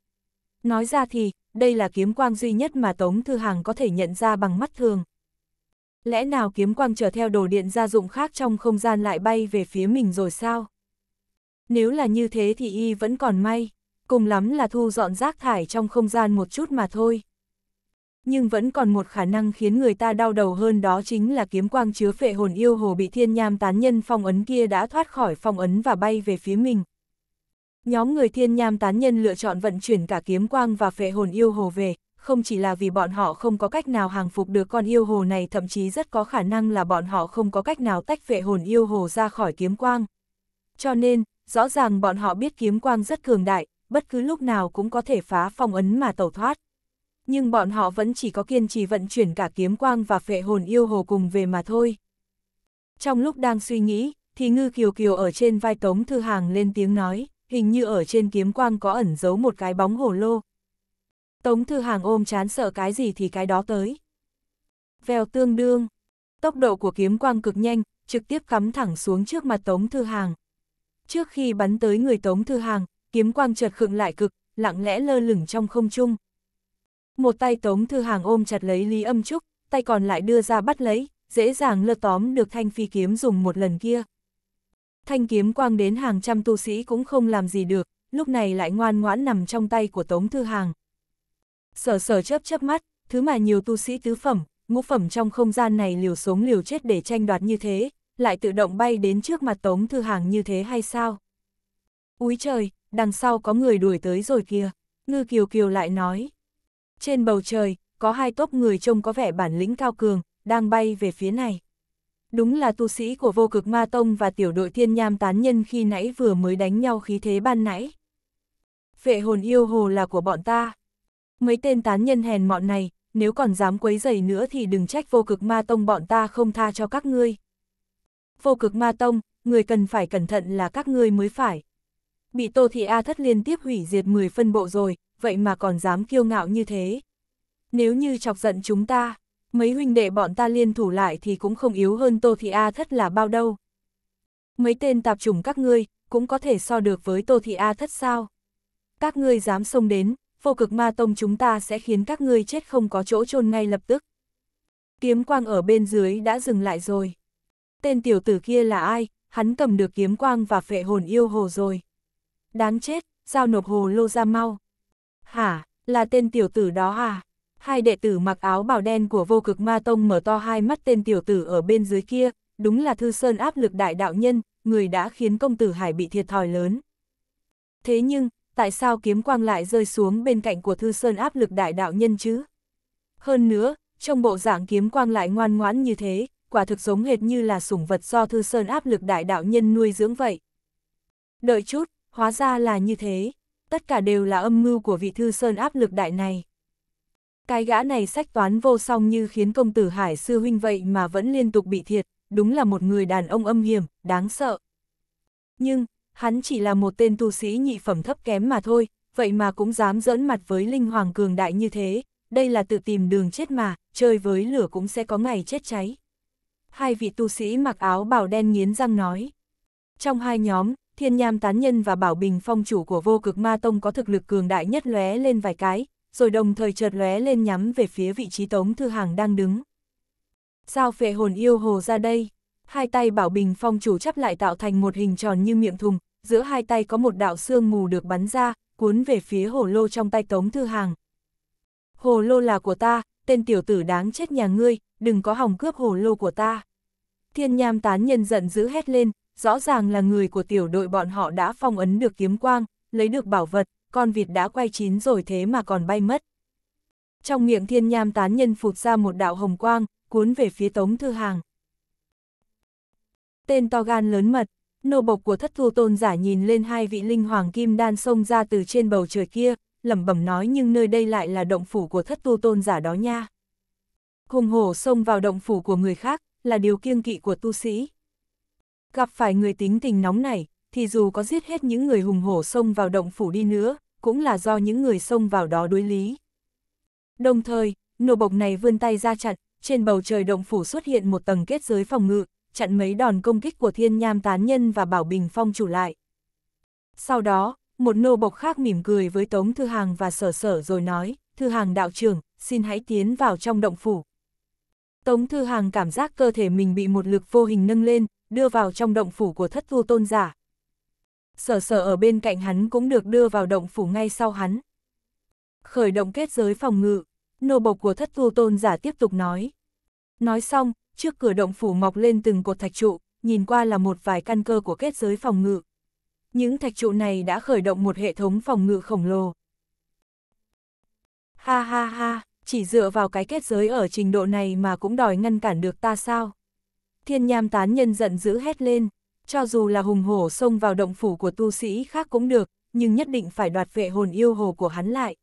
Nói ra thì, đây là kiếm quang duy nhất mà Tống Thư Hàng có thể nhận ra bằng mắt thường. Lẽ nào kiếm quang trở theo đồ điện gia dụng khác trong không gian lại bay về phía mình rồi sao? Nếu là như thế thì y vẫn còn may cùng lắm là thu dọn rác thải trong không gian một chút mà thôi. Nhưng vẫn còn một khả năng khiến người ta đau đầu hơn đó chính là kiếm quang chứa phệ hồn yêu hồ bị thiên nham tán nhân phong ấn kia đã thoát khỏi phong ấn và bay về phía mình. Nhóm người thiên nham tán nhân lựa chọn vận chuyển cả kiếm quang và phệ hồn yêu hồ về, không chỉ là vì bọn họ không có cách nào hàng phục được con yêu hồ này thậm chí rất có khả năng là bọn họ không có cách nào tách phệ hồn yêu hồ ra khỏi kiếm quang. Cho nên, rõ ràng bọn họ biết kiếm quang rất cường đại, bất cứ lúc nào cũng có thể phá phong ấn mà tẩu thoát. Nhưng bọn họ vẫn chỉ có kiên trì vận chuyển cả kiếm quang và phệ hồn yêu hồ cùng về mà thôi. Trong lúc đang suy nghĩ, thì ngư kiều kiều ở trên vai tống thư hàng lên tiếng nói, hình như ở trên kiếm quang có ẩn giấu một cái bóng hồ lô. Tống thư hàng ôm chán sợ cái gì thì cái đó tới. Vèo tương đương, tốc độ của kiếm quang cực nhanh, trực tiếp cắm thẳng xuống trước mặt tống thư hàng. Trước khi bắn tới người tống thư hàng, kiếm quang chợt khựng lại cực, lặng lẽ lơ lửng trong không trung. Một tay Tống Thư Hàng ôm chặt lấy Lý Âm Trúc, tay còn lại đưa ra bắt lấy, dễ dàng lơ tóm được thanh phi kiếm dùng một lần kia. Thanh kiếm quang đến hàng trăm tu sĩ cũng không làm gì được, lúc này lại ngoan ngoãn nằm trong tay của Tống Thư Hàng. Sở sở chớp chớp mắt, thứ mà nhiều tu sĩ tứ phẩm, ngũ phẩm trong không gian này liều sống liều chết để tranh đoạt như thế, lại tự động bay đến trước mặt Tống Thư Hàng như thế hay sao? Úi trời, đằng sau có người đuổi tới rồi kìa, ngư kiều kiều lại nói. Trên bầu trời, có hai tốp người trông có vẻ bản lĩnh cao cường, đang bay về phía này. Đúng là tu sĩ của vô cực ma tông và tiểu đội thiên nham tán nhân khi nãy vừa mới đánh nhau khí thế ban nãy. Vệ hồn yêu hồ là của bọn ta. Mấy tên tán nhân hèn mọn này, nếu còn dám quấy rầy nữa thì đừng trách vô cực ma tông bọn ta không tha cho các ngươi. Vô cực ma tông, người cần phải cẩn thận là các ngươi mới phải, bị Tô Thị A thất liên tiếp hủy diệt 10 phân bộ rồi, vậy mà còn dám kiêu ngạo như thế. Nếu như chọc giận chúng ta, mấy huynh đệ bọn ta liên thủ lại thì cũng không yếu hơn Tô Thị A thất là bao đâu. Mấy tên tạp chủng các ngươi, cũng có thể so được với Tô Thị A thất sao. Các ngươi dám xông đến, vô cực ma tông chúng ta sẽ khiến các ngươi chết không có chỗ chôn ngay lập tức. Kiếm quang ở bên dưới đã dừng lại rồi. Tên tiểu tử kia là ai, hắn cầm được kiếm quang và phệ hồn yêu hồ rồi. Đáng chết, giao nộp hồ lô ra mau. Hả, là tên tiểu tử đó à? Hai đệ tử mặc áo bào đen của vô cực ma tông mở to hai mắt tên tiểu tử ở bên dưới kia, đúng là thư sơn áp lực đại đạo nhân, người đã khiến công tử hải bị thiệt thòi lớn. Thế nhưng, tại sao kiếm quang lại rơi xuống bên cạnh của thư sơn áp lực đại đạo nhân chứ? Hơn nữa, trong bộ dạng kiếm quang lại ngoan ngoãn như thế, quả thực giống hệt như là sủng vật do thư sơn áp lực đại đạo nhân nuôi dưỡng vậy. Đợi chút, Hóa ra là như thế, tất cả đều là âm mưu của vị thư sơn áp lực đại này. Cái gã này sách toán vô song như khiến công tử Hải sư huynh vậy mà vẫn liên tục bị thiệt, đúng là một người đàn ông âm hiểm, đáng sợ. Nhưng, hắn chỉ là một tên tu sĩ nhị phẩm thấp kém mà thôi, vậy mà cũng dám dẫn mặt với linh hoàng cường đại như thế, đây là tự tìm đường chết mà, chơi với lửa cũng sẽ có ngày chết cháy. Hai vị tu sĩ mặc áo bào đen nghiến răng nói. Trong hai nhóm, thiên nham tán nhân và bảo bình phong chủ của vô cực ma tông có thực lực cường đại nhất lóe lên vài cái, rồi đồng thời chợt lóe lên nhắm về phía vị trí tống thư hàng đang đứng. Sao phệ hồn yêu hồ ra đây? Hai tay bảo bình phong chủ chắp lại tạo thành một hình tròn như miệng thùng, giữa hai tay có một đạo xương mù được bắn ra, cuốn về phía hồ lô trong tay tống thư hàng. Hồ lô là của ta, tên tiểu tử đáng chết nhà ngươi, đừng có hòng cướp hồ lô của ta. Thiên nham tán nhân giận dữ hét lên, rõ ràng là người của tiểu đội bọn họ đã phong ấn được kiếm quang, lấy được bảo vật, con vịt đã quay chín rồi thế mà còn bay mất. Trong miệng thiên nham tán nhân phụt ra một đạo hồng quang, cuốn về phía tống thư hàng. Tên to gan lớn mật, nô bộc của thất thu tôn giả nhìn lên hai vị linh hoàng kim đan xông ra từ trên bầu trời kia, lẩm bẩm nói nhưng nơi đây lại là động phủ của thất tu tôn giả đó nha. Hùng hổ xông vào động phủ của người khác là điều kiêng kỵ của tu sĩ. Gặp phải người tính tình nóng này, thì dù có giết hết những người hùng hổ xông vào động phủ đi nữa, cũng là do những người xông vào đó đối lý. Đồng thời, nô bộc này vươn tay ra chặn, trên bầu trời động phủ xuất hiện một tầng kết giới phòng ngự, chặn mấy đòn công kích của thiên nham tán nhân và bảo bình phong chủ lại. Sau đó, một nô bộc khác mỉm cười với Tống Thư Hàng và sở sở rồi nói, Thư Hàng đạo trưởng, xin hãy tiến vào trong động phủ. Tống Thư Hàng cảm giác cơ thể mình bị một lực vô hình nâng lên, đưa vào trong động phủ của thất thu tôn giả. Sở sở ở bên cạnh hắn cũng được đưa vào động phủ ngay sau hắn. Khởi động kết giới phòng ngự, nô bộc của thất thu tôn giả tiếp tục nói. Nói xong, trước cửa động phủ mọc lên từng cột thạch trụ, nhìn qua là một vài căn cơ của kết giới phòng ngự. Những thạch trụ này đã khởi động một hệ thống phòng ngự khổng lồ. Ha ha ha, chỉ dựa vào cái kết giới ở trình độ này mà cũng đòi ngăn cản được ta sao? Thiên nham tán nhân giận dữ hét lên, cho dù là hùng hổ xông vào động phủ của tu sĩ khác cũng được, nhưng nhất định phải đoạt vệ hồn yêu hồ của hắn lại.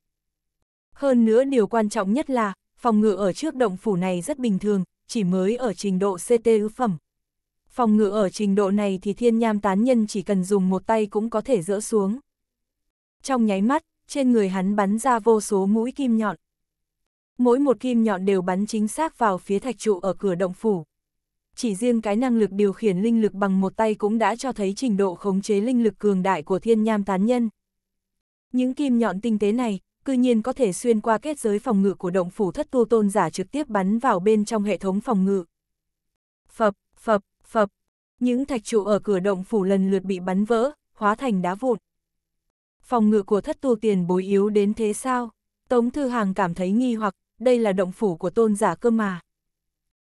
Hơn nữa điều quan trọng nhất là, phòng ngự ở trước động phủ này rất bình thường, chỉ mới ở trình độ CT ưu phẩm. Phòng ngự ở trình độ này thì thiên nham tán nhân chỉ cần dùng một tay cũng có thể dỡ xuống. Trong nháy mắt, trên người hắn bắn ra vô số mũi kim nhọn. Mỗi một kim nhọn đều bắn chính xác vào phía thạch trụ ở cửa động phủ chỉ riêng cái năng lực điều khiển linh lực bằng một tay cũng đã cho thấy trình độ khống chế linh lực cường đại của thiên nham tán nhân. Những kim nhọn tinh tế này, cư nhiên có thể xuyên qua kết giới phòng ngự của động phủ thất tu tôn giả trực tiếp bắn vào bên trong hệ thống phòng ngự. Phập, phập, phập, những thạch trụ ở cửa động phủ lần lượt bị bắn vỡ, hóa thành đá vụn. Phòng ngự của thất tu tiền bối yếu đến thế sao? Tống Thư Hàng cảm thấy nghi hoặc, đây là động phủ của tôn giả cơ mà.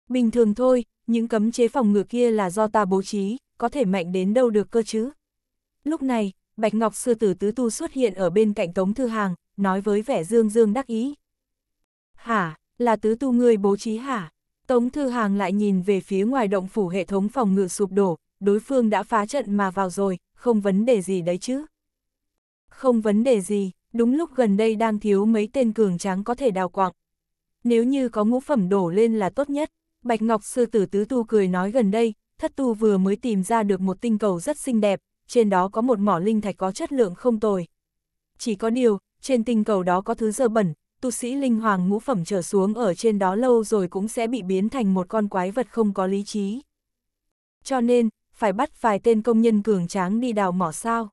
Bình thường thôi, những cấm chế phòng ngừa kia là do ta bố trí, có thể mạnh đến đâu được cơ chứ. Lúc này, Bạch Ngọc Sư Tử Tứ Tu xuất hiện ở bên cạnh Tống Thư Hàng, nói với vẻ dương dương đắc ý. Hả, là Tứ Tu ngươi bố trí hả? Tống Thư Hàng lại nhìn về phía ngoài động phủ hệ thống phòng ngự sụp đổ, đối phương đã phá trận mà vào rồi, không vấn đề gì đấy chứ. Không vấn đề gì, đúng lúc gần đây đang thiếu mấy tên cường tráng có thể đào quạng. Nếu như có ngũ phẩm đổ lên là tốt nhất. Bạch Ngọc sư tử tứ tu cười nói gần đây, thất tu vừa mới tìm ra được một tinh cầu rất xinh đẹp, trên đó có một mỏ linh thạch có chất lượng không tồi. Chỉ có điều, trên tinh cầu đó có thứ dơ bẩn, tu sĩ linh hoàng ngũ phẩm trở xuống ở trên đó lâu rồi cũng sẽ bị biến thành một con quái vật không có lý trí. Cho nên, phải bắt vài tên công nhân cường tráng đi đào mỏ sao.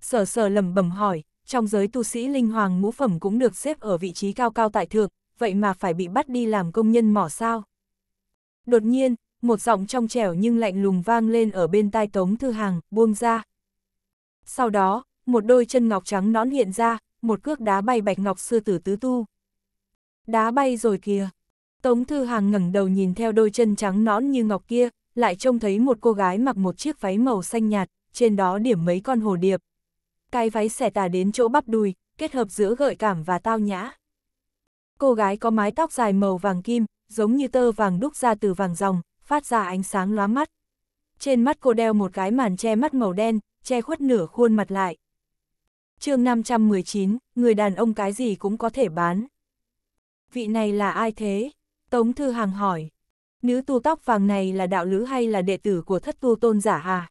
Sở sở lầm bẩm hỏi, trong giới tu sĩ linh hoàng ngũ phẩm cũng được xếp ở vị trí cao cao tại thượng, vậy mà phải bị bắt đi làm công nhân mỏ sao. Đột nhiên, một giọng trong trẻo nhưng lạnh lùng vang lên ở bên tai Tống Thư Hàng, buông ra. Sau đó, một đôi chân ngọc trắng nõn hiện ra, một cước đá bay bạch ngọc sư tử tứ tu. Đá bay rồi kìa. Tống Thư Hàng ngẩng đầu nhìn theo đôi chân trắng nõn như ngọc kia, lại trông thấy một cô gái mặc một chiếc váy màu xanh nhạt, trên đó điểm mấy con hồ điệp. Cái váy xẻ tà đến chỗ bắp đùi, kết hợp giữa gợi cảm và tao nhã. Cô gái có mái tóc dài màu vàng kim, giống như tơ vàng đúc ra từ vàng dòng, phát ra ánh sáng lóa mắt. Trên mắt cô đeo một cái màn che mắt màu đen, che khuất nửa khuôn mặt lại. chương 519, người đàn ông cái gì cũng có thể bán. Vị này là ai thế? Tống Thư Hàng hỏi. Nữ tu tóc vàng này là đạo lữ hay là đệ tử của thất tu tôn giả hà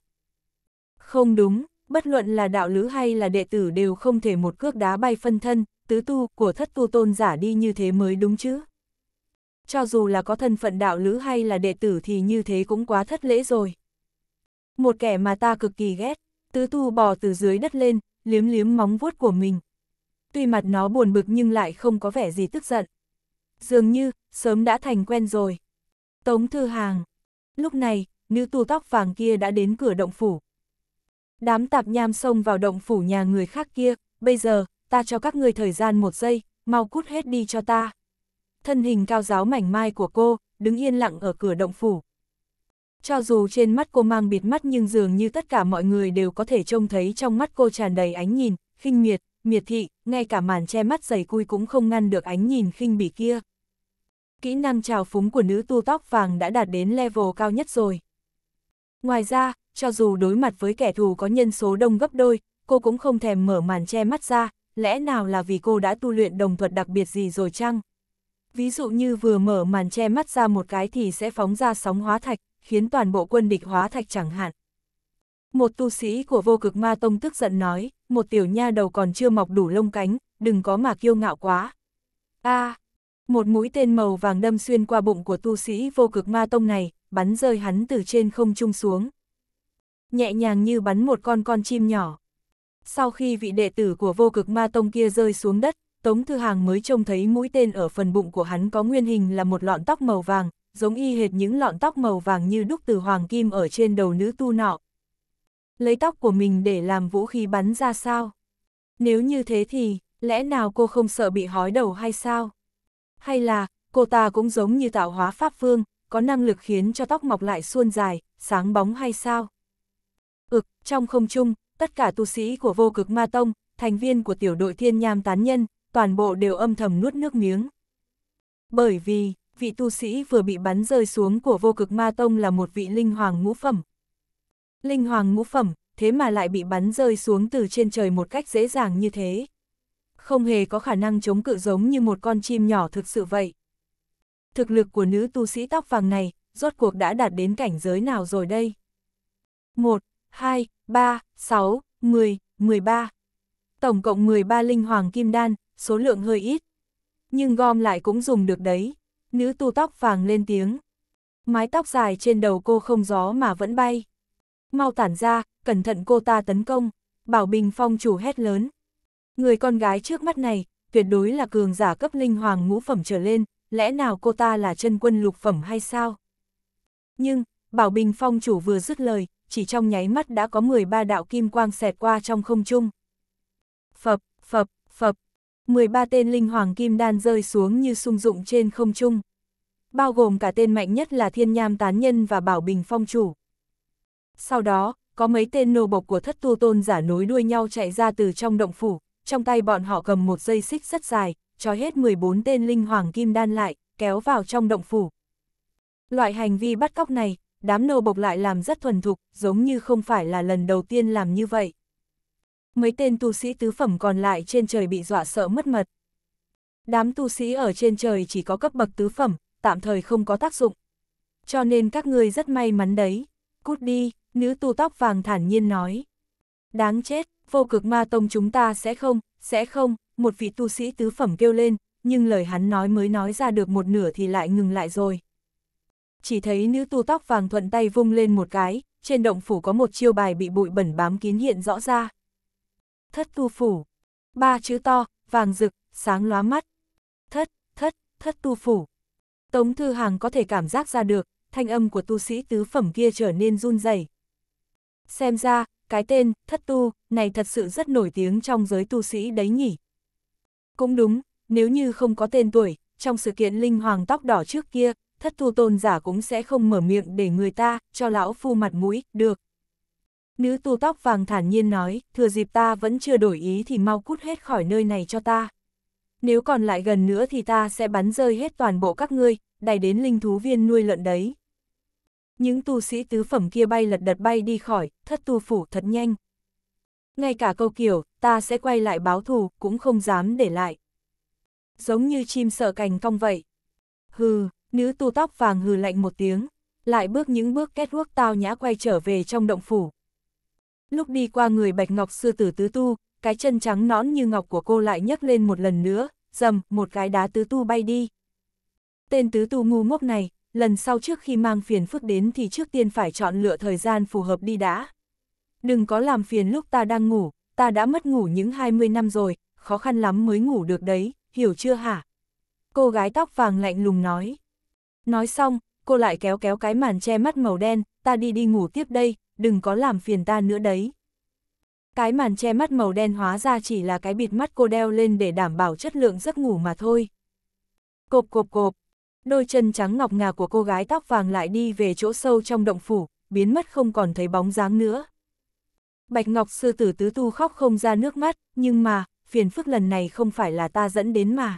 Không đúng, bất luận là đạo lữ hay là đệ tử đều không thể một cước đá bay phân thân, tứ tu của thất tu tôn giả đi như thế mới đúng chứ cho dù là có thân phận đạo lữ hay là đệ tử thì như thế cũng quá thất lễ rồi. Một kẻ mà ta cực kỳ ghét, tứ tu bò từ dưới đất lên, liếm liếm móng vuốt của mình. Tuy mặt nó buồn bực nhưng lại không có vẻ gì tức giận. Dường như, sớm đã thành quen rồi. Tống Thư Hàng. Lúc này, nữ tu tóc vàng kia đã đến cửa động phủ. Đám tạp nham xông vào động phủ nhà người khác kia, bây giờ, ta cho các người thời gian một giây, mau cút hết đi cho ta thân hình cao giáo mảnh mai của cô, đứng yên lặng ở cửa động phủ. Cho dù trên mắt cô mang bịt mắt nhưng dường như tất cả mọi người đều có thể trông thấy trong mắt cô tràn đầy ánh nhìn, khinh miệt, miệt thị, ngay cả màn che mắt dày cui cũng không ngăn được ánh nhìn khinh bỉ kia. Kỹ năng trào phúng của nữ tu tóc vàng đã đạt đến level cao nhất rồi. Ngoài ra, cho dù đối mặt với kẻ thù có nhân số đông gấp đôi, cô cũng không thèm mở màn che mắt ra, lẽ nào là vì cô đã tu luyện đồng thuật đặc biệt gì rồi chăng? ví dụ như vừa mở màn che mắt ra một cái thì sẽ phóng ra sóng hóa thạch, khiến toàn bộ quân địch hóa thạch chẳng hạn. Một tu sĩ của vô cực ma tông tức giận nói, một tiểu nha đầu còn chưa mọc đủ lông cánh, đừng có mà kiêu ngạo quá. a à, một mũi tên màu vàng đâm xuyên qua bụng của tu sĩ vô cực ma tông này, bắn rơi hắn từ trên không trung xuống. Nhẹ nhàng như bắn một con con chim nhỏ. Sau khi vị đệ tử của vô cực ma tông kia rơi xuống đất, Tống Thư Hàng mới trông thấy mũi tên ở phần bụng của hắn có nguyên hình là một lọn tóc màu vàng, giống y hệt những lọn tóc màu vàng như đúc từ hoàng kim ở trên đầu nữ tu nọ. Lấy tóc của mình để làm vũ khí bắn ra sao? Nếu như thế thì, lẽ nào cô không sợ bị hói đầu hay sao? Hay là, cô ta cũng giống như tạo hóa Pháp phương có năng lực khiến cho tóc mọc lại suôn dài, sáng bóng hay sao? Ực, trong không trung, tất cả tu sĩ của vô cực ma tông, thành viên của tiểu đội thiên nham tán nhân, toàn bộ đều âm thầm nuốt nước miếng. Bởi vì, vị tu sĩ vừa bị bắn rơi xuống của vô cực ma tông là một vị linh hoàng ngũ phẩm. Linh hoàng ngũ phẩm, thế mà lại bị bắn rơi xuống từ trên trời một cách dễ dàng như thế. Không hề có khả năng chống cự giống như một con chim nhỏ thực sự vậy. Thực lực của nữ tu sĩ tóc vàng này, rốt cuộc đã đạt đến cảnh giới nào rồi đây? 1, 2, 3, 6, 10, 13. Tổng cộng 13 linh hoàng kim đan, số lượng hơi ít. Nhưng gom lại cũng dùng được đấy. Nữ tu tóc vàng lên tiếng. Mái tóc dài trên đầu cô không gió mà vẫn bay. Mau tản ra, cẩn thận cô ta tấn công. Bảo Bình Phong chủ hét lớn. Người con gái trước mắt này, tuyệt đối là cường giả cấp linh hoàng ngũ phẩm trở lên, lẽ nào cô ta là chân quân lục phẩm hay sao? Nhưng, Bảo Bình Phong chủ vừa dứt lời, chỉ trong nháy mắt đã có 13 đạo kim quang xẹt qua trong không trung. Phập, phập, phập, 13 tên linh hoàng kim đan rơi xuống như sung dụng trên không trung. Bao gồm cả tên mạnh nhất là Thiên Nham Tán Nhân và Bảo Bình Phong Chủ. Sau đó, có mấy tên nô bộc của thất tu tôn giả nối đuôi nhau chạy ra từ trong động phủ, trong tay bọn họ cầm một dây xích rất dài, cho hết 14 tên linh hoàng kim đan lại, kéo vào trong động phủ. Loại hành vi bắt cóc này, đám nô bộc lại làm rất thuần thục, giống như không phải là lần đầu tiên làm như vậy mấy tên tu sĩ tứ phẩm còn lại trên trời bị dọa sợ mất mật. Đám tu sĩ ở trên trời chỉ có cấp bậc tứ phẩm, tạm thời không có tác dụng. Cho nên các ngươi rất may mắn đấy. Cút đi, nữ tu tóc vàng thản nhiên nói. Đáng chết, vô cực ma tông chúng ta sẽ không, sẽ không, một vị tu sĩ tứ phẩm kêu lên, nhưng lời hắn nói mới nói ra được một nửa thì lại ngừng lại rồi. Chỉ thấy nữ tu tóc vàng thuận tay vung lên một cái, trên động phủ có một chiêu bài bị bụi bẩn bám kín hiện rõ ra thất tu phủ. Ba chữ to, vàng rực, sáng lóa mắt. Thất, thất, thất tu phủ. Tống Thư Hàng có thể cảm giác ra được, thanh âm của tu sĩ tứ phẩm kia trở nên run rẩy. Xem ra, cái tên, thất tu, này thật sự rất nổi tiếng trong giới tu sĩ đấy nhỉ. Cũng đúng, nếu như không có tên tuổi, trong sự kiện linh hoàng tóc đỏ trước kia, thất tu tôn giả cũng sẽ không mở miệng để người ta, cho lão phu mặt mũi, được, Nữ tu tóc vàng thản nhiên nói, thừa dịp ta vẫn chưa đổi ý thì mau cút hết khỏi nơi này cho ta. Nếu còn lại gần nữa thì ta sẽ bắn rơi hết toàn bộ các ngươi, đẩy đến linh thú viên nuôi lợn đấy. Những tu sĩ tứ phẩm kia bay lật đật bay đi khỏi, thất tu phủ thật nhanh. Ngay cả câu kiểu, ta sẽ quay lại báo thù, cũng không dám để lại. Giống như chim sợ cành cong vậy. Hừ, nữ tu tóc vàng hừ lạnh một tiếng, lại bước những bước kết quốc tao nhã quay trở về trong động phủ. Lúc đi qua người bạch ngọc sư tử tứ tu, cái chân trắng nõn như ngọc của cô lại nhấc lên một lần nữa, dầm, một cái đá tứ tu bay đi. Tên tứ tu ngu ngốc này, lần sau trước khi mang phiền phức đến thì trước tiên phải chọn lựa thời gian phù hợp đi đã. Đừng có làm phiền lúc ta đang ngủ, ta đã mất ngủ những 20 năm rồi, khó khăn lắm mới ngủ được đấy, hiểu chưa hả? Cô gái tóc vàng lạnh lùng nói. Nói xong, cô lại kéo kéo cái màn che mắt màu đen, ta đi đi ngủ tiếp đây, đừng có làm phiền ta nữa đấy. Cái màn che mắt màu đen hóa ra chỉ là cái bịt mắt cô đeo lên để đảm bảo chất lượng giấc ngủ mà thôi. Cộp cộp cộp, đôi chân trắng ngọc ngà của cô gái tóc vàng lại đi về chỗ sâu trong động phủ, biến mất không còn thấy bóng dáng nữa. Bạch Ngọc sư tử tứ tu khóc không ra nước mắt, nhưng mà, phiền phức lần này không phải là ta dẫn đến mà.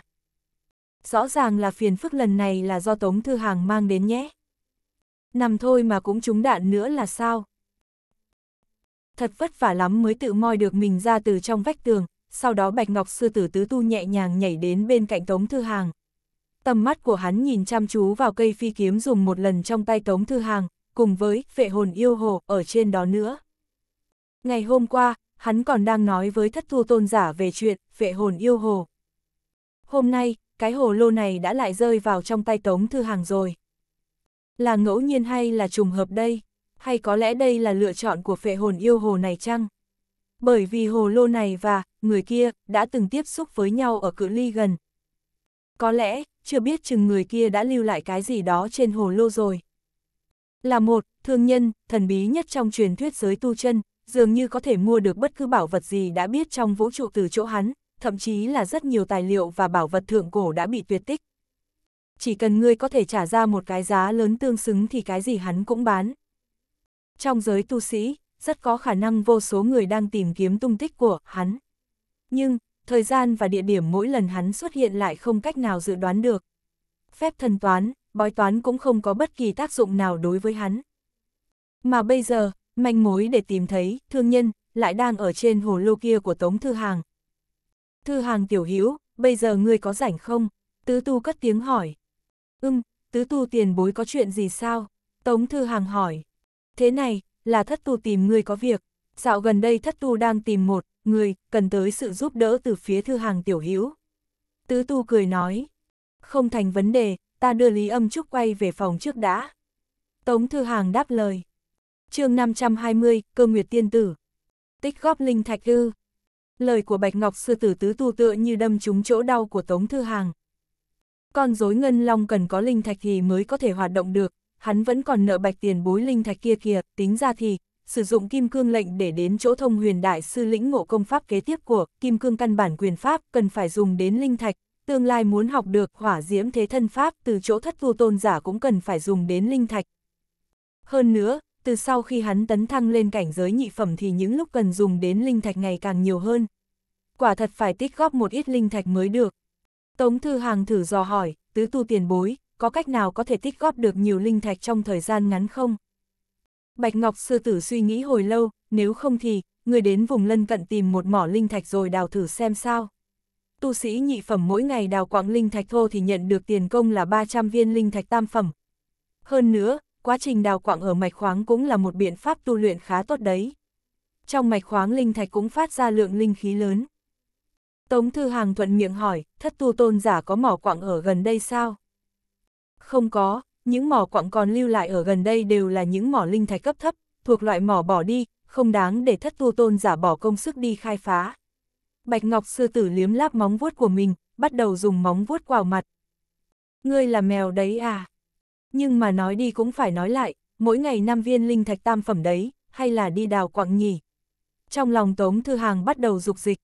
Rõ ràng là phiền phức lần này là do Tống Thư Hàng mang đến nhé. Nằm thôi mà cũng trúng đạn nữa là sao? Thật vất vả lắm mới tự moi được mình ra từ trong vách tường, sau đó Bạch Ngọc Sư Tử Tứ Tu nhẹ nhàng nhảy đến bên cạnh Tống Thư Hàng. Tầm mắt của hắn nhìn chăm chú vào cây phi kiếm dùng một lần trong tay Tống Thư Hàng, cùng với vệ hồn yêu hồ ở trên đó nữa. Ngày hôm qua, hắn còn đang nói với thất thu tôn giả về chuyện vệ hồn yêu hồ. Hôm nay, cái hồ lô này đã lại rơi vào trong tay Tống Thư Hàng rồi. Là ngẫu nhiên hay là trùng hợp đây? Hay có lẽ đây là lựa chọn của phệ hồn yêu hồ này chăng? Bởi vì hồ lô này và người kia đã từng tiếp xúc với nhau ở cự ly gần. Có lẽ, chưa biết chừng người kia đã lưu lại cái gì đó trên hồ lô rồi. Là một, thương nhân, thần bí nhất trong truyền thuyết giới tu chân, dường như có thể mua được bất cứ bảo vật gì đã biết trong vũ trụ từ chỗ hắn, thậm chí là rất nhiều tài liệu và bảo vật thượng cổ đã bị tuyệt tích. Chỉ cần ngươi có thể trả ra một cái giá lớn tương xứng thì cái gì hắn cũng bán. Trong giới tu sĩ, rất có khả năng vô số người đang tìm kiếm tung tích của hắn. Nhưng, thời gian và địa điểm mỗi lần hắn xuất hiện lại không cách nào dự đoán được. Phép thần toán, bói toán cũng không có bất kỳ tác dụng nào đối với hắn. Mà bây giờ, manh mối để tìm thấy thương nhân lại đang ở trên hồ lô kia của Tống Thư Hàng, Thư hàng tiểu hữu bây giờ ngươi có rảnh không? Tứ tu cất tiếng hỏi. Ưm, tứ tu tiền bối có chuyện gì sao? Tống thư hàng hỏi. Thế này, là thất tu tìm ngươi có việc. Dạo gần đây thất tu đang tìm một, người, cần tới sự giúp đỡ từ phía thư hàng tiểu hữu Tứ tu cười nói. Không thành vấn đề, ta đưa Lý Âm Trúc quay về phòng trước đã. Tống Thư Hàng đáp lời. chương 520, Cơ Nguyệt Tiên Tử. Tích góp linh thạch ư lời của Bạch Ngọc Sư Tử Tứ Tu tựa như đâm trúng chỗ đau của Tống Thư Hàng. Con rối ngân long cần có linh thạch thì mới có thể hoạt động được, hắn vẫn còn nợ bạch tiền bối linh thạch kia kìa, tính ra thì, sử dụng kim cương lệnh để đến chỗ thông huyền đại sư lĩnh ngộ công pháp kế tiếp của kim cương căn bản quyền pháp cần phải dùng đến linh thạch, tương lai muốn học được hỏa diễm thế thân pháp từ chỗ thất vô tôn giả cũng cần phải dùng đến linh thạch. Hơn nữa, từ sau khi hắn tấn thăng lên cảnh giới nhị phẩm thì những lúc cần dùng đến linh thạch ngày càng nhiều hơn. Quả thật phải tích góp một ít linh thạch mới được. Tống Thư Hàng thử dò hỏi, tứ tu tiền bối, có cách nào có thể tích góp được nhiều linh thạch trong thời gian ngắn không? Bạch Ngọc Sư Tử suy nghĩ hồi lâu, nếu không thì, người đến vùng lân cận tìm một mỏ linh thạch rồi đào thử xem sao. Tu sĩ nhị phẩm mỗi ngày đào quạng linh thạch thô thì nhận được tiền công là 300 viên linh thạch tam phẩm. Hơn nữa, quá trình đào quặng ở mạch khoáng cũng là một biện pháp tu luyện khá tốt đấy. Trong mạch khoáng linh thạch cũng phát ra lượng linh khí lớn. Tống Thư Hàng thuận miệng hỏi, thất tu tôn giả có mỏ quặng ở gần đây sao? Không có, những mỏ quặng còn lưu lại ở gần đây đều là những mỏ linh thạch cấp thấp, thuộc loại mỏ bỏ đi, không đáng để thất tu tôn giả bỏ công sức đi khai phá. Bạch Ngọc sư tử liếm láp móng vuốt của mình, bắt đầu dùng móng vuốt quào mặt. Ngươi là mèo đấy à? Nhưng mà nói đi cũng phải nói lại, mỗi ngày năm viên linh thạch tam phẩm đấy, hay là đi đào quặng nhỉ? Trong lòng Tống Thư Hàng bắt đầu dục dịch.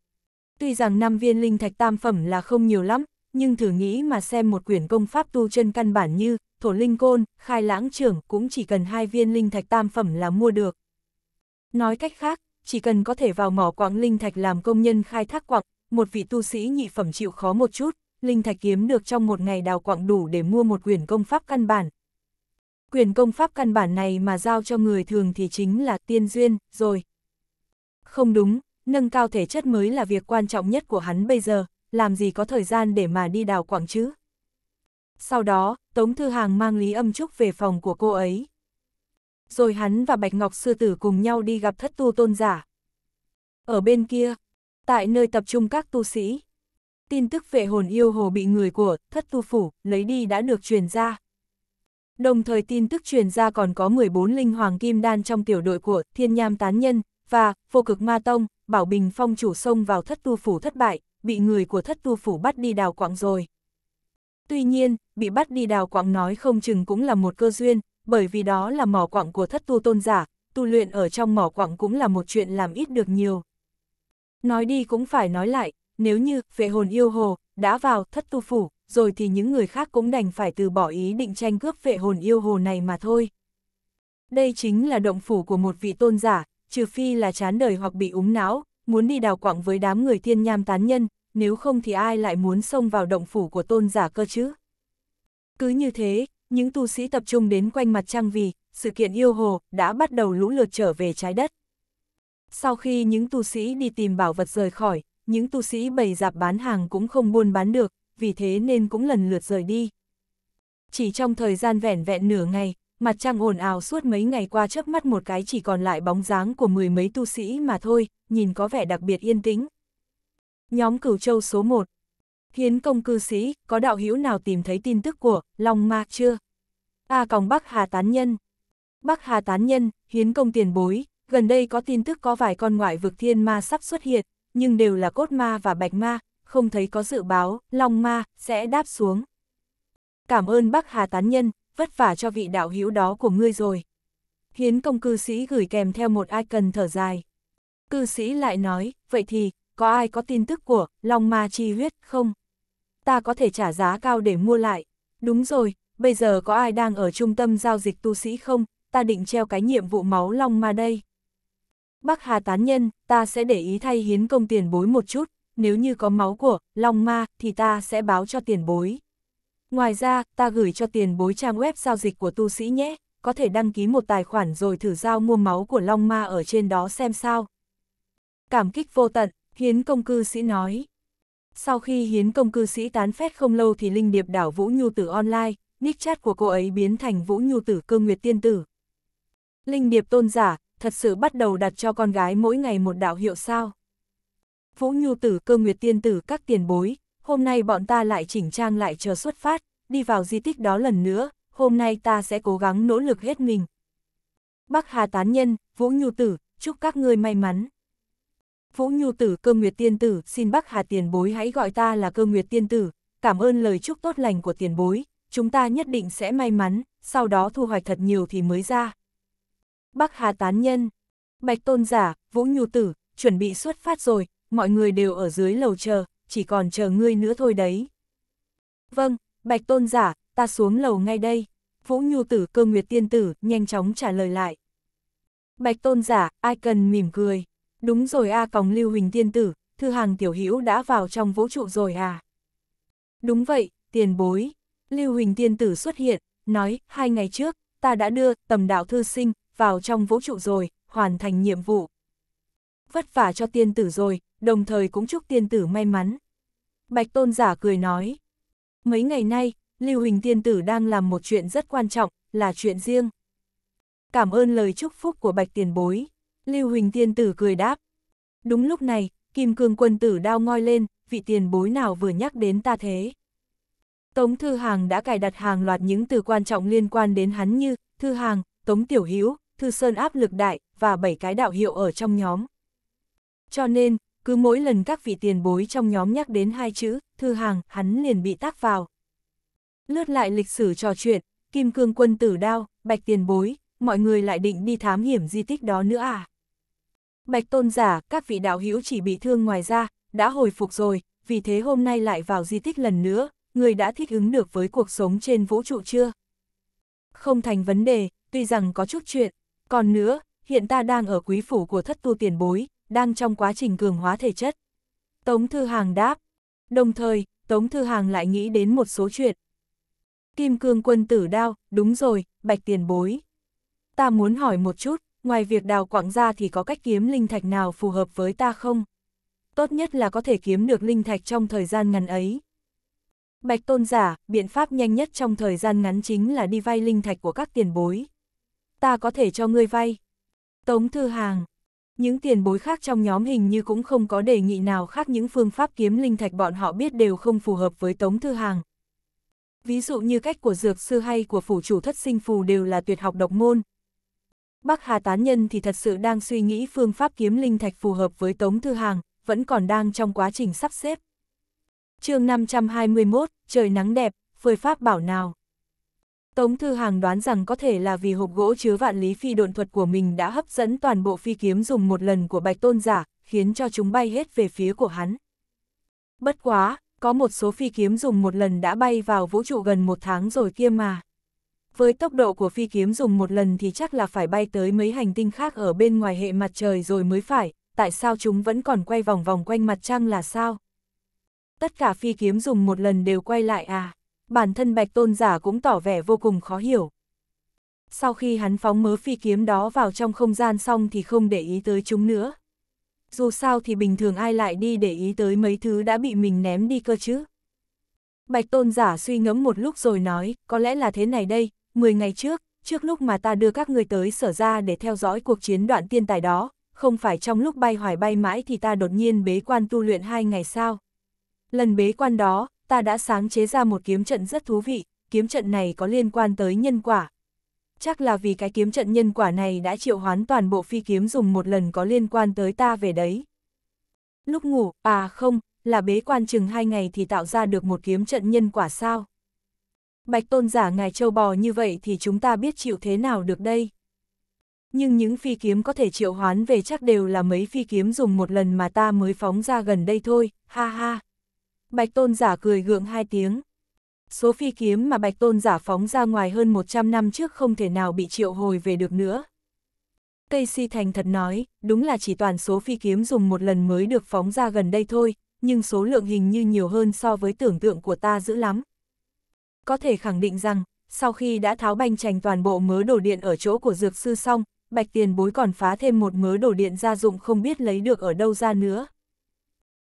Tuy rằng năm viên linh thạch tam phẩm là không nhiều lắm, nhưng thử nghĩ mà xem một quyển công pháp tu chân căn bản như thổ linh côn, khai lãng trưởng cũng chỉ cần hai viên linh thạch tam phẩm là mua được. Nói cách khác, chỉ cần có thể vào mỏ quặng linh thạch làm công nhân khai thác quặng, một vị tu sĩ nhị phẩm chịu khó một chút, linh thạch kiếm được trong một ngày đào quặng đủ để mua một quyển công pháp căn bản. Quyền công pháp căn bản này mà giao cho người thường thì chính là tiên duyên, rồi. Không đúng, nâng cao thể chất mới là việc quan trọng nhất của hắn bây giờ, làm gì có thời gian để mà đi đào quảng chứ. Sau đó, Tống Thư Hàng mang Lý Âm Trúc về phòng của cô ấy. Rồi hắn và Bạch Ngọc Sư Tử cùng nhau đi gặp thất tu tôn giả. Ở bên kia, tại nơi tập trung các tu sĩ, tin tức về hồn yêu hồ bị người của thất tu phủ lấy đi đã được truyền ra. Đồng thời tin tức truyền ra còn có 14 linh hoàng kim đan trong tiểu đội của Thiên Nham Tán Nhân và Vô Cực Ma Tông, Bảo Bình Phong chủ sông vào thất tu phủ thất bại, bị người của thất tu phủ bắt đi đào quạng rồi. Tuy nhiên, bị bắt đi đào quạng nói không chừng cũng là một cơ duyên, bởi vì đó là mỏ quạng của thất tu tôn giả, tu luyện ở trong mỏ quạng cũng là một chuyện làm ít được nhiều. Nói đi cũng phải nói lại, nếu như vệ hồn yêu hồ đã vào thất tu phủ, rồi thì những người khác cũng đành phải từ bỏ ý định tranh cướp vệ hồn yêu hồ này mà thôi. Đây chính là động phủ của một vị tôn giả, trừ phi là chán đời hoặc bị úng não, muốn đi đào quặng với đám người thiên nham tán nhân, nếu không thì ai lại muốn xông vào động phủ của tôn giả cơ chứ. Cứ như thế, những tu sĩ tập trung đến quanh mặt trăng vì, sự kiện yêu hồ đã bắt đầu lũ lượt trở về trái đất. Sau khi những tu sĩ đi tìm bảo vật rời khỏi, những tu sĩ bày dạp bán hàng cũng không buôn bán được, vì thế nên cũng lần lượt rời đi. Chỉ trong thời gian vẻn vẹn nửa ngày, mặt trăng ồn ào suốt mấy ngày qua chớp mắt một cái chỉ còn lại bóng dáng của mười mấy tu sĩ mà thôi, nhìn có vẻ đặc biệt yên tĩnh. Nhóm cửu châu số 1 Hiến công cư sĩ, có đạo hữu nào tìm thấy tin tức của Long Ma chưa? A còng Bắc Hà Tán Nhân Bắc Hà Tán Nhân, hiến công tiền bối, gần đây có tin tức có vài con ngoại vực thiên ma sắp xuất hiện, nhưng đều là cốt ma và bạch ma, không thấy có dự báo, long ma, sẽ đáp xuống. Cảm ơn bác Hà Tán Nhân, vất vả cho vị đạo hữu đó của ngươi rồi. Hiến công cư sĩ gửi kèm theo một ai cần thở dài. Cư sĩ lại nói, vậy thì, có ai có tin tức của Long Ma Chi Huyết không? Ta có thể trả giá cao để mua lại. Đúng rồi, bây giờ có ai đang ở trung tâm giao dịch tu sĩ không? Ta định treo cái nhiệm vụ máu Long Ma đây. Bắc Hà tán nhân, ta sẽ để ý thay hiến công tiền bối một chút, nếu như có máu của Long Ma thì ta sẽ báo cho tiền bối. Ngoài ra, ta gửi cho tiền bối trang web giao dịch của tu sĩ nhé, có thể đăng ký một tài khoản rồi thử giao mua máu của Long Ma ở trên đó xem sao. Cảm kích vô tận, hiến công cư sĩ nói. Sau khi hiến công cư sĩ tán phét không lâu thì linh điệp đảo Vũ Nhu Tử online, nick chat của cô ấy biến thành Vũ Nhu Tử cơ nguyệt tiên tử. Linh điệp tôn giả, thật sự bắt đầu đặt cho con gái mỗi ngày một đạo hiệu sao. Vũ Nhu Tử cơ nguyệt tiên tử các tiền bối, hôm nay bọn ta lại chỉnh trang lại chờ xuất phát, đi vào di tích đó lần nữa, hôm nay ta sẽ cố gắng nỗ lực hết mình. Bắc Hà Tán Nhân, Vũ Nhu Tử, chúc các ngươi may mắn. Vũ Nhu Tử cơ nguyệt tiên tử, xin Bắc Hà tiền bối hãy gọi ta là cơ nguyệt tiên tử, cảm ơn lời chúc tốt lành của tiền bối, chúng ta nhất định sẽ may mắn, sau đó thu hoạch thật nhiều thì mới ra. Bắc Hà tán nhân. Bạch tôn giả, Vũ Nhu tử, chuẩn bị xuất phát rồi, mọi người đều ở dưới lầu chờ, chỉ còn chờ ngươi nữa thôi đấy. Vâng, Bạch tôn giả, ta xuống lầu ngay đây. Vũ Nhu tử cơ nguyệt tiên tử, nhanh chóng trả lời lại. Bạch tôn giả, ai cần mỉm cười. Đúng rồi A à, còng lưu huỳnh tiên tử, thư hàng tiểu hữu đã vào trong vũ trụ rồi à. Đúng vậy, tiền bối. Lưu huỳnh tiên tử xuất hiện, nói, hai ngày trước, ta đã đưa tầm đạo thư sinh vào trong vũ trụ rồi, hoàn thành nhiệm vụ. Vất vả cho tiên tử rồi, đồng thời cũng chúc tiên tử may mắn. Bạch tôn giả cười nói. Mấy ngày nay, Lưu Huỳnh tiên tử đang làm một chuyện rất quan trọng, là chuyện riêng. Cảm ơn lời chúc phúc của bạch tiền bối. Lưu Huỳnh tiên tử cười đáp. Đúng lúc này, Kim Cương quân tử đao ngoi lên, vị tiền bối nào vừa nhắc đến ta thế. Tống Thư Hàng đã cài đặt hàng loạt những từ quan trọng liên quan đến hắn như Thư Hàng, Tống Tiểu Hữu Thư Sơn áp lực đại, và bảy cái đạo hiệu ở trong nhóm. Cho nên, cứ mỗi lần các vị tiền bối trong nhóm nhắc đến hai chữ, Thư Hàng, hắn liền bị tác vào. Lướt lại lịch sử trò chuyện, Kim Cương quân tử đao, Bạch tiền bối, mọi người lại định đi thám hiểm di tích đó nữa à? Bạch tôn giả, các vị đạo hữu chỉ bị thương ngoài ra, đã hồi phục rồi, vì thế hôm nay lại vào di tích lần nữa, người đã thích ứng được với cuộc sống trên vũ trụ chưa? Không thành vấn đề, tuy rằng có chút chuyện, còn nữa, hiện ta đang ở quý phủ của thất tu tiền bối, đang trong quá trình cường hóa thể chất. Tống Thư Hàng đáp. Đồng thời, Tống Thư Hàng lại nghĩ đến một số chuyện. Kim cương quân tử đao, đúng rồi, bạch tiền bối. Ta muốn hỏi một chút, ngoài việc đào quảng ra thì có cách kiếm linh thạch nào phù hợp với ta không? Tốt nhất là có thể kiếm được linh thạch trong thời gian ngắn ấy. Bạch tôn giả, biện pháp nhanh nhất trong thời gian ngắn chính là đi vay linh thạch của các tiền bối ta có thể cho ngươi vay. Tống Thư Hàng Những tiền bối khác trong nhóm hình như cũng không có đề nghị nào khác những phương pháp kiếm linh thạch bọn họ biết đều không phù hợp với Tống Thư Hàng. Ví dụ như cách của dược sư hay của phủ chủ thất sinh phù đều là tuyệt học độc môn. Bắc Hà Tán Nhân thì thật sự đang suy nghĩ phương pháp kiếm linh thạch phù hợp với Tống Thư Hàng, vẫn còn đang trong quá trình sắp xếp. chương 521, trời nắng đẹp, phơi pháp bảo nào. Tống Thư Hàng đoán rằng có thể là vì hộp gỗ chứa vạn lý phi độn thuật của mình đã hấp dẫn toàn bộ phi kiếm dùng một lần của bạch tôn giả, khiến cho chúng bay hết về phía của hắn. Bất quá, có một số phi kiếm dùng một lần đã bay vào vũ trụ gần một tháng rồi kia mà. Với tốc độ của phi kiếm dùng một lần thì chắc là phải bay tới mấy hành tinh khác ở bên ngoài hệ mặt trời rồi mới phải, tại sao chúng vẫn còn quay vòng vòng quanh mặt trăng là sao? Tất cả phi kiếm dùng một lần đều quay lại à? bản thân bạch tôn giả cũng tỏ vẻ vô cùng khó hiểu. Sau khi hắn phóng mớ phi kiếm đó vào trong không gian xong thì không để ý tới chúng nữa. Dù sao thì bình thường ai lại đi để ý tới mấy thứ đã bị mình ném đi cơ chứ. Bạch tôn giả suy ngẫm một lúc rồi nói, có lẽ là thế này đây, 10 ngày trước, trước lúc mà ta đưa các người tới sở ra để theo dõi cuộc chiến đoạn tiên tài đó, không phải trong lúc bay hoài bay mãi thì ta đột nhiên bế quan tu luyện hai ngày sao. Lần bế quan đó, ta đã sáng chế ra một kiếm trận rất thú vị, kiếm trận này có liên quan tới nhân quả. Chắc là vì cái kiếm trận nhân quả này đã triệu hoán toàn bộ phi kiếm dùng một lần có liên quan tới ta về đấy. Lúc ngủ, à không, là bế quan chừng hai ngày thì tạo ra được một kiếm trận nhân quả sao? Bạch tôn giả ngài châu bò như vậy thì chúng ta biết chịu thế nào được đây? Nhưng những phi kiếm có thể triệu hoán về chắc đều là mấy phi kiếm dùng một lần mà ta mới phóng ra gần đây thôi, ha ha. Bạch Tôn giả cười gượng hai tiếng. Số phi kiếm mà Bạch Tôn giả phóng ra ngoài hơn 100 năm trước không thể nào bị triệu hồi về được nữa. Tây Si Thành thật nói, đúng là chỉ toàn số phi kiếm dùng một lần mới được phóng ra gần đây thôi, nhưng số lượng hình như nhiều hơn so với tưởng tượng của ta dữ lắm. Có thể khẳng định rằng, sau khi đã tháo banh chành toàn bộ mớ đồ điện ở chỗ của dược sư xong, Bạch Tiền Bối còn phá thêm một mớ đồ điện gia dụng không biết lấy được ở đâu ra nữa.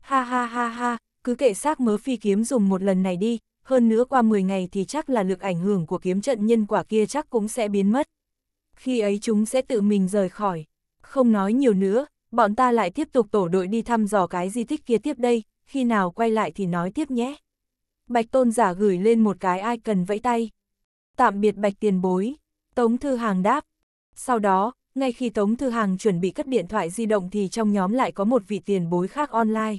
Ha ha ha ha, cứ kệ xác mớ phi kiếm dùng một lần này đi, hơn nữa qua 10 ngày thì chắc là lực ảnh hưởng của kiếm trận nhân quả kia chắc cũng sẽ biến mất. Khi ấy chúng sẽ tự mình rời khỏi. Không nói nhiều nữa, bọn ta lại tiếp tục tổ đội đi thăm dò cái di tích kia tiếp đây, khi nào quay lại thì nói tiếp nhé. Bạch tôn giả gửi lên một cái ai cần vẫy tay. Tạm biệt bạch tiền bối, Tống Thư Hàng đáp. Sau đó, ngay khi Tống Thư Hàng chuẩn bị cất điện thoại di động thì trong nhóm lại có một vị tiền bối khác online.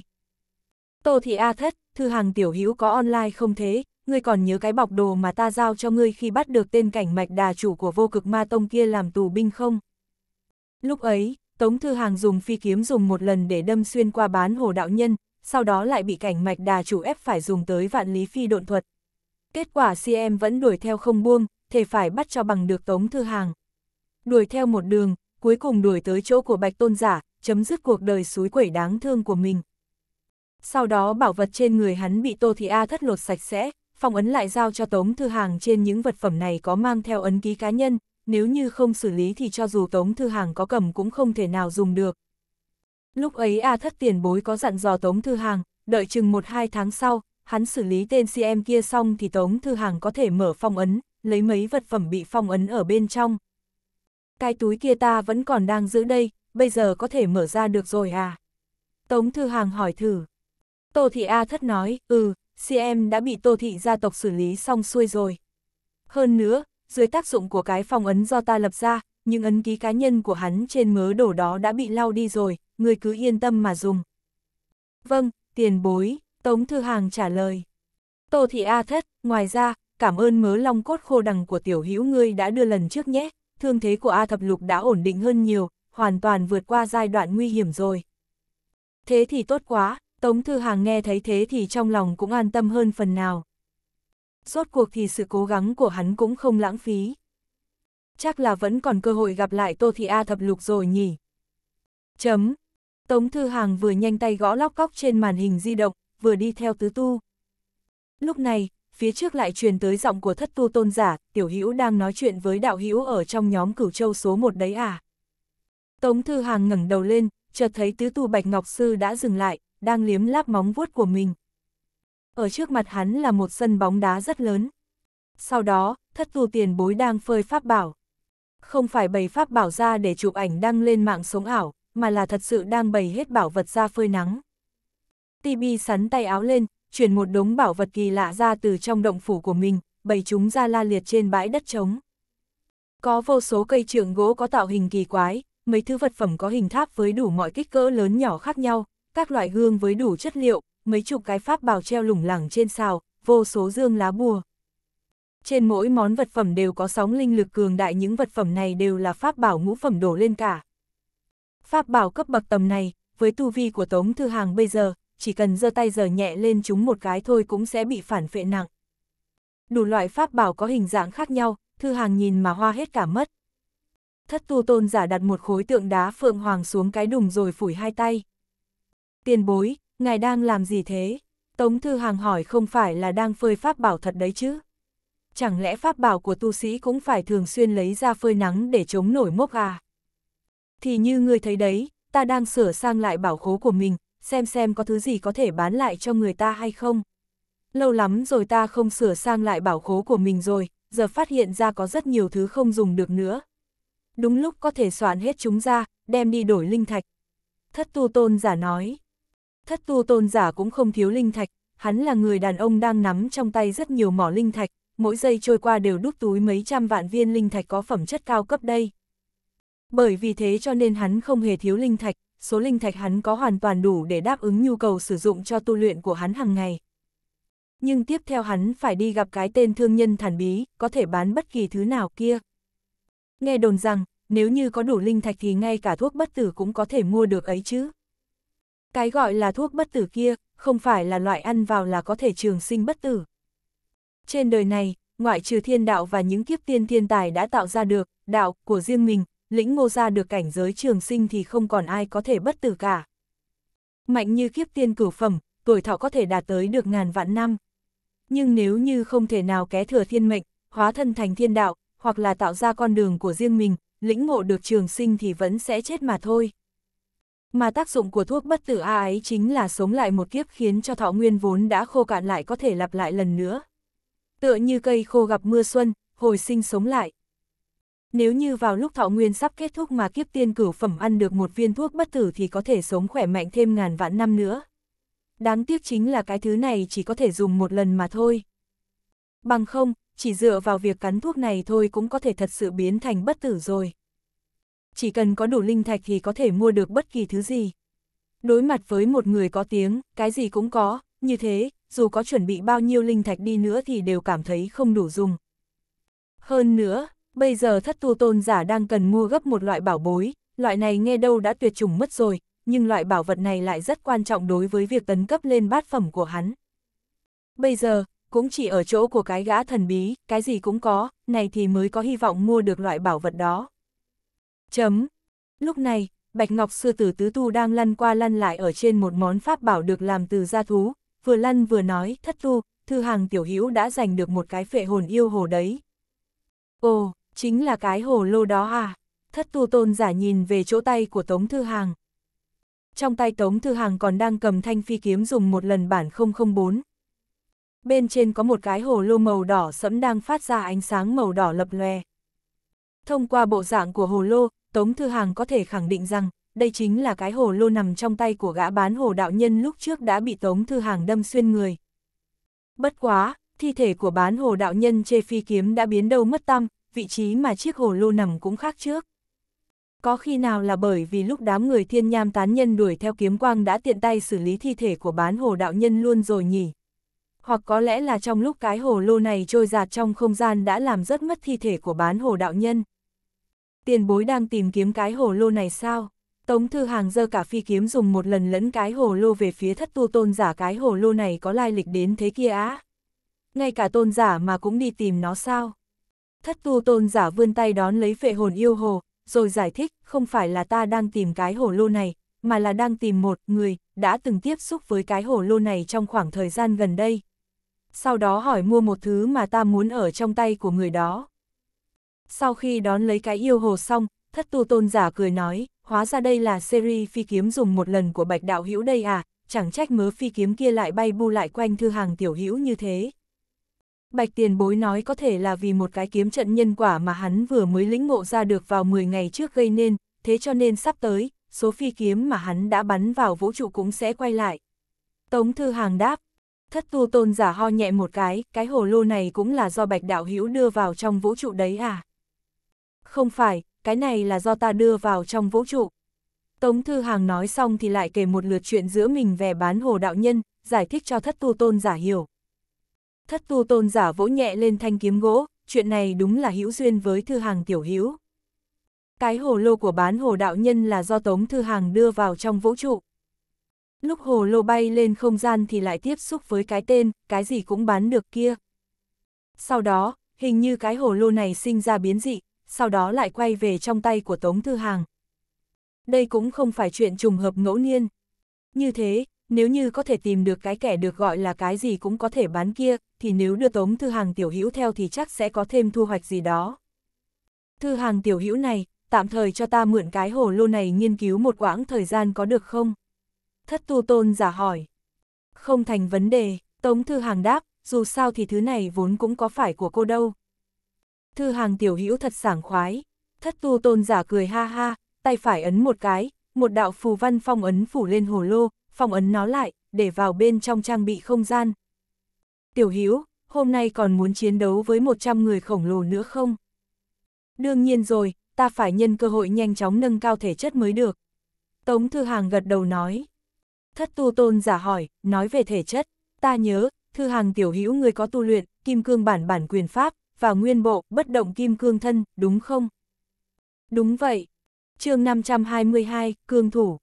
Tô Thị A Thất, thư hàng tiểu hữu có online không thế, ngươi còn nhớ cái bọc đồ mà ta giao cho ngươi khi bắt được tên cảnh mạch đà chủ của vô cực ma tông kia làm tù binh không? Lúc ấy, Tống Thư Hàng dùng phi kiếm dùng một lần để đâm xuyên qua bán hồ đạo nhân, sau đó lại bị cảnh mạch đà chủ ép phải dùng tới vạn lý phi độn thuật. Kết quả CM vẫn đuổi theo không buông, thề phải bắt cho bằng được Tống Thư Hàng. Đuổi theo một đường, cuối cùng đuổi tới chỗ của Bạch Tôn Giả, chấm dứt cuộc đời suối quẩy đáng thương của mình sau đó bảo vật trên người hắn bị Tô Thị A thất lột sạch sẽ, phong ấn lại giao cho Tống Thư Hàng trên những vật phẩm này có mang theo ấn ký cá nhân, nếu như không xử lý thì cho dù Tống Thư Hàng có cầm cũng không thể nào dùng được. Lúc ấy A thất tiền bối có dặn dò Tống Thư Hàng, đợi chừng 1-2 tháng sau, hắn xử lý tên CM kia xong thì Tống Thư Hàng có thể mở phong ấn, lấy mấy vật phẩm bị phong ấn ở bên trong. Cái túi kia ta vẫn còn đang giữ đây, bây giờ có thể mở ra được rồi à? Tống Thư Hàng hỏi thử, Tô Thị A thất nói, ừ, CM đã bị Tô Thị gia tộc xử lý xong xuôi rồi. Hơn nữa, dưới tác dụng của cái phòng ấn do ta lập ra, những ấn ký cá nhân của hắn trên mớ đổ đó đã bị lau đi rồi, người cứ yên tâm mà dùng. Vâng, tiền bối, Tống Thư Hàng trả lời. Tô Thị A thất, ngoài ra, cảm ơn mớ long cốt khô đằng của tiểu hữu ngươi đã đưa lần trước nhé, thương thế của A thập lục đã ổn định hơn nhiều, hoàn toàn vượt qua giai đoạn nguy hiểm rồi. Thế thì tốt quá, Tống Thư Hàng nghe thấy thế thì trong lòng cũng an tâm hơn phần nào. Rốt cuộc thì sự cố gắng của hắn cũng không lãng phí. Chắc là vẫn còn cơ hội gặp lại Tô Thị A thập lục rồi nhỉ. Chấm. Tống Thư Hàng vừa nhanh tay gõ lóc cóc trên màn hình di động, vừa đi theo tứ tu. Lúc này, phía trước lại truyền tới giọng của thất tu tôn giả, tiểu hữu đang nói chuyện với đạo hữu ở trong nhóm cửu châu số 1 đấy à. Tống Thư Hàng ngẩng đầu lên, chợt thấy tứ tu Bạch Ngọc Sư đã dừng lại, đang liếm láp móng vuốt của mình. Ở trước mặt hắn là một sân bóng đá rất lớn. Sau đó, thất tu tiền bối đang phơi pháp bảo. Không phải bày pháp bảo ra để chụp ảnh đăng lên mạng sống ảo, mà là thật sự đang bày hết bảo vật ra phơi nắng. Tibi sắn tay áo lên, chuyển một đống bảo vật kỳ lạ ra từ trong động phủ của mình, bày chúng ra la liệt trên bãi đất trống. Có vô số cây trượng gỗ có tạo hình kỳ quái, mấy thứ vật phẩm có hình tháp với đủ mọi kích cỡ lớn nhỏ khác nhau, các loại hương với đủ chất liệu, mấy chục cái pháp bảo treo lủng lẳng trên xào, vô số dương lá bùa. Trên mỗi món vật phẩm đều có sóng linh lực cường đại những vật phẩm này đều là pháp bảo ngũ phẩm đổ lên cả. Pháp bảo cấp bậc tầm này, với tu vi của Tống Thư Hàng bây giờ, chỉ cần giơ tay giở nhẹ lên chúng một cái thôi cũng sẽ bị phản phệ nặng. Đủ loại pháp bảo có hình dạng khác nhau, Thư Hàng nhìn mà hoa hết cả mất. Thất tu tôn giả đặt một khối tượng đá phượng hoàng xuống cái đùng rồi phủi hai tay tiền bối, ngài đang làm gì thế? Tống Thư Hàng hỏi không phải là đang phơi pháp bảo thật đấy chứ? Chẳng lẽ pháp bảo của tu sĩ cũng phải thường xuyên lấy ra phơi nắng để chống nổi mốc à? Thì như ngươi thấy đấy, ta đang sửa sang lại bảo khố của mình, xem xem có thứ gì có thể bán lại cho người ta hay không. Lâu lắm rồi ta không sửa sang lại bảo khố của mình rồi, giờ phát hiện ra có rất nhiều thứ không dùng được nữa. Đúng lúc có thể soạn hết chúng ra, đem đi đổi linh thạch. Thất tu tôn giả nói thất tu tôn giả cũng không thiếu linh thạch, hắn là người đàn ông đang nắm trong tay rất nhiều mỏ linh thạch, mỗi giây trôi qua đều đút túi mấy trăm vạn viên linh thạch có phẩm chất cao cấp đây. Bởi vì thế cho nên hắn không hề thiếu linh thạch, số linh thạch hắn có hoàn toàn đủ để đáp ứng nhu cầu sử dụng cho tu luyện của hắn hàng ngày. Nhưng tiếp theo hắn phải đi gặp cái tên thương nhân thản bí, có thể bán bất kỳ thứ nào kia. Nghe đồn rằng, nếu như có đủ linh thạch thì ngay cả thuốc bất tử cũng có thể mua được ấy chứ. Cái gọi là thuốc bất tử kia, không phải là loại ăn vào là có thể trường sinh bất tử. Trên đời này, ngoại trừ thiên đạo và những kiếp tiên thiên tài đã tạo ra được, đạo của riêng mình, lĩnh ngô ra được cảnh giới trường sinh thì không còn ai có thể bất tử cả. Mạnh như kiếp tiên cửu phẩm, tuổi thọ có thể đạt tới được ngàn vạn năm. Nhưng nếu như không thể nào ké thừa thiên mệnh, hóa thân thành thiên đạo, hoặc là tạo ra con đường của riêng mình, lĩnh ngộ được trường sinh thì vẫn sẽ chết mà thôi mà tác dụng của thuốc bất tử A ấy chính là sống lại một kiếp khiến cho thọ nguyên vốn đã khô cạn lại có thể lặp lại lần nữa. Tựa như cây khô gặp mưa xuân, hồi sinh sống lại. Nếu như vào lúc thọ nguyên sắp kết thúc mà kiếp tiên cửu phẩm ăn được một viên thuốc bất tử thì có thể sống khỏe mạnh thêm ngàn vạn năm nữa. Đáng tiếc chính là cái thứ này chỉ có thể dùng một lần mà thôi. Bằng không, chỉ dựa vào việc cắn thuốc này thôi cũng có thể thật sự biến thành bất tử rồi chỉ cần có đủ linh thạch thì có thể mua được bất kỳ thứ gì. Đối mặt với một người có tiếng, cái gì cũng có, như thế, dù có chuẩn bị bao nhiêu linh thạch đi nữa thì đều cảm thấy không đủ dùng. Hơn nữa, bây giờ thất tu tôn giả đang cần mua gấp một loại bảo bối, loại này nghe đâu đã tuyệt chủng mất rồi, nhưng loại bảo vật này lại rất quan trọng đối với việc tấn cấp lên bát phẩm của hắn. Bây giờ, cũng chỉ ở chỗ của cái gã thần bí, cái gì cũng có, này thì mới có hy vọng mua được loại bảo vật đó. Chấm. Lúc này, Bạch Ngọc Sư Tử Tứ Tu đang lăn qua lăn lại ở trên một món pháp bảo được làm từ gia thú, vừa lăn vừa nói, thất tu, thư hàng tiểu hữu đã giành được một cái phệ hồn yêu hồ đấy. Ồ, chính là cái hồ lô đó à? Thất tu tôn giả nhìn về chỗ tay của Tống Thư Hàng. Trong tay Tống Thư Hàng còn đang cầm thanh phi kiếm dùng một lần bản 004. Bên trên có một cái hồ lô màu đỏ sẫm đang phát ra ánh sáng màu đỏ lập lòe, Thông qua bộ dạng của hồ lô, Tống Thư Hàng có thể khẳng định rằng, đây chính là cái hồ lô nằm trong tay của gã bán hồ đạo nhân lúc trước đã bị Tống Thư Hàng đâm xuyên người. Bất quá, thi thể của bán hồ đạo nhân chê phi kiếm đã biến đâu mất tâm vị trí mà chiếc hồ lô nằm cũng khác trước. Có khi nào là bởi vì lúc đám người thiên nham tán nhân đuổi theo kiếm quang đã tiện tay xử lý thi thể của bán hồ đạo nhân luôn rồi nhỉ? Hoặc có lẽ là trong lúc cái hồ lô này trôi giạt trong không gian đã làm rất mất thi thể của bán hồ đạo nhân tiền bối đang tìm kiếm cái hồ lô này sao? Tống Thư Hàng giơ cả phi kiếm dùng một lần lẫn cái hồ lô về phía thất tu tôn giả cái hồ lô này có lai lịch đến thế kia á. Ngay cả tôn giả mà cũng đi tìm nó sao? Thất tu tôn giả vươn tay đón lấy phệ hồn yêu hồ, rồi giải thích không phải là ta đang tìm cái hồ lô này, mà là đang tìm một người đã từng tiếp xúc với cái hồ lô này trong khoảng thời gian gần đây. Sau đó hỏi mua một thứ mà ta muốn ở trong tay của người đó. Sau khi đón lấy cái yêu hồ xong, thất tu tôn giả cười nói, hóa ra đây là series phi kiếm dùng một lần của bạch đạo hữu đây à, chẳng trách mớ phi kiếm kia lại bay bu lại quanh thư hàng tiểu hữu như thế. Bạch tiền bối nói có thể là vì một cái kiếm trận nhân quả mà hắn vừa mới lĩnh ngộ ra được vào 10 ngày trước gây nên, thế cho nên sắp tới, số phi kiếm mà hắn đã bắn vào vũ trụ cũng sẽ quay lại. Tống thư hàng đáp, thất tu tôn giả ho nhẹ một cái, cái hồ lô này cũng là do bạch đạo hữu đưa vào trong vũ trụ đấy à. Không phải, cái này là do ta đưa vào trong vũ trụ. Tống Thư Hàng nói xong thì lại kể một lượt chuyện giữa mình về bán hồ đạo nhân, giải thích cho thất tu tôn giả hiểu. Thất tu tôn giả vỗ nhẹ lên thanh kiếm gỗ, chuyện này đúng là hữu duyên với Thư Hàng tiểu hữu. Cái hồ lô của bán hồ đạo nhân là do Tống Thư Hàng đưa vào trong vũ trụ. Lúc hồ lô bay lên không gian thì lại tiếp xúc với cái tên, cái gì cũng bán được kia. Sau đó, hình như cái hồ lô này sinh ra biến dị, sau đó lại quay về trong tay của Tống Thư Hàng. Đây cũng không phải chuyện trùng hợp ngẫu nhiên. Như thế, nếu như có thể tìm được cái kẻ được gọi là cái gì cũng có thể bán kia, thì nếu đưa Tống Thư Hàng tiểu hữu theo thì chắc sẽ có thêm thu hoạch gì đó. Thư Hàng tiểu hữu này, tạm thời cho ta mượn cái hồ lô này nghiên cứu một quãng thời gian có được không? Thất tu tôn giả hỏi. Không thành vấn đề, Tống Thư Hàng đáp, dù sao thì thứ này vốn cũng có phải của cô đâu, thư hàng tiểu hữu thật sảng khoái. Thất tu tôn giả cười ha ha, tay phải ấn một cái, một đạo phù văn phong ấn phủ lên hồ lô, phong ấn nó lại, để vào bên trong trang bị không gian. Tiểu hữu hôm nay còn muốn chiến đấu với 100 người khổng lồ nữa không? Đương nhiên rồi, ta phải nhân cơ hội nhanh chóng nâng cao thể chất mới được. Tống Thư Hàng gật đầu nói. Thất tu tôn giả hỏi, nói về thể chất, ta nhớ, Thư Hàng tiểu hữu người có tu luyện, kim cương bản bản quyền pháp, và nguyên bộ, bất động kim cương thân, đúng không? Đúng vậy. chương 522, Cương Thủ.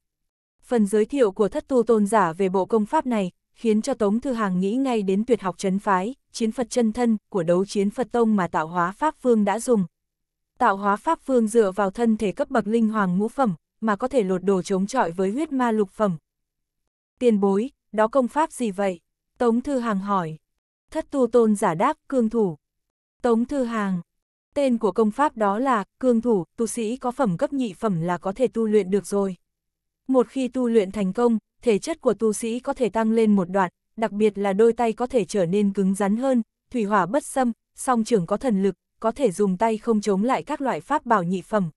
Phần giới thiệu của thất tu tôn giả về bộ công pháp này, khiến cho Tống Thư Hàng nghĩ ngay đến tuyệt học chấn phái, chiến Phật chân thân của đấu chiến Phật Tông mà tạo hóa Pháp vương đã dùng. Tạo hóa Pháp vương dựa vào thân thể cấp bậc linh hoàng ngũ phẩm, mà có thể lột đồ chống chọi với huyết ma lục phẩm. Tiền bối, đó công pháp gì vậy? Tống Thư Hàng hỏi. Thất tu tôn giả đáp, cương thủ. Tống Thư Hàng Tên của công pháp đó là, cương thủ, tu sĩ có phẩm cấp nhị phẩm là có thể tu luyện được rồi. Một khi tu luyện thành công, thể chất của tu sĩ có thể tăng lên một đoạn, đặc biệt là đôi tay có thể trở nên cứng rắn hơn, thủy hỏa bất xâm, song trưởng có thần lực, có thể dùng tay không chống lại các loại pháp bảo nhị phẩm.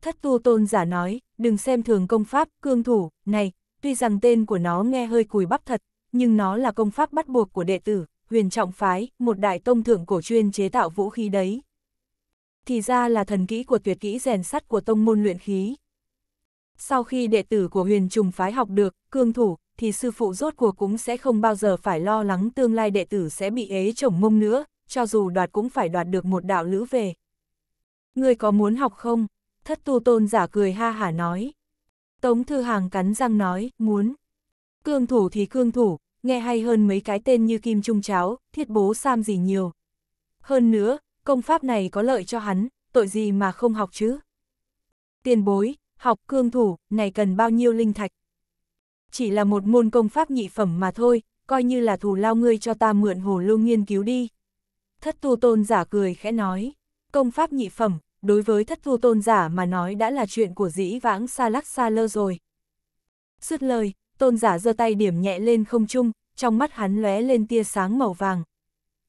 Thất tu tôn giả nói, đừng xem thường công pháp, cương thủ, này, tuy rằng tên của nó nghe hơi cùi bắp thật, nhưng nó là công pháp bắt buộc của đệ tử, huyền trọng phái, một đại tông thượng cổ chuyên chế tạo vũ khí đấy. Thì ra là thần kỹ của tuyệt kỹ rèn sắt của tông môn luyện khí. Sau khi đệ tử của huyền trùng phái học được, cương thủ, thì sư phụ rốt cuộc cũng sẽ không bao giờ phải lo lắng tương lai đệ tử sẽ bị ế chồng mông nữa, cho dù đoạt cũng phải đoạt được một đạo lữ về. Người có muốn học không? Thất tu tôn giả cười ha hả nói. Tống thư hàng cắn răng nói, muốn. Cương thủ thì cương thủ, nghe hay hơn mấy cái tên như kim trung cháo, thiết bố sam gì nhiều. Hơn nữa, công pháp này có lợi cho hắn, tội gì mà không học chứ? Tiền bối, học cương thủ, này cần bao nhiêu linh thạch? Chỉ là một môn công pháp nhị phẩm mà thôi, coi như là thù lao ngươi cho ta mượn hồ lô nghiên cứu đi. Thất tu tôn giả cười khẽ nói, công pháp nhị phẩm, đối với thất tu tôn giả mà nói đã là chuyện của dĩ vãng xa lắc xa lơ rồi. Sứt lời, tôn giả giơ tay điểm nhẹ lên không trung, trong mắt hắn lóe lên tia sáng màu vàng.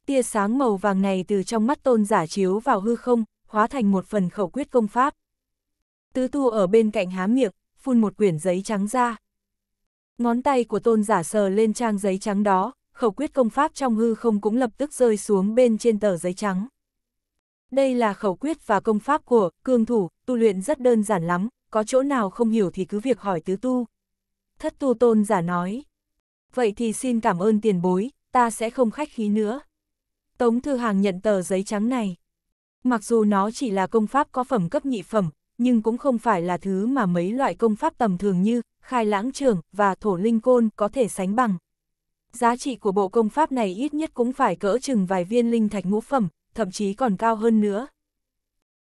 Tia sáng màu vàng này từ trong mắt tôn giả chiếu vào hư không, hóa thành một phần khẩu quyết công pháp. Tứ tu ở bên cạnh há miệng, phun một quyển giấy trắng ra. Ngón tay của tôn giả sờ lên trang giấy trắng đó, khẩu quyết công pháp trong hư không cũng lập tức rơi xuống bên trên tờ giấy trắng. Đây là khẩu quyết và công pháp của cương thủ, tu luyện rất đơn giản lắm, có chỗ nào không hiểu thì cứ việc hỏi tứ tu thất tu tôn giả nói. Vậy thì xin cảm ơn tiền bối, ta sẽ không khách khí nữa. Tống Thư Hàng nhận tờ giấy trắng này. Mặc dù nó chỉ là công pháp có phẩm cấp nhị phẩm, nhưng cũng không phải là thứ mà mấy loại công pháp tầm thường như khai lãng trường và thổ linh côn có thể sánh bằng. Giá trị của bộ công pháp này ít nhất cũng phải cỡ chừng vài viên linh thạch ngũ phẩm, thậm chí còn cao hơn nữa.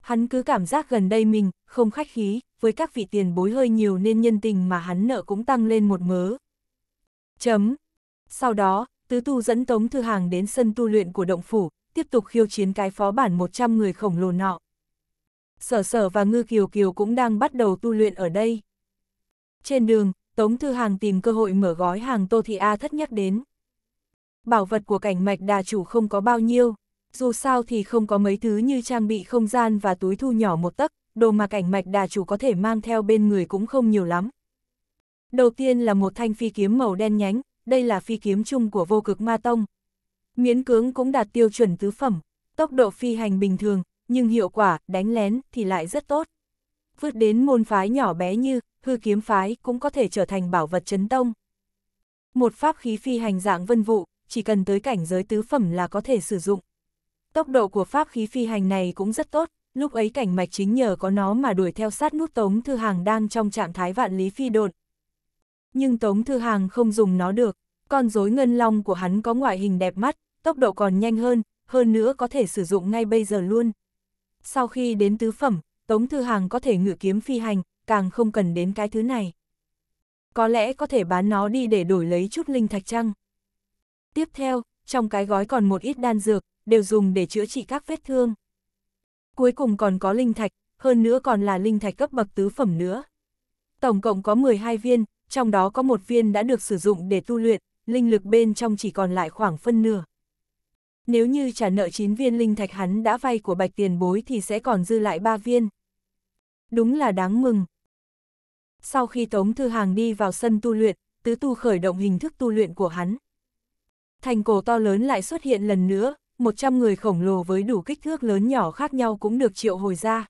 Hắn cứ cảm giác gần đây mình, không khách khí, với các vị tiền bối hơi nhiều nên nhân tình mà hắn nợ cũng tăng lên một mớ. Chấm. Sau đó, tứ tu dẫn Tống Thư Hàng đến sân tu luyện của động phủ, tiếp tục khiêu chiến cái phó bản 100 người khổng lồ nọ. Sở sở và Ngư Kiều Kiều cũng đang bắt đầu tu luyện ở đây. Trên đường, Tống Thư Hàng tìm cơ hội mở gói hàng Tô Thị A thất nhắc đến. Bảo vật của cảnh mạch đà chủ không có bao nhiêu dù sao thì không có mấy thứ như trang bị không gian và túi thu nhỏ một tấc, đồ mà cảnh mạch đà chủ có thể mang theo bên người cũng không nhiều lắm. Đầu tiên là một thanh phi kiếm màu đen nhánh, đây là phi kiếm chung của vô cực ma tông. Miễn cưỡng cũng đạt tiêu chuẩn tứ phẩm, tốc độ phi hành bình thường, nhưng hiệu quả, đánh lén thì lại rất tốt. Vượt đến môn phái nhỏ bé như, hư kiếm phái cũng có thể trở thành bảo vật chấn tông. Một pháp khí phi hành dạng vân vụ, chỉ cần tới cảnh giới tứ phẩm là có thể sử dụng. Tốc độ của pháp khí phi hành này cũng rất tốt, lúc ấy cảnh mạch chính nhờ có nó mà đuổi theo sát nút Tống Thư Hàng đang trong trạng thái vạn lý phi độn. Nhưng Tống Thư Hàng không dùng nó được, con rối ngân long của hắn có ngoại hình đẹp mắt, tốc độ còn nhanh hơn, hơn nữa có thể sử dụng ngay bây giờ luôn. Sau khi đến tứ phẩm, Tống Thư Hàng có thể ngự kiếm phi hành, càng không cần đến cái thứ này. Có lẽ có thể bán nó đi để đổi lấy chút linh thạch trăng Tiếp theo, trong cái gói còn một ít đan dược, đều dùng để chữa trị các vết thương. Cuối cùng còn có linh thạch, hơn nữa còn là linh thạch cấp bậc tứ phẩm nữa. Tổng cộng có 12 viên, trong đó có một viên đã được sử dụng để tu luyện, linh lực bên trong chỉ còn lại khoảng phân nửa. Nếu như trả nợ 9 viên linh thạch hắn đã vay của bạch tiền bối thì sẽ còn dư lại 3 viên. Đúng là đáng mừng. Sau khi Tống Thư Hàng đi vào sân tu luyện, tứ tu khởi động hình thức tu luyện của hắn. Thành cổ to lớn lại xuất hiện lần nữa, 100 người khổng lồ với đủ kích thước lớn nhỏ khác nhau cũng được triệu hồi ra.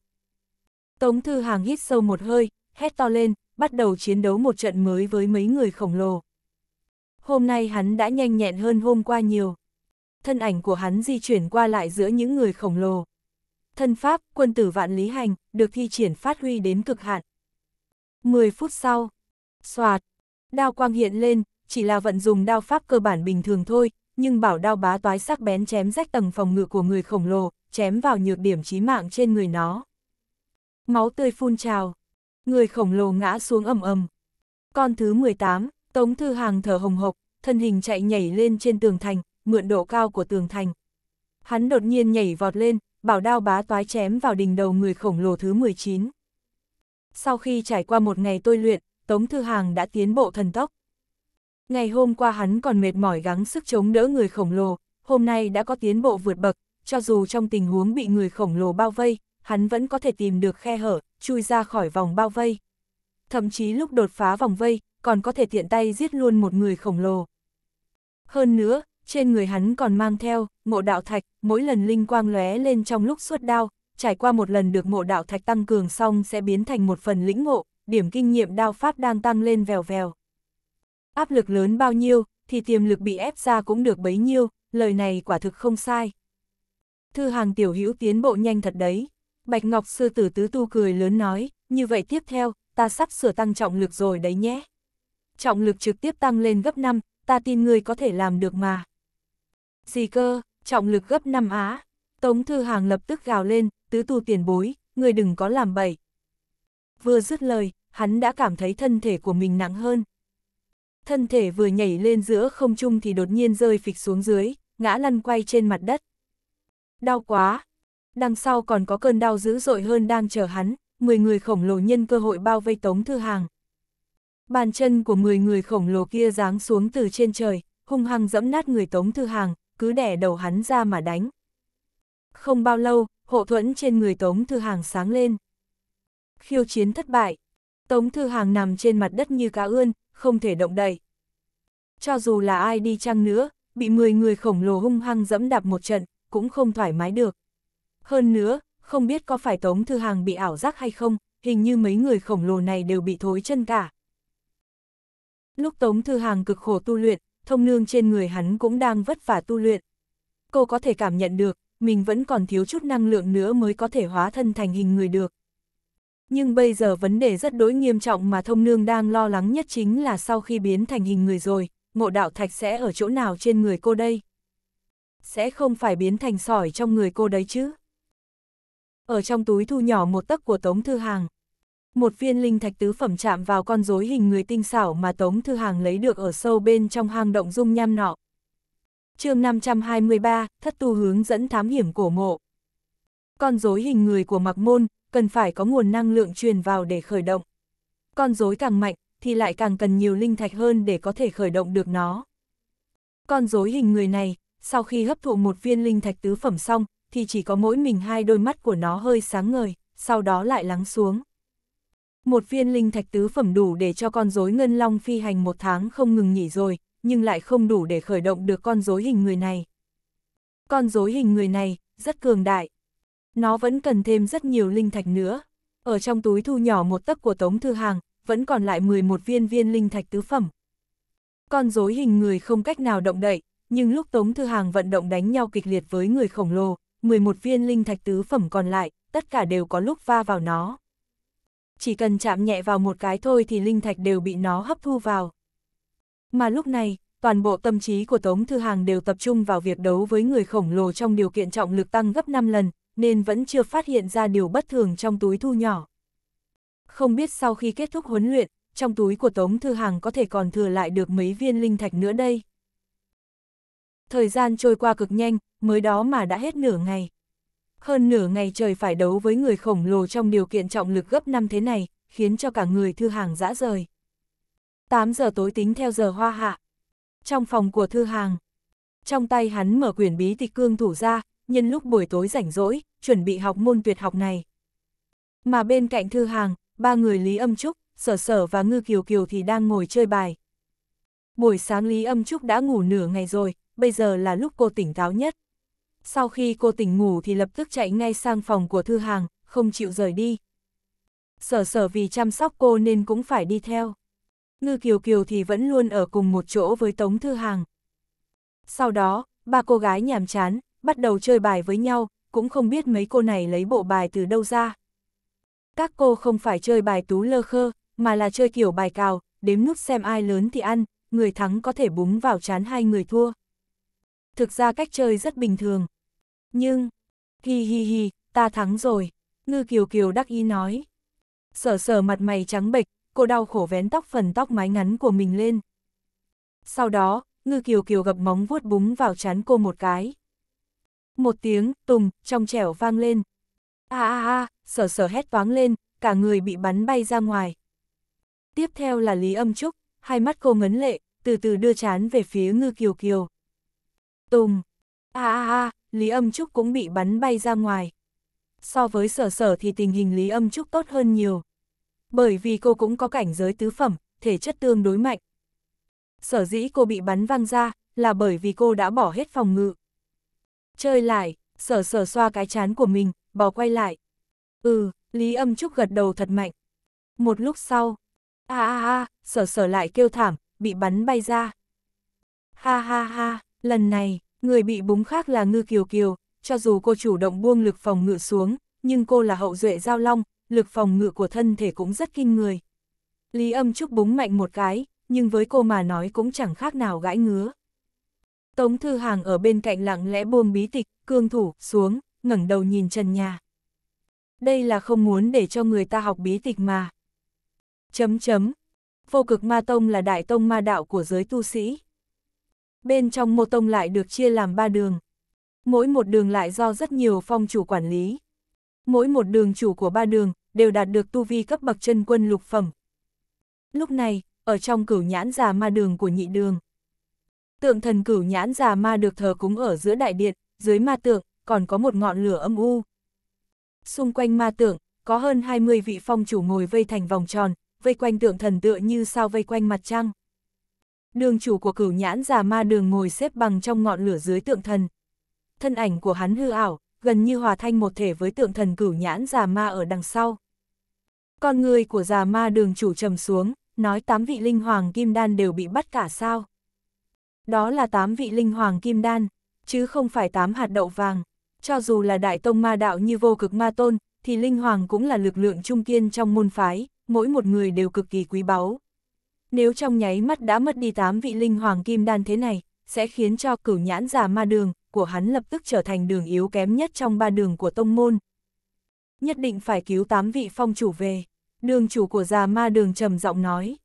Tống Thư Hàng hít sâu một hơi, hét to lên, bắt đầu chiến đấu một trận mới với mấy người khổng lồ. Hôm nay hắn đã nhanh nhẹn hơn hôm qua nhiều. Thân ảnh của hắn di chuyển qua lại giữa những người khổng lồ. Thân pháp, quân tử vạn lý hành, được thi triển phát huy đến cực hạn. 10 phút sau, xoạt, đao quang hiện lên, chỉ là vận dùng đao pháp cơ bản bình thường thôi, nhưng bảo đao bá toái sắc bén chém rách tầng phòng ngự của người khổng lồ, chém vào nhược điểm chí mạng trên người nó. Máu tươi phun trào, người khổng lồ ngã xuống ầm ầm. Con thứ 18, Tống Thư Hàng thở hồng hộc, thân hình chạy nhảy lên trên tường thành, mượn độ cao của tường thành. Hắn đột nhiên nhảy vọt lên, bảo đao bá toái chém vào đỉnh đầu người khổng lồ thứ 19. Sau khi trải qua một ngày tôi luyện, Tống Thư Hàng đã tiến bộ thần tốc. Ngày hôm qua hắn còn mệt mỏi gắng sức chống đỡ người khổng lồ, hôm nay đã có tiến bộ vượt bậc, cho dù trong tình huống bị người khổng lồ bao vây, hắn vẫn có thể tìm được khe hở, chui ra khỏi vòng bao vây. Thậm chí lúc đột phá vòng vây, còn có thể tiện tay giết luôn một người khổng lồ. Hơn nữa, trên người hắn còn mang theo, mộ đạo thạch, mỗi lần linh quang lóe lên trong lúc suốt đao, trải qua một lần được mộ đạo thạch tăng cường xong sẽ biến thành một phần lĩnh ngộ, điểm kinh nghiệm đao pháp đang tăng lên vèo vèo. Áp lực lớn bao nhiêu, thì tiềm lực bị ép ra cũng được bấy nhiêu, lời này quả thực không sai. Thư hàng tiểu hữu tiến bộ nhanh thật đấy. Bạch Ngọc sư tử tứ tu cười lớn nói, như vậy tiếp theo, ta sắp sửa tăng trọng lực rồi đấy nhé. Trọng lực trực tiếp tăng lên gấp 5, ta tin người có thể làm được mà. Gì cơ, trọng lực gấp 5 á. Tống Thư Hàng lập tức gào lên, tứ tu tiền bối, người đừng có làm bậy. Vừa dứt lời, hắn đã cảm thấy thân thể của mình nặng hơn thân thể vừa nhảy lên giữa không trung thì đột nhiên rơi phịch xuống dưới, ngã lăn quay trên mặt đất. Đau quá! Đằng sau còn có cơn đau dữ dội hơn đang chờ hắn, 10 người khổng lồ nhân cơ hội bao vây Tống Thư Hàng. Bàn chân của 10 người khổng lồ kia giáng xuống từ trên trời, hung hăng dẫm nát người Tống Thư Hàng, cứ đẻ đầu hắn ra mà đánh. Không bao lâu, hộ thuẫn trên người Tống Thư Hàng sáng lên. Khiêu chiến thất bại, Tống Thư Hàng nằm trên mặt đất như cá ươn, không thể động đậy. Cho dù là ai đi chăng nữa, bị 10 người khổng lồ hung hăng dẫm đạp một trận, cũng không thoải mái được. Hơn nữa, không biết có phải Tống Thư Hàng bị ảo giác hay không, hình như mấy người khổng lồ này đều bị thối chân cả. Lúc Tống Thư Hàng cực khổ tu luyện, thông nương trên người hắn cũng đang vất vả tu luyện. Cô có thể cảm nhận được, mình vẫn còn thiếu chút năng lượng nữa mới có thể hóa thân thành hình người được nhưng bây giờ vấn đề rất đối nghiêm trọng mà thông nương đang lo lắng nhất chính là sau khi biến thành hình người rồi, ngộ đạo thạch sẽ ở chỗ nào trên người cô đây? Sẽ không phải biến thành sỏi trong người cô đấy chứ? Ở trong túi thu nhỏ một tấc của Tống Thư Hàng, một viên linh thạch tứ phẩm chạm vào con rối hình người tinh xảo mà Tống Thư Hàng lấy được ở sâu bên trong hang động dung nham nọ. chương 523, thất tu hướng dẫn thám hiểm cổ mộ. Con rối hình người của Mạc Môn, cần phải có nguồn năng lượng truyền vào để khởi động. Con rối càng mạnh, thì lại càng cần nhiều linh thạch hơn để có thể khởi động được nó. Con rối hình người này, sau khi hấp thụ một viên linh thạch tứ phẩm xong, thì chỉ có mỗi mình hai đôi mắt của nó hơi sáng ngời, sau đó lại lắng xuống. Một viên linh thạch tứ phẩm đủ để cho con rối ngân long phi hành một tháng không ngừng nghỉ rồi, nhưng lại không đủ để khởi động được con rối hình người này. Con rối hình người này, rất cường đại, nó vẫn cần thêm rất nhiều linh thạch nữa. Ở trong túi thu nhỏ một tấc của Tống Thư Hàng, vẫn còn lại 11 viên viên linh thạch tứ phẩm. Con rối hình người không cách nào động đậy, nhưng lúc Tống Thư Hàng vận động đánh nhau kịch liệt với người khổng lồ, 11 viên linh thạch tứ phẩm còn lại, tất cả đều có lúc va vào nó. Chỉ cần chạm nhẹ vào một cái thôi thì linh thạch đều bị nó hấp thu vào. Mà lúc này, toàn bộ tâm trí của Tống Thư Hàng đều tập trung vào việc đấu với người khổng lồ trong điều kiện trọng lực tăng gấp 5 lần, nên vẫn chưa phát hiện ra điều bất thường trong túi thu nhỏ. Không biết sau khi kết thúc huấn luyện, trong túi của Tống Thư Hàng có thể còn thừa lại được mấy viên linh thạch nữa đây. Thời gian trôi qua cực nhanh, mới đó mà đã hết nửa ngày. Hơn nửa ngày trời phải đấu với người khổng lồ trong điều kiện trọng lực gấp năm thế này, khiến cho cả người Thư Hàng dã rời. 8 giờ tối tính theo giờ hoa hạ. Trong phòng của Thư Hàng, trong tay hắn mở quyển bí tịch cương thủ ra, nhân lúc buổi tối rảnh rỗi, chuẩn bị học môn tuyệt học này. Mà bên cạnh thư hàng, ba người Lý Âm Trúc, Sở Sở và Ngư Kiều Kiều thì đang ngồi chơi bài. Buổi sáng Lý Âm Trúc đã ngủ nửa ngày rồi, bây giờ là lúc cô tỉnh táo nhất. Sau khi cô tỉnh ngủ thì lập tức chạy ngay sang phòng của thư hàng, không chịu rời đi. Sở sở vì chăm sóc cô nên cũng phải đi theo. Ngư Kiều Kiều thì vẫn luôn ở cùng một chỗ với Tống Thư Hàng. Sau đó, ba cô gái nhàm chán, bắt đầu chơi bài với nhau, cũng không biết mấy cô này lấy bộ bài từ đâu ra. Các cô không phải chơi bài tú lơ khơ, mà là chơi kiểu bài cào, đếm nút xem ai lớn thì ăn, người thắng có thể búng vào chán hai người thua. Thực ra cách chơi rất bình thường. Nhưng, hi hi hi, ta thắng rồi, ngư kiều kiều đắc ý nói. Sở sở mặt mày trắng bệch, cô đau khổ vén tóc phần tóc mái ngắn của mình lên. Sau đó, ngư kiều kiều gập móng vuốt búng vào chán cô một cái một tiếng, tùng, trong trẻo vang lên. a a a, sở sở hét toáng lên, cả người bị bắn bay ra ngoài. Tiếp theo là Lý Âm Trúc, hai mắt cô ngấn lệ, từ từ đưa chán về phía ngư kiều kiều. Tùng, a a a, Lý Âm Trúc cũng bị bắn bay ra ngoài. So với sở sở thì tình hình Lý Âm Trúc tốt hơn nhiều. Bởi vì cô cũng có cảnh giới tứ phẩm, thể chất tương đối mạnh. Sở dĩ cô bị bắn văng ra là bởi vì cô đã bỏ hết phòng ngự. Chơi lại, sở sở xoa cái chán của mình, bỏ quay lại. Ừ, Lý âm trúc gật đầu thật mạnh. Một lúc sau, a a a, sở sở lại kêu thảm, bị bắn bay ra. Ha ha ha, lần này, người bị búng khác là ngư kiều kiều, cho dù cô chủ động buông lực phòng ngự xuống, nhưng cô là hậu duệ giao long, lực phòng ngự của thân thể cũng rất kinh người. Lý âm trúc búng mạnh một cái, nhưng với cô mà nói cũng chẳng khác nào gãi ngứa. Tống Thư Hàng ở bên cạnh lặng lẽ buông bí tịch, cương thủ, xuống, ngẩng đầu nhìn trần nhà. Đây là không muốn để cho người ta học bí tịch mà. Chấm chấm. Vô cực ma tông là đại tông ma đạo của giới tu sĩ. Bên trong một tông lại được chia làm ba đường. Mỗi một đường lại do rất nhiều phong chủ quản lý. Mỗi một đường chủ của ba đường đều đạt được tu vi cấp bậc chân quân lục phẩm. Lúc này, ở trong cửu nhãn già ma đường của nhị đường, tượng thần cửu nhãn già ma được thờ cúng ở giữa đại điện, dưới ma tượng, còn có một ngọn lửa âm u. Xung quanh ma tượng, có hơn 20 vị phong chủ ngồi vây thành vòng tròn, vây quanh tượng thần tựa như sao vây quanh mặt trăng. Đường chủ của cửu nhãn già ma đường ngồi xếp bằng trong ngọn lửa dưới tượng thần. Thân ảnh của hắn hư ảo, gần như hòa thanh một thể với tượng thần cửu nhãn già ma ở đằng sau. Con người của già ma đường chủ trầm xuống, nói tám vị linh hoàng kim đan đều bị bắt cả sao. Đó là tám vị linh hoàng kim đan, chứ không phải tám hạt đậu vàng. Cho dù là đại tông ma đạo như vô cực ma tôn, thì linh hoàng cũng là lực lượng trung kiên trong môn phái, mỗi một người đều cực kỳ quý báu. Nếu trong nháy mắt đã mất đi tám vị linh hoàng kim đan thế này, sẽ khiến cho cửu nhãn già ma đường của hắn lập tức trở thành đường yếu kém nhất trong ba đường của tông môn. Nhất định phải cứu tám vị phong chủ về. Đường chủ của già ma đường trầm giọng nói.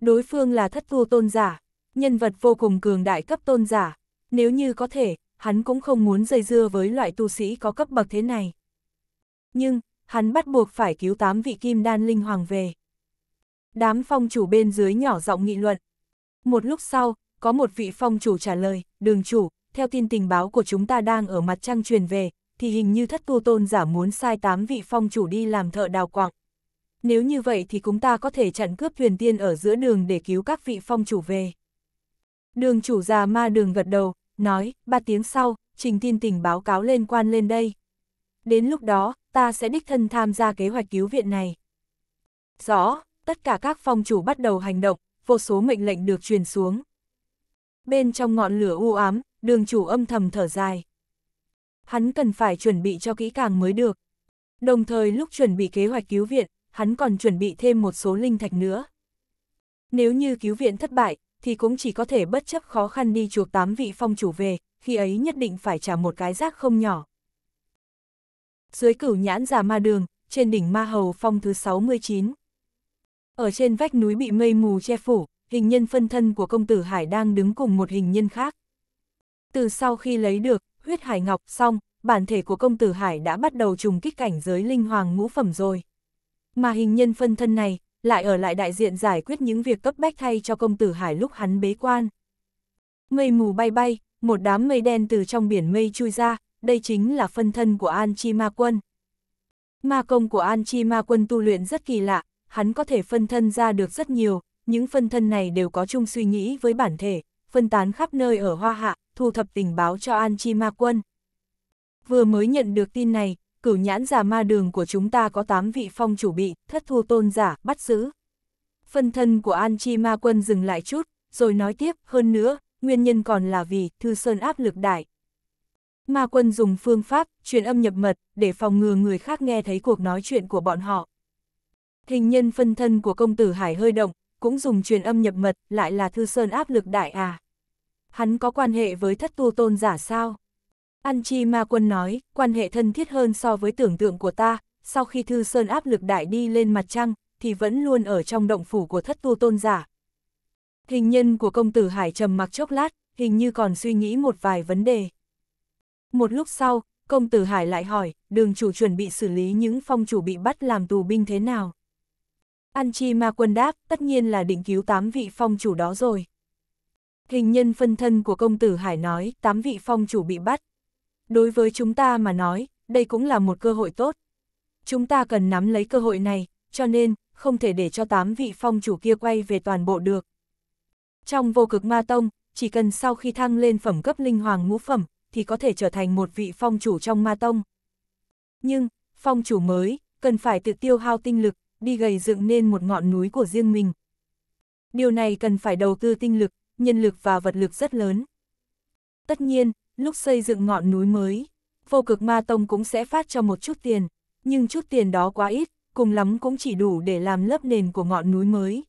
Đối phương là thất tu tôn giả, nhân vật vô cùng cường đại cấp tôn giả, nếu như có thể, hắn cũng không muốn dây dưa với loại tu sĩ có cấp bậc thế này. Nhưng, hắn bắt buộc phải cứu tám vị kim đan linh hoàng về. Đám phong chủ bên dưới nhỏ giọng nghị luận. Một lúc sau, có một vị phong chủ trả lời, đường chủ, theo tin tình báo của chúng ta đang ở mặt trăng truyền về, thì hình như thất tu tôn giả muốn sai tám vị phong chủ đi làm thợ đào quặng. Nếu như vậy thì chúng ta có thể chặn cướp thuyền tiên ở giữa đường để cứu các vị phong chủ về. Đường chủ già ma đường gật đầu, nói, ba tiếng sau, trình tin tỉnh báo cáo lên quan lên đây. Đến lúc đó, ta sẽ đích thân tham gia kế hoạch cứu viện này. Rõ, tất cả các phong chủ bắt đầu hành động, vô số mệnh lệnh được truyền xuống. Bên trong ngọn lửa u ám, đường chủ âm thầm thở dài. Hắn cần phải chuẩn bị cho kỹ càng mới được. Đồng thời lúc chuẩn bị kế hoạch cứu viện, hắn còn chuẩn bị thêm một số linh thạch nữa. Nếu như cứu viện thất bại, thì cũng chỉ có thể bất chấp khó khăn đi chuộc tám vị phong chủ về, khi ấy nhất định phải trả một cái rác không nhỏ. Dưới cửu nhãn giả ma đường, trên đỉnh ma hầu phong thứ 69. Ở trên vách núi bị mây mù che phủ, hình nhân phân thân của công tử Hải đang đứng cùng một hình nhân khác. Từ sau khi lấy được, huyết hải ngọc xong, bản thể của công tử Hải đã bắt đầu trùng kích cảnh giới linh hoàng ngũ phẩm rồi. Mà hình nhân phân thân này, lại ở lại đại diện giải quyết những việc cấp bách thay cho công tử Hải lúc hắn bế quan. Mây mù bay bay, một đám mây đen từ trong biển mây chui ra, đây chính là phân thân của An Chi Ma Quân. Ma công của An Chi Ma Quân tu luyện rất kỳ lạ, hắn có thể phân thân ra được rất nhiều, những phân thân này đều có chung suy nghĩ với bản thể, phân tán khắp nơi ở Hoa Hạ, thu thập tình báo cho An Chi Ma Quân. Vừa mới nhận được tin này, cửu nhãn giả ma đường của chúng ta có 8 vị phong chủ bị, thất thu tôn giả, bắt giữ. Phân thân của An Chi Ma Quân dừng lại chút, rồi nói tiếp, hơn nữa, nguyên nhân còn là vì Thư Sơn áp lực đại. Ma Quân dùng phương pháp, truyền âm nhập mật, để phòng ngừa người khác nghe thấy cuộc nói chuyện của bọn họ. Hình nhân phân thân của công tử Hải hơi động, cũng dùng truyền âm nhập mật, lại là Thư Sơn áp lực đại à. Hắn có quan hệ với thất tu tôn giả sao? An Chi Ma Quân nói, quan hệ thân thiết hơn so với tưởng tượng của ta, sau khi Thư Sơn áp lực đại đi lên mặt trăng, thì vẫn luôn ở trong động phủ của thất tu tôn giả. Hình nhân của công tử Hải trầm mặc chốc lát, hình như còn suy nghĩ một vài vấn đề. Một lúc sau, công tử Hải lại hỏi, đường chủ chuẩn bị xử lý những phong chủ bị bắt làm tù binh thế nào? An Chi Ma Quân đáp, tất nhiên là định cứu tám vị phong chủ đó rồi. Hình nhân phân thân của công tử Hải nói, tám vị phong chủ bị bắt, Đối với chúng ta mà nói, đây cũng là một cơ hội tốt. Chúng ta cần nắm lấy cơ hội này, cho nên, không thể để cho tám vị phong chủ kia quay về toàn bộ được. Trong vô cực ma tông, chỉ cần sau khi thăng lên phẩm cấp linh hoàng ngũ phẩm, thì có thể trở thành một vị phong chủ trong ma tông. Nhưng, phong chủ mới, cần phải tự tiêu hao tinh lực, đi gầy dựng nên một ngọn núi của riêng mình. Điều này cần phải đầu tư tinh lực, nhân lực và vật lực rất lớn. Tất nhiên, lúc xây dựng ngọn núi mới, vô cực ma tông cũng sẽ phát cho một chút tiền, nhưng chút tiền đó quá ít, cùng lắm cũng chỉ đủ để làm lớp nền của ngọn núi mới.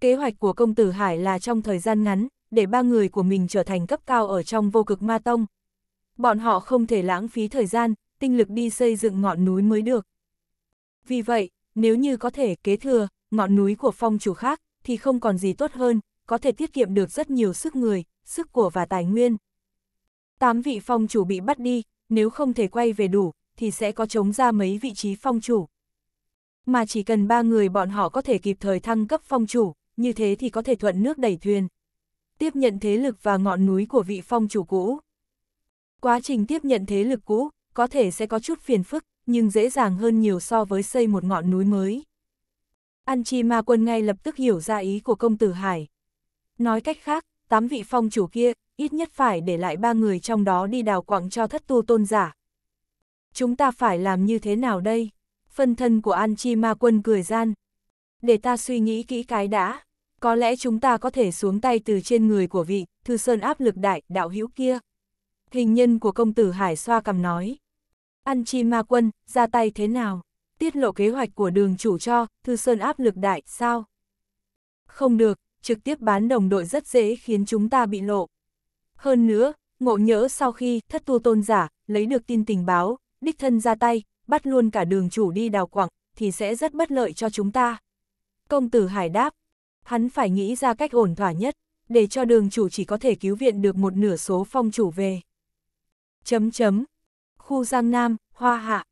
Kế hoạch của công tử Hải là trong thời gian ngắn, để ba người của mình trở thành cấp cao ở trong vô cực ma tông. Bọn họ không thể lãng phí thời gian, tinh lực đi xây dựng ngọn núi mới được. Vì vậy, nếu như có thể kế thừa, ngọn núi của phong chủ khác, thì không còn gì tốt hơn, có thể tiết kiệm được rất nhiều sức người, sức của và tài nguyên tám vị phong chủ bị bắt đi, nếu không thể quay về đủ, thì sẽ có chống ra mấy vị trí phong chủ. Mà chỉ cần ba người bọn họ có thể kịp thời thăng cấp phong chủ, như thế thì có thể thuận nước đẩy thuyền. Tiếp nhận thế lực và ngọn núi của vị phong chủ cũ. Quá trình tiếp nhận thế lực cũ, có thể sẽ có chút phiền phức, nhưng dễ dàng hơn nhiều so với xây một ngọn núi mới. An Chi Ma Quân ngay lập tức hiểu ra ý của công tử Hải. Nói cách khác, tám vị phong chủ kia ít nhất phải để lại ba người trong đó đi đào quặng cho thất tu tôn giả. Chúng ta phải làm như thế nào đây? Phân thân của An Chi Ma Quân cười gian. Để ta suy nghĩ kỹ cái đã. Có lẽ chúng ta có thể xuống tay từ trên người của vị, thư sơn áp lực đại, đạo hữu kia. Hình nhân của công tử Hải xoa cầm nói. An Chi Ma Quân, ra tay thế nào? Tiết lộ kế hoạch của đường chủ cho, thư sơn áp lực đại, sao? Không được, trực tiếp bán đồng đội rất dễ khiến chúng ta bị lộ. Hơn nữa, ngộ nhỡ sau khi thất tu tôn giả, lấy được tin tình báo, đích thân ra tay, bắt luôn cả đường chủ đi đào quặng, thì sẽ rất bất lợi cho chúng ta. Công tử Hải đáp, hắn phải nghĩ ra cách ổn thỏa nhất, để cho đường chủ chỉ có thể cứu viện được một nửa số phong chủ về. Chấm chấm, khu Giang Nam, Hoa Hạ.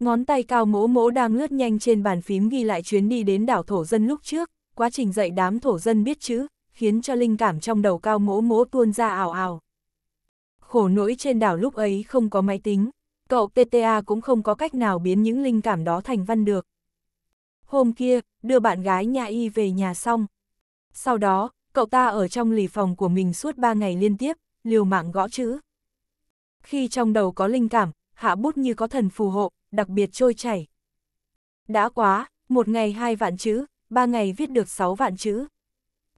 Ngón tay cao mỗ mỗ đang lướt nhanh trên bàn phím ghi lại chuyến đi đến đảo thổ dân lúc trước, quá trình dạy đám thổ dân biết chữ, khiến cho linh cảm trong đầu cao mỗ mỗ tuôn ra ảo ảo. Khổ nỗi trên đảo lúc ấy không có máy tính, cậu TTA cũng không có cách nào biến những linh cảm đó thành văn được. Hôm kia, đưa bạn gái nhà y về nhà xong. Sau đó, cậu ta ở trong lì phòng của mình suốt 3 ngày liên tiếp, liều mạng gõ chữ. Khi trong đầu có linh cảm, hạ bút như có thần phù hộ, đặc biệt trôi chảy. Đã quá, một ngày hai vạn chữ, ba ngày viết được sáu vạn chữ,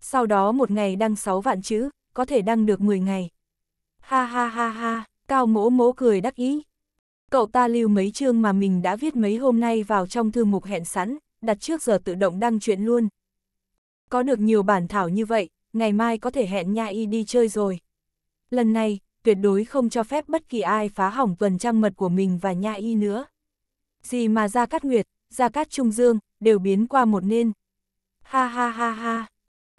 sau đó một ngày đăng 6 vạn chữ, có thể đăng được 10 ngày. Ha ha ha ha, Cao mỗ mỗ cười đắc ý. Cậu ta lưu mấy chương mà mình đã viết mấy hôm nay vào trong thư mục hẹn sẵn, đặt trước giờ tự động đăng chuyện luôn. Có được nhiều bản thảo như vậy, ngày mai có thể hẹn nha y đi chơi rồi. Lần này, tuyệt đối không cho phép bất kỳ ai phá hỏng tuần trăng mật của mình và nha y nữa. Gì mà Gia Cát Nguyệt, Gia Cát Trung Dương, đều biến qua một nên. Ha ha ha ha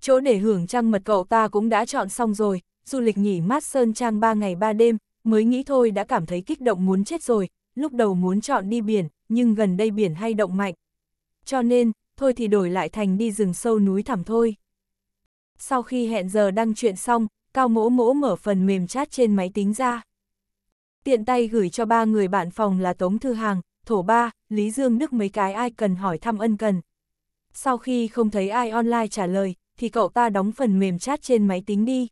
chỗ để hưởng trăng mật cậu ta cũng đã chọn xong rồi, du lịch nghỉ mát sơn trang 3 ngày 3 đêm, mới nghĩ thôi đã cảm thấy kích động muốn chết rồi, lúc đầu muốn chọn đi biển, nhưng gần đây biển hay động mạnh. Cho nên, thôi thì đổi lại thành đi rừng sâu núi thẳm thôi. Sau khi hẹn giờ đăng chuyện xong, Cao Mỗ Mỗ mở phần mềm chat trên máy tính ra. Tiện tay gửi cho ba người bạn phòng là Tống Thư Hàng, Thổ Ba, Lý Dương Đức mấy cái ai cần hỏi thăm ân cần. Sau khi không thấy ai online trả lời, thì cậu ta đóng phần mềm chat trên máy tính đi.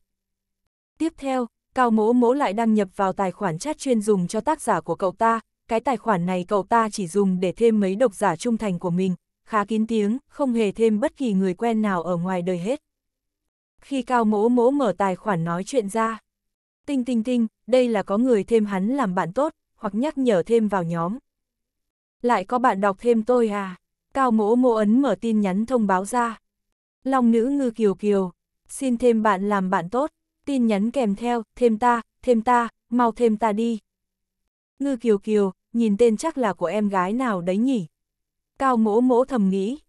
Tiếp theo, Cao Mỗ Mỗ lại đăng nhập vào tài khoản chat chuyên dùng cho tác giả của cậu ta, cái tài khoản này cậu ta chỉ dùng để thêm mấy độc giả trung thành của mình, khá kín tiếng, không hề thêm bất kỳ người quen nào ở ngoài đời hết. Khi Cao Mỗ Mỗ mở tài khoản nói chuyện ra, tinh tinh tinh, đây là có người thêm hắn làm bạn tốt, hoặc nhắc nhở thêm vào nhóm. Lại có bạn đọc thêm tôi à? Cao Mỗ Mỗ ấn mở tin nhắn thông báo ra. Long nữ ngư kiều kiều, xin thêm bạn làm bạn tốt, tin nhắn kèm theo, thêm ta, thêm ta, mau thêm ta đi. Ngư kiều kiều, nhìn tên chắc là của em gái nào đấy nhỉ? Cao mỗ mỗ thầm nghĩ.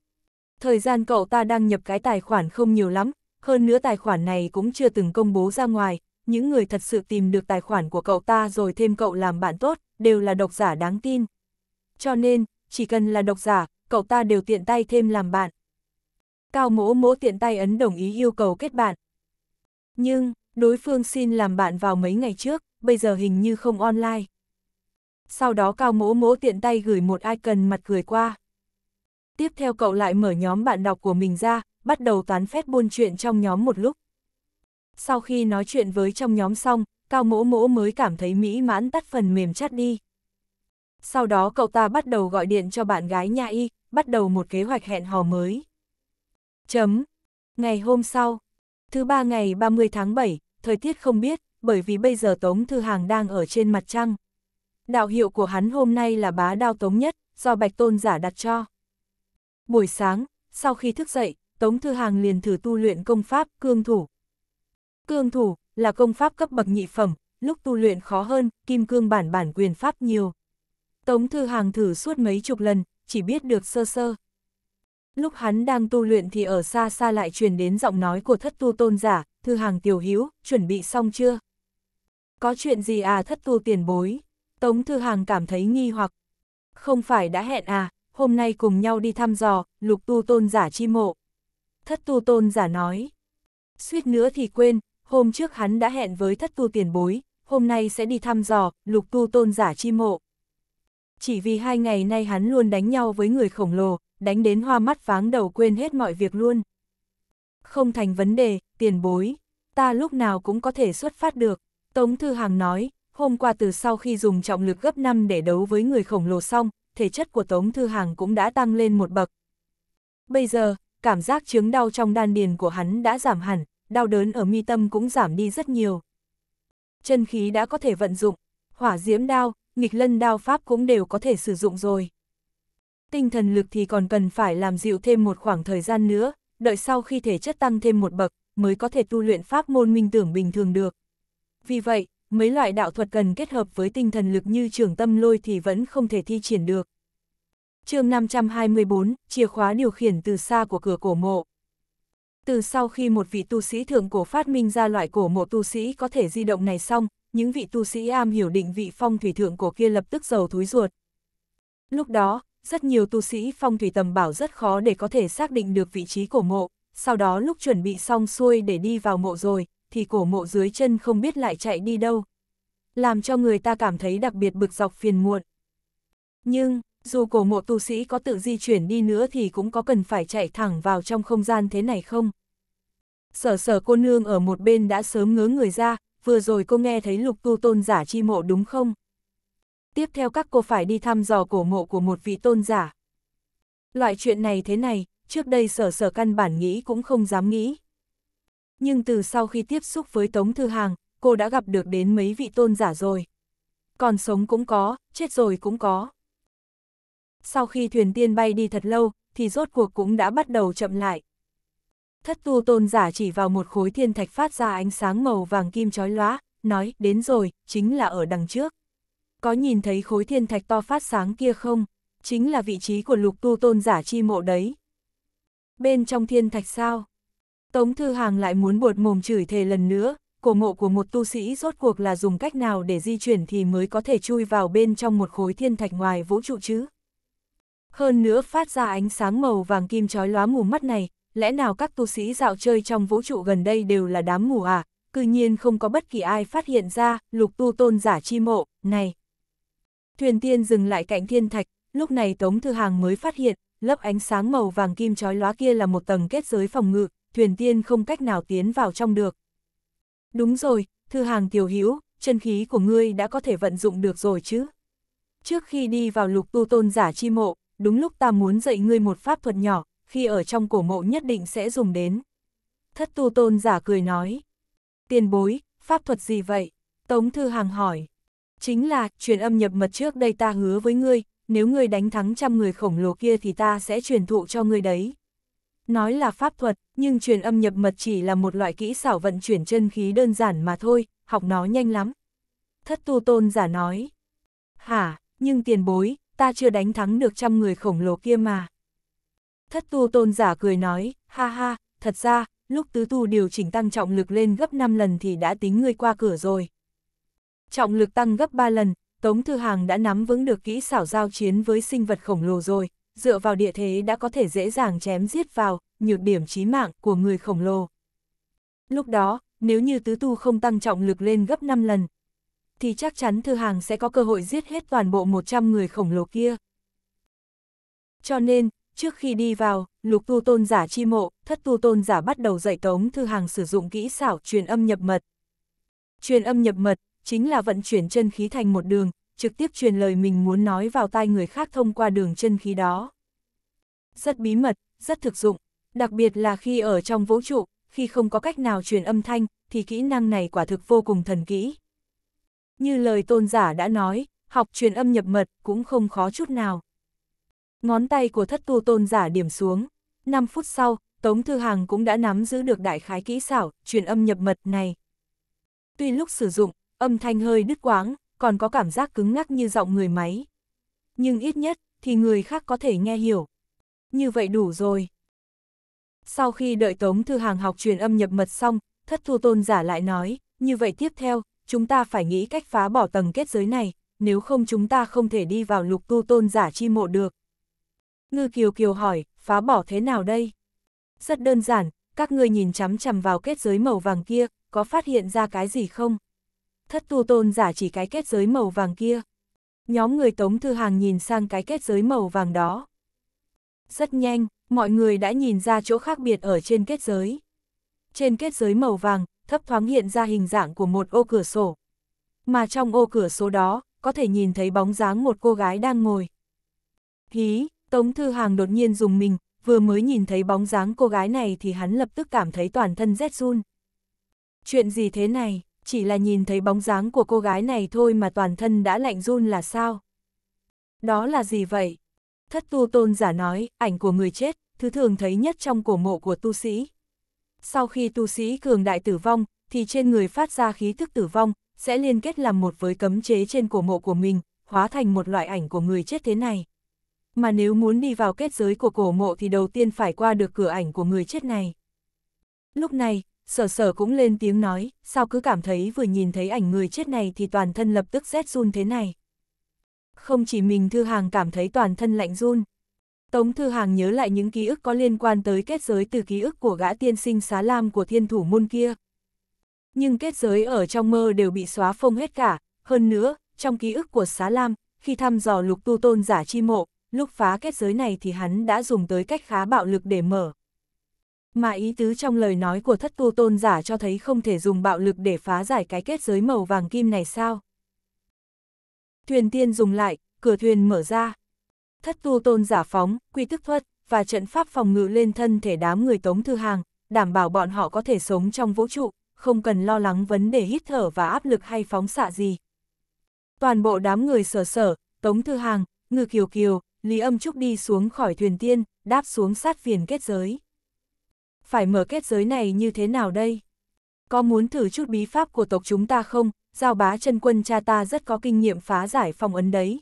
Thời gian cậu ta đăng nhập cái tài khoản không nhiều lắm, hơn nữa tài khoản này cũng chưa từng công bố ra ngoài, những người thật sự tìm được tài khoản của cậu ta rồi thêm cậu làm bạn tốt, đều là độc giả đáng tin. Cho nên, chỉ cần là độc giả, cậu ta đều tiện tay thêm làm bạn. Cao mỗ mỗ tiện tay ấn đồng ý yêu cầu kết bạn. Nhưng, đối phương xin làm bạn vào mấy ngày trước, bây giờ hình như không online. Sau đó Cao mỗ mỗ tiện tay gửi một icon mặt cười qua. Tiếp theo cậu lại mở nhóm bạn đọc của mình ra, bắt đầu tán phép buôn chuyện trong nhóm một lúc. Sau khi nói chuyện với trong nhóm xong, Cao mỗ mỗ mới cảm thấy mỹ mãn tắt phần mềm chat đi. Sau đó cậu ta bắt đầu gọi điện cho bạn gái nhà y, bắt đầu một kế hoạch hẹn hò mới. Chấm. Ngày hôm sau, thứ ba ngày 30 tháng 7, thời tiết không biết, bởi vì bây giờ Tống Thư Hàng đang ở trên mặt trăng. Đạo hiệu của hắn hôm nay là bá đao Tống Nhất, do Bạch Tôn giả đặt cho. Buổi sáng, sau khi thức dậy, Tống Thư Hàng liền thử tu luyện công pháp cương thủ. Cương thủ là công pháp cấp bậc nhị phẩm, lúc tu luyện khó hơn, kim cương bản bản quyền pháp nhiều. Tống Thư Hàng thử suốt mấy chục lần, chỉ biết được sơ sơ. Lúc hắn đang tu luyện thì ở xa xa lại truyền đến giọng nói của thất tu tôn giả, thư hàng tiểu hữu chuẩn bị xong chưa? Có chuyện gì à thất tu tiền bối? Tống thư hàng cảm thấy nghi hoặc. Không phải đã hẹn à, hôm nay cùng nhau đi thăm dò, lục tu tôn giả chi mộ. Thất tu tôn giả nói. Suýt nữa thì quên, hôm trước hắn đã hẹn với thất tu tiền bối, hôm nay sẽ đi thăm dò, lục tu tôn giả chi mộ. Chỉ vì hai ngày nay hắn luôn đánh nhau với người khổng lồ, đánh đến hoa mắt váng đầu quên hết mọi việc luôn. Không thành vấn đề, tiền bối, ta lúc nào cũng có thể xuất phát được, Tống Thư Hàng nói, hôm qua từ sau khi dùng trọng lực gấp 5 để đấu với người khổng lồ xong, thể chất của Tống Thư Hàng cũng đã tăng lên một bậc. Bây giờ, cảm giác chướng đau trong đan điền của hắn đã giảm hẳn, đau đớn ở mi tâm cũng giảm đi rất nhiều. Chân khí đã có thể vận dụng, hỏa diễm đao, nghịch lân đao pháp cũng đều có thể sử dụng rồi tinh thần lực thì còn cần phải làm dịu thêm một khoảng thời gian nữa, đợi sau khi thể chất tăng thêm một bậc, mới có thể tu luyện pháp môn minh tưởng bình thường được. Vì vậy, mấy loại đạo thuật cần kết hợp với tinh thần lực như trường tâm lôi thì vẫn không thể thi triển được. chương 524, chìa khóa điều khiển từ xa của cửa cổ mộ. Từ sau khi một vị tu sĩ thượng cổ phát minh ra loại cổ mộ tu sĩ có thể di động này xong, những vị tu sĩ am hiểu định vị phong thủy thượng cổ kia lập tức giàu thúi ruột. Lúc đó, rất nhiều tu sĩ phong thủy tầm bảo rất khó để có thể xác định được vị trí cổ mộ, sau đó lúc chuẩn bị xong xuôi để đi vào mộ rồi, thì cổ mộ dưới chân không biết lại chạy đi đâu. Làm cho người ta cảm thấy đặc biệt bực dọc phiền muộn. Nhưng, dù cổ mộ tu sĩ có tự di chuyển đi nữa thì cũng có cần phải chạy thẳng vào trong không gian thế này không? Sở sở cô nương ở một bên đã sớm ngớ người ra, vừa rồi cô nghe thấy lục tu tôn giả chi mộ đúng không? tiếp theo các cô phải đi thăm dò cổ mộ của một vị tôn giả. Loại chuyện này thế này, trước đây sở sở căn bản nghĩ cũng không dám nghĩ. Nhưng từ sau khi tiếp xúc với Tống Thư Hàng, cô đã gặp được đến mấy vị tôn giả rồi. Còn sống cũng có, chết rồi cũng có. Sau khi thuyền tiên bay đi thật lâu, thì rốt cuộc cũng đã bắt đầu chậm lại. Thất tu tôn giả chỉ vào một khối thiên thạch phát ra ánh sáng màu vàng kim chói lóa, nói, đến rồi, chính là ở đằng trước có nhìn thấy khối thiên thạch to phát sáng kia không? Chính là vị trí của lục tu tôn giả chi mộ đấy. Bên trong thiên thạch sao? Tống Thư Hàng lại muốn buột mồm chửi thề lần nữa, cổ mộ của một tu sĩ rốt cuộc là dùng cách nào để di chuyển thì mới có thể chui vào bên trong một khối thiên thạch ngoài vũ trụ chứ? Hơn nữa phát ra ánh sáng màu vàng kim chói lóa mù mắt này, lẽ nào các tu sĩ dạo chơi trong vũ trụ gần đây đều là đám mù à? Cư nhiên không có bất kỳ ai phát hiện ra, lục tu tôn giả chi mộ, này, Thuyền tiên dừng lại cạnh thiên thạch, lúc này Tống Thư Hàng mới phát hiện, lớp ánh sáng màu vàng kim chói lóa kia là một tầng kết giới phòng ngự, thuyền tiên không cách nào tiến vào trong được. Đúng rồi, Thư Hàng tiểu hữu chân khí của ngươi đã có thể vận dụng được rồi chứ. Trước khi đi vào lục tu tôn giả chi mộ, đúng lúc ta muốn dạy ngươi một pháp thuật nhỏ, khi ở trong cổ mộ nhất định sẽ dùng đến. Thất tu tôn giả cười nói. Tiền bối, pháp thuật gì vậy? Tống Thư Hàng hỏi. Chính là, truyền âm nhập mật trước đây ta hứa với ngươi, nếu ngươi đánh thắng trăm người khổng lồ kia thì ta sẽ truyền thụ cho ngươi đấy. Nói là pháp thuật, nhưng truyền âm nhập mật chỉ là một loại kỹ xảo vận chuyển chân khí đơn giản mà thôi, học nó nhanh lắm. Thất tu tôn giả nói. Hả, nhưng tiền bối, ta chưa đánh thắng được trăm người khổng lồ kia mà. Thất tu tôn giả cười nói, ha ha, thật ra, lúc tứ tu điều chỉnh tăng trọng lực lên gấp 5 lần thì đã tính ngươi qua cửa rồi trọng lực tăng gấp 3 lần, Tống Thư Hàng đã nắm vững được kỹ xảo giao chiến với sinh vật khổng lồ rồi, dựa vào địa thế đã có thể dễ dàng chém giết vào, nhược điểm chí mạng của người khổng lồ. Lúc đó, nếu như tứ tu không tăng trọng lực lên gấp 5 lần, thì chắc chắn Thư Hàng sẽ có cơ hội giết hết toàn bộ 100 người khổng lồ kia. Cho nên, trước khi đi vào, lục tu tôn giả chi mộ, thất tu tôn giả bắt đầu dạy Tống Thư Hàng sử dụng kỹ xảo truyền âm nhập mật. Truyền âm nhập mật chính là vận chuyển chân khí thành một đường, trực tiếp truyền lời mình muốn nói vào tai người khác thông qua đường chân khí đó. Rất bí mật, rất thực dụng, đặc biệt là khi ở trong vũ trụ, khi không có cách nào truyền âm thanh, thì kỹ năng này quả thực vô cùng thần kỹ. Như lời tôn giả đã nói, học truyền âm nhập mật cũng không khó chút nào. Ngón tay của thất tu tôn giả điểm xuống, 5 phút sau, Tống Thư Hàng cũng đã nắm giữ được đại khái kỹ xảo, truyền âm nhập mật này. Tuy lúc sử dụng, âm thanh hơi đứt quáng, còn có cảm giác cứng ngắc như giọng người máy. Nhưng ít nhất, thì người khác có thể nghe hiểu. Như vậy đủ rồi. Sau khi đợi Tống Thư Hàng học truyền âm nhập mật xong, thất thu tôn giả lại nói, như vậy tiếp theo, chúng ta phải nghĩ cách phá bỏ tầng kết giới này, nếu không chúng ta không thể đi vào lục tu tôn giả chi mộ được. Ngư Kiều Kiều hỏi, phá bỏ thế nào đây? Rất đơn giản, các ngươi nhìn chằm chằm vào kết giới màu vàng kia, có phát hiện ra cái gì không? thất tu tôn giả chỉ cái kết giới màu vàng kia. Nhóm người Tống Thư Hàng nhìn sang cái kết giới màu vàng đó. Rất nhanh, mọi người đã nhìn ra chỗ khác biệt ở trên kết giới. Trên kết giới màu vàng, thấp thoáng hiện ra hình dạng của một ô cửa sổ. Mà trong ô cửa sổ đó, có thể nhìn thấy bóng dáng một cô gái đang ngồi. Hí, Tống Thư Hàng đột nhiên dùng mình, vừa mới nhìn thấy bóng dáng cô gái này thì hắn lập tức cảm thấy toàn thân rét run. Chuyện gì thế này? chỉ là nhìn thấy bóng dáng của cô gái này thôi mà toàn thân đã lạnh run là sao? Đó là gì vậy? Thất tu tôn giả nói, ảnh của người chết, thứ thường thấy nhất trong cổ mộ của tu sĩ. Sau khi tu sĩ cường đại tử vong, thì trên người phát ra khí thức tử vong, sẽ liên kết làm một với cấm chế trên cổ mộ của mình, hóa thành một loại ảnh của người chết thế này. Mà nếu muốn đi vào kết giới của cổ mộ thì đầu tiên phải qua được cửa ảnh của người chết này. Lúc này, sở sở cũng lên tiếng nói, sao cứ cảm thấy vừa nhìn thấy ảnh người chết này thì toàn thân lập tức rét run thế này. Không chỉ mình Thư Hàng cảm thấy toàn thân lạnh run. Tống Thư Hàng nhớ lại những ký ức có liên quan tới kết giới từ ký ức của gã tiên sinh xá lam của thiên thủ môn kia. Nhưng kết giới ở trong mơ đều bị xóa phông hết cả, hơn nữa, trong ký ức của xá lam, khi thăm dò lục tu tôn giả chi mộ, lúc phá kết giới này thì hắn đã dùng tới cách khá bạo lực để mở. Mà ý tứ trong lời nói của thất tu tôn giả cho thấy không thể dùng bạo lực để phá giải cái kết giới màu vàng kim này sao. Thuyền tiên dùng lại, cửa thuyền mở ra. Thất tu tôn giả phóng, quy tức thuật và trận pháp phòng ngự lên thân thể đám người tống thư hàng, đảm bảo bọn họ có thể sống trong vũ trụ, không cần lo lắng vấn đề hít thở và áp lực hay phóng xạ gì. Toàn bộ đám người sở sở, tống thư hàng, ngư kiều kiều, lý âm trúc đi xuống khỏi thuyền tiên, đáp xuống sát phiền kết giới phải mở kết giới này như thế nào đây? Có muốn thử chút bí pháp của tộc chúng ta không? Giao bá chân quân cha ta rất có kinh nghiệm phá giải phong ấn đấy.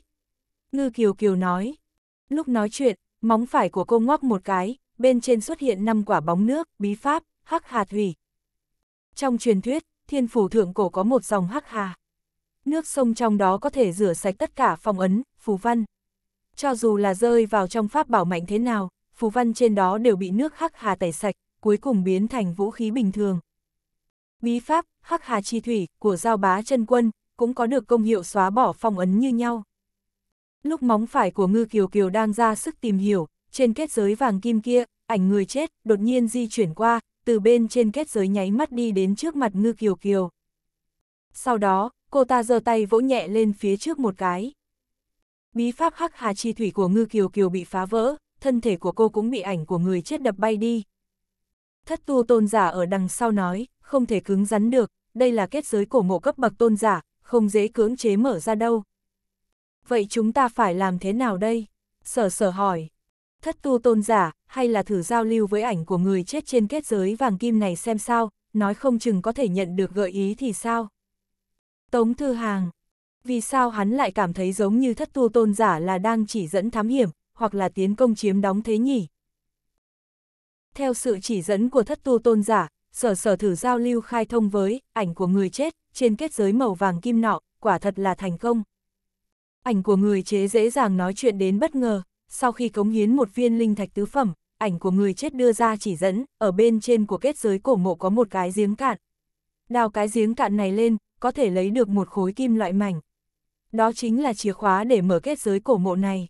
Ngư Kiều Kiều nói. Lúc nói chuyện, móng phải của cô ngoắc một cái, bên trên xuất hiện năm quả bóng nước, bí pháp, hắc hà thủy. Trong truyền thuyết, thiên phủ thượng cổ có một dòng hắc hà. Nước sông trong đó có thể rửa sạch tất cả phong ấn, phù văn. Cho dù là rơi vào trong pháp bảo mạnh thế nào, phù văn trên đó đều bị nước hắc hà tẩy sạch, cuối cùng biến thành vũ khí bình thường. Bí pháp Hắc Hà Chi Thủy của Giao Bá chân Quân cũng có được công hiệu xóa bỏ phong ấn như nhau. Lúc móng phải của Ngư Kiều Kiều đang ra sức tìm hiểu, trên kết giới vàng kim kia, ảnh người chết đột nhiên di chuyển qua, từ bên trên kết giới nháy mắt đi đến trước mặt Ngư Kiều Kiều. Sau đó, cô ta giơ tay vỗ nhẹ lên phía trước một cái. Bí pháp Hắc Hà Chi Thủy của Ngư Kiều Kiều bị phá vỡ, thân thể của cô cũng bị ảnh của người chết đập bay đi, Thất tu tôn giả ở đằng sau nói, không thể cứng rắn được, đây là kết giới cổ mộ cấp bậc tôn giả, không dễ cưỡng chế mở ra đâu. Vậy chúng ta phải làm thế nào đây? Sở sở hỏi. Thất tu tôn giả, hay là thử giao lưu với ảnh của người chết trên kết giới vàng kim này xem sao, nói không chừng có thể nhận được gợi ý thì sao? Tống Thư Hàng. Vì sao hắn lại cảm thấy giống như thất tu tôn giả là đang chỉ dẫn thám hiểm, hoặc là tiến công chiếm đóng thế nhỉ? theo sự chỉ dẫn của thất tu tôn giả, sở sở thử giao lưu khai thông với ảnh của người chết trên kết giới màu vàng kim nọ, quả thật là thành công. Ảnh của người chế dễ dàng nói chuyện đến bất ngờ, sau khi cống hiến một viên linh thạch tứ phẩm, ảnh của người chết đưa ra chỉ dẫn, ở bên trên của kết giới cổ mộ có một cái giếng cạn. Đào cái giếng cạn này lên, có thể lấy được một khối kim loại mảnh. Đó chính là chìa khóa để mở kết giới cổ mộ này.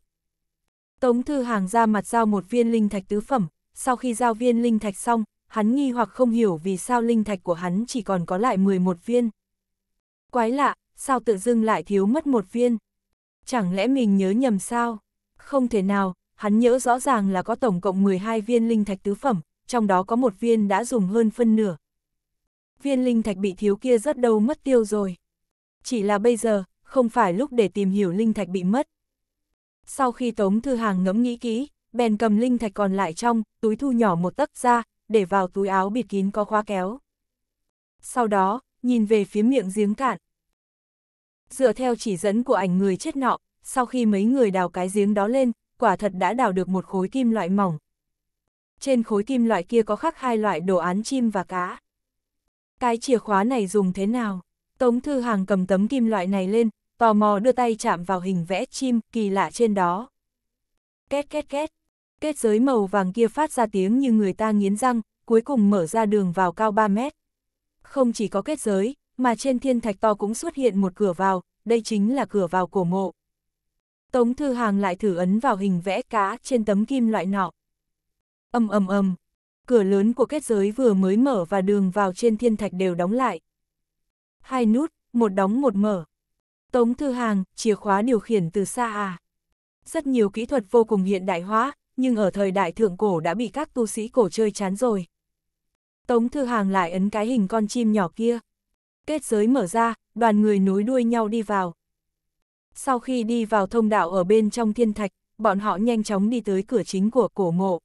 Tống Thư Hàng ra mặt giao một viên linh thạch tứ phẩm, sau khi giao viên linh thạch xong, hắn nghi hoặc không hiểu vì sao linh thạch của hắn chỉ còn có lại 11 viên. Quái lạ, sao tự dưng lại thiếu mất một viên? Chẳng lẽ mình nhớ nhầm sao? Không thể nào, hắn nhớ rõ ràng là có tổng cộng 12 viên linh thạch tứ phẩm, trong đó có một viên đã dùng hơn phân nửa. Viên linh thạch bị thiếu kia rất đâu mất tiêu rồi. Chỉ là bây giờ, không phải lúc để tìm hiểu linh thạch bị mất. Sau khi Tống Thư Hàng ngẫm nghĩ kỹ, bèn cầm linh thạch còn lại trong, túi thu nhỏ một tấc ra, để vào túi áo bịt kín có khóa kéo. Sau đó, nhìn về phía miệng giếng cạn. Dựa theo chỉ dẫn của ảnh người chết nọ, sau khi mấy người đào cái giếng đó lên, quả thật đã đào được một khối kim loại mỏng. Trên khối kim loại kia có khắc hai loại đồ án chim và cá. Cái chìa khóa này dùng thế nào? Tống Thư Hàng cầm tấm kim loại này lên, tò mò đưa tay chạm vào hình vẽ chim kỳ lạ trên đó. Két két két, Kết giới màu vàng kia phát ra tiếng như người ta nghiến răng, cuối cùng mở ra đường vào cao 3 mét. Không chỉ có kết giới, mà trên thiên thạch to cũng xuất hiện một cửa vào, đây chính là cửa vào cổ mộ. Tống Thư Hàng lại thử ấn vào hình vẽ cá trên tấm kim loại nọ. Âm âm âm, cửa lớn của kết giới vừa mới mở và đường vào trên thiên thạch đều đóng lại. Hai nút, một đóng một mở. Tống Thư Hàng, chìa khóa điều khiển từ xa à. Rất nhiều kỹ thuật vô cùng hiện đại hóa, nhưng ở thời đại thượng cổ đã bị các tu sĩ cổ chơi chán rồi. Tống Thư Hàng lại ấn cái hình con chim nhỏ kia. Kết giới mở ra, đoàn người nối đuôi nhau đi vào. Sau khi đi vào thông đạo ở bên trong thiên thạch, bọn họ nhanh chóng đi tới cửa chính của cổ mộ.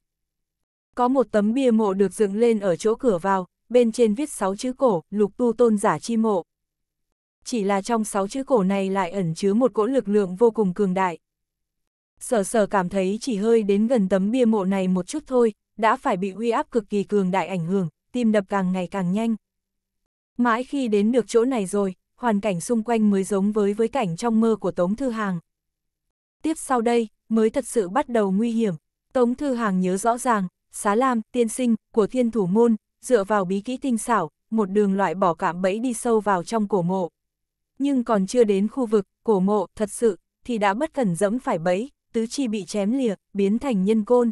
Có một tấm bia mộ được dựng lên ở chỗ cửa vào, bên trên viết sáu chữ cổ, lục tu tôn giả chi mộ. Chỉ là trong sáu chữ cổ này lại ẩn chứa một cỗ lực lượng vô cùng cường đại sở sở cảm thấy chỉ hơi đến gần tấm bia mộ này một chút thôi, đã phải bị uy áp cực kỳ cường đại ảnh hưởng, tim đập càng ngày càng nhanh. Mãi khi đến được chỗ này rồi, hoàn cảnh xung quanh mới giống với với cảnh trong mơ của Tống Thư Hàng. Tiếp sau đây, mới thật sự bắt đầu nguy hiểm. Tống Thư Hàng nhớ rõ ràng, xá lam, tiên sinh, của thiên thủ môn, dựa vào bí kỹ tinh xảo, một đường loại bỏ cảm bẫy đi sâu vào trong cổ mộ. Nhưng còn chưa đến khu vực, cổ mộ, thật sự, thì đã bất cẩn dẫm phải bẫy, tứ chi bị chém lìa, biến thành nhân côn.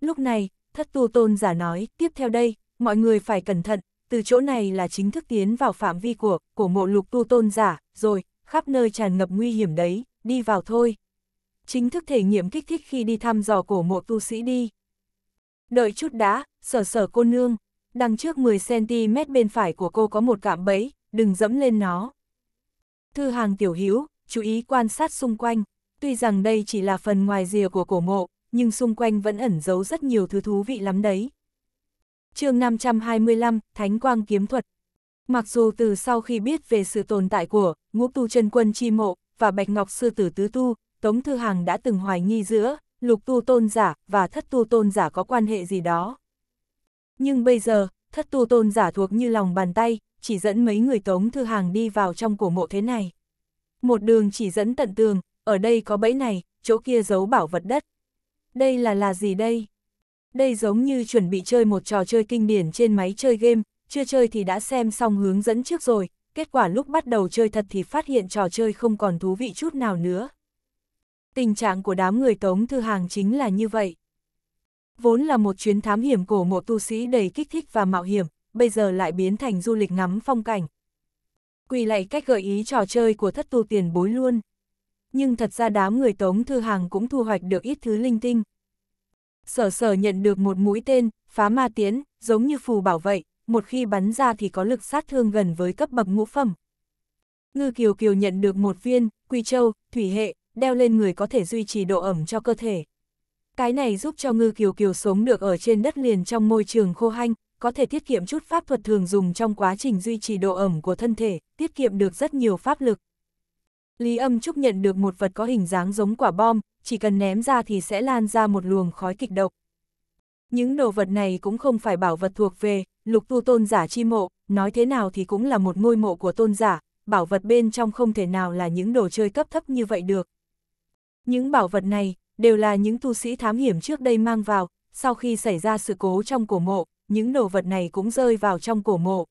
Lúc này, thất tu tôn giả nói, tiếp theo đây, mọi người phải cẩn thận, từ chỗ này là chính thức tiến vào phạm vi của, của mộ lục tu tôn giả, rồi, khắp nơi tràn ngập nguy hiểm đấy, đi vào thôi. Chính thức thể nghiệm kích thích khi đi thăm dò cổ mộ tu sĩ đi. Đợi chút đã, sở sở cô nương, đằng trước 10cm bên phải của cô có một cạm bẫy, đừng dẫm lên nó. Thư hàng tiểu hiếu chú ý quan sát xung quanh tuy rằng đây chỉ là phần ngoài rìa của cổ mộ, nhưng xung quanh vẫn ẩn giấu rất nhiều thứ thú vị lắm đấy. chương 525, Thánh Quang Kiếm Thuật Mặc dù từ sau khi biết về sự tồn tại của ngũ tu chân quân chi mộ và bạch ngọc sư tử tứ tu, Tống Thư Hàng đã từng hoài nghi giữa lục tu tôn giả và thất tu tôn giả có quan hệ gì đó. Nhưng bây giờ, thất tu tôn giả thuộc như lòng bàn tay, chỉ dẫn mấy người Tống Thư Hàng đi vào trong cổ mộ thế này. Một đường chỉ dẫn tận tường, ở đây có bẫy này, chỗ kia giấu bảo vật đất. Đây là là gì đây? Đây giống như chuẩn bị chơi một trò chơi kinh điển trên máy chơi game, chưa chơi thì đã xem xong hướng dẫn trước rồi, kết quả lúc bắt đầu chơi thật thì phát hiện trò chơi không còn thú vị chút nào nữa. Tình trạng của đám người tống thư hàng chính là như vậy. Vốn là một chuyến thám hiểm cổ mộ tu sĩ đầy kích thích và mạo hiểm, bây giờ lại biến thành du lịch ngắm phong cảnh. Quỳ lại cách gợi ý trò chơi của thất tu tiền bối luôn nhưng thật ra đám người Tống Thư Hàng cũng thu hoạch được ít thứ linh tinh. Sở sở nhận được một mũi tên, phá ma tiến, giống như phù bảo vệ một khi bắn ra thì có lực sát thương gần với cấp bậc ngũ phẩm. Ngư Kiều Kiều nhận được một viên, quy châu, thủy hệ, đeo lên người có thể duy trì độ ẩm cho cơ thể. Cái này giúp cho Ngư Kiều Kiều sống được ở trên đất liền trong môi trường khô hanh, có thể tiết kiệm chút pháp thuật thường dùng trong quá trình duy trì độ ẩm của thân thể, tiết kiệm được rất nhiều pháp lực. Lý Âm Trúc nhận được một vật có hình dáng giống quả bom, chỉ cần ném ra thì sẽ lan ra một luồng khói kịch độc. Những đồ vật này cũng không phải bảo vật thuộc về, lục tu tôn giả chi mộ, nói thế nào thì cũng là một ngôi mộ của tôn giả, bảo vật bên trong không thể nào là những đồ chơi cấp thấp như vậy được. Những bảo vật này đều là những tu sĩ thám hiểm trước đây mang vào, sau khi xảy ra sự cố trong cổ mộ, những đồ vật này cũng rơi vào trong cổ mộ.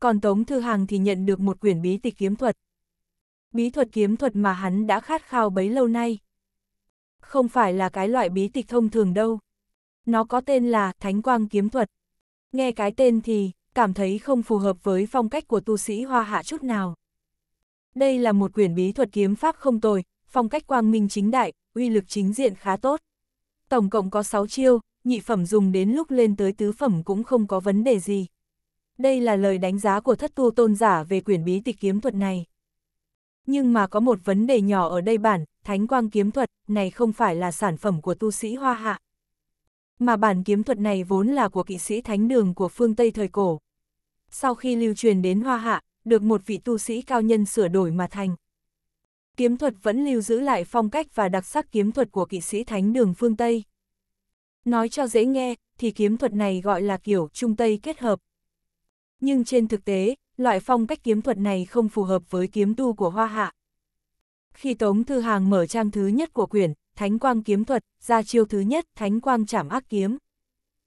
Còn Tống Thư Hàng thì nhận được một quyển bí tịch kiếm thuật, bí thuật kiếm thuật mà hắn đã khát khao bấy lâu nay. Không phải là cái loại bí tịch thông thường đâu. Nó có tên là Thánh Quang Kiếm Thuật. Nghe cái tên thì, cảm thấy không phù hợp với phong cách của tu sĩ hoa hạ chút nào. Đây là một quyển bí thuật kiếm pháp không tồi, phong cách quang minh chính đại, uy lực chính diện khá tốt. Tổng cộng có 6 chiêu, nhị phẩm dùng đến lúc lên tới tứ phẩm cũng không có vấn đề gì. Đây là lời đánh giá của thất tu tôn giả về quyển bí tịch kiếm thuật này nhưng mà có một vấn đề nhỏ ở đây bản, thánh quang kiếm thuật, này không phải là sản phẩm của tu sĩ hoa hạ. Mà bản kiếm thuật này vốn là của kỵ sĩ thánh đường của phương Tây thời cổ. Sau khi lưu truyền đến hoa hạ, được một vị tu sĩ cao nhân sửa đổi mà thành. Kiếm thuật vẫn lưu giữ lại phong cách và đặc sắc kiếm thuật của kỵ sĩ thánh đường phương Tây. Nói cho dễ nghe, thì kiếm thuật này gọi là kiểu Trung Tây kết hợp. Nhưng trên thực tế, loại phong cách kiếm thuật này không phù hợp với kiếm tu của Hoa Hạ. Khi Tống Thư Hàng mở trang thứ nhất của quyển, Thánh Quang Kiếm Thuật, ra chiêu thứ nhất, Thánh Quang chảm ác kiếm.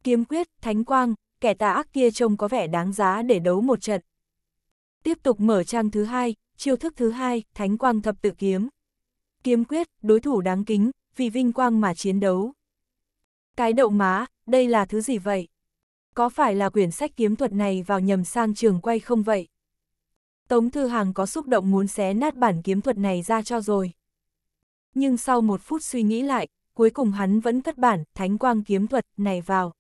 Kiếm quyết, Thánh Quang, kẻ tà ác kia trông có vẻ đáng giá để đấu một trận. Tiếp tục mở trang thứ hai, chiêu thức thứ hai, Thánh Quang Thập Tự Kiếm. Kiếm quyết, đối thủ đáng kính, vì vinh quang mà chiến đấu. Cái đậu má, đây là thứ gì vậy? có phải là quyển sách kiếm thuật này vào nhầm sang trường quay không vậy? Tống Thư hằng có xúc động muốn xé nát bản kiếm thuật này ra cho rồi. Nhưng sau một phút suy nghĩ lại, cuối cùng hắn vẫn cất bản Thánh Quang kiếm thuật này vào.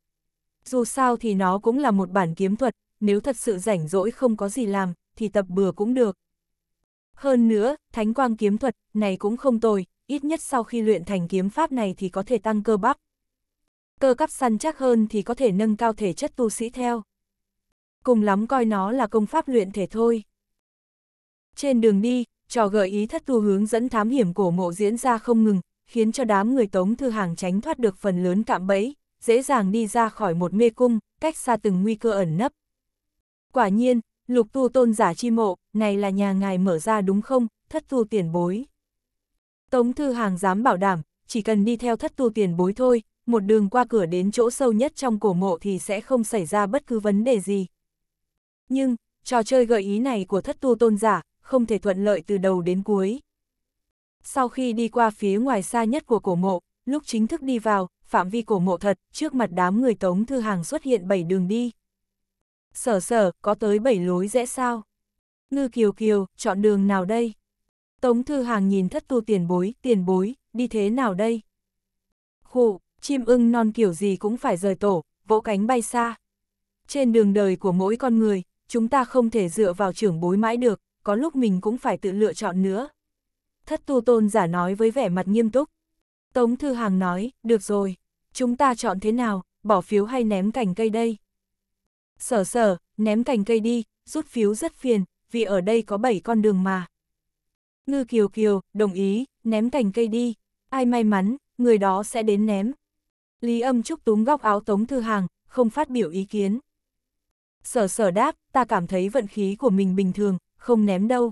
Dù sao thì nó cũng là một bản kiếm thuật, nếu thật sự rảnh rỗi không có gì làm, thì tập bừa cũng được. Hơn nữa, Thánh Quang kiếm thuật này cũng không tồi, ít nhất sau khi luyện thành kiếm pháp này thì có thể tăng cơ bắp cơ bắp săn chắc hơn thì có thể nâng cao thể chất tu sĩ theo. Cùng lắm coi nó là công pháp luyện thể thôi. Trên đường đi, trò gợi ý thất tu hướng dẫn thám hiểm cổ mộ diễn ra không ngừng, khiến cho đám người tống thư hàng tránh thoát được phần lớn cạm bẫy, dễ dàng đi ra khỏi một mê cung, cách xa từng nguy cơ ẩn nấp. Quả nhiên, lục tu tôn giả chi mộ, này là nhà ngài mở ra đúng không, thất tu tiền bối. Tống thư hàng dám bảo đảm, chỉ cần đi theo thất tu tiền bối thôi, một đường qua cửa đến chỗ sâu nhất trong cổ mộ thì sẽ không xảy ra bất cứ vấn đề gì. Nhưng, trò chơi gợi ý này của thất tu tôn giả, không thể thuận lợi từ đầu đến cuối. Sau khi đi qua phía ngoài xa nhất của cổ mộ, lúc chính thức đi vào, phạm vi cổ mộ thật, trước mặt đám người tống thư hàng xuất hiện 7 đường đi. Sở sở, có tới 7 lối rẽ sao? Ngư kiều kiều, chọn đường nào đây? Tống thư hàng nhìn thất tu tiền bối, tiền bối, đi thế nào đây? Khụ, chim ưng non kiểu gì cũng phải rời tổ, vỗ cánh bay xa. Trên đường đời của mỗi con người, chúng ta không thể dựa vào trưởng bối mãi được, có lúc mình cũng phải tự lựa chọn nữa. Thất tu tôn giả nói với vẻ mặt nghiêm túc. Tống Thư Hàng nói, được rồi, chúng ta chọn thế nào, bỏ phiếu hay ném cành cây đây? Sở sở, ném cành cây đi, rút phiếu rất phiền, vì ở đây có 7 con đường mà. Ngư Kiều Kiều, đồng ý, ném cành cây đi. Ai may mắn, người đó sẽ đến ném, Lý âm trúc túm góc áo Tống Thư Hàng, không phát biểu ý kiến. Sở sở đáp, ta cảm thấy vận khí của mình bình thường, không ném đâu.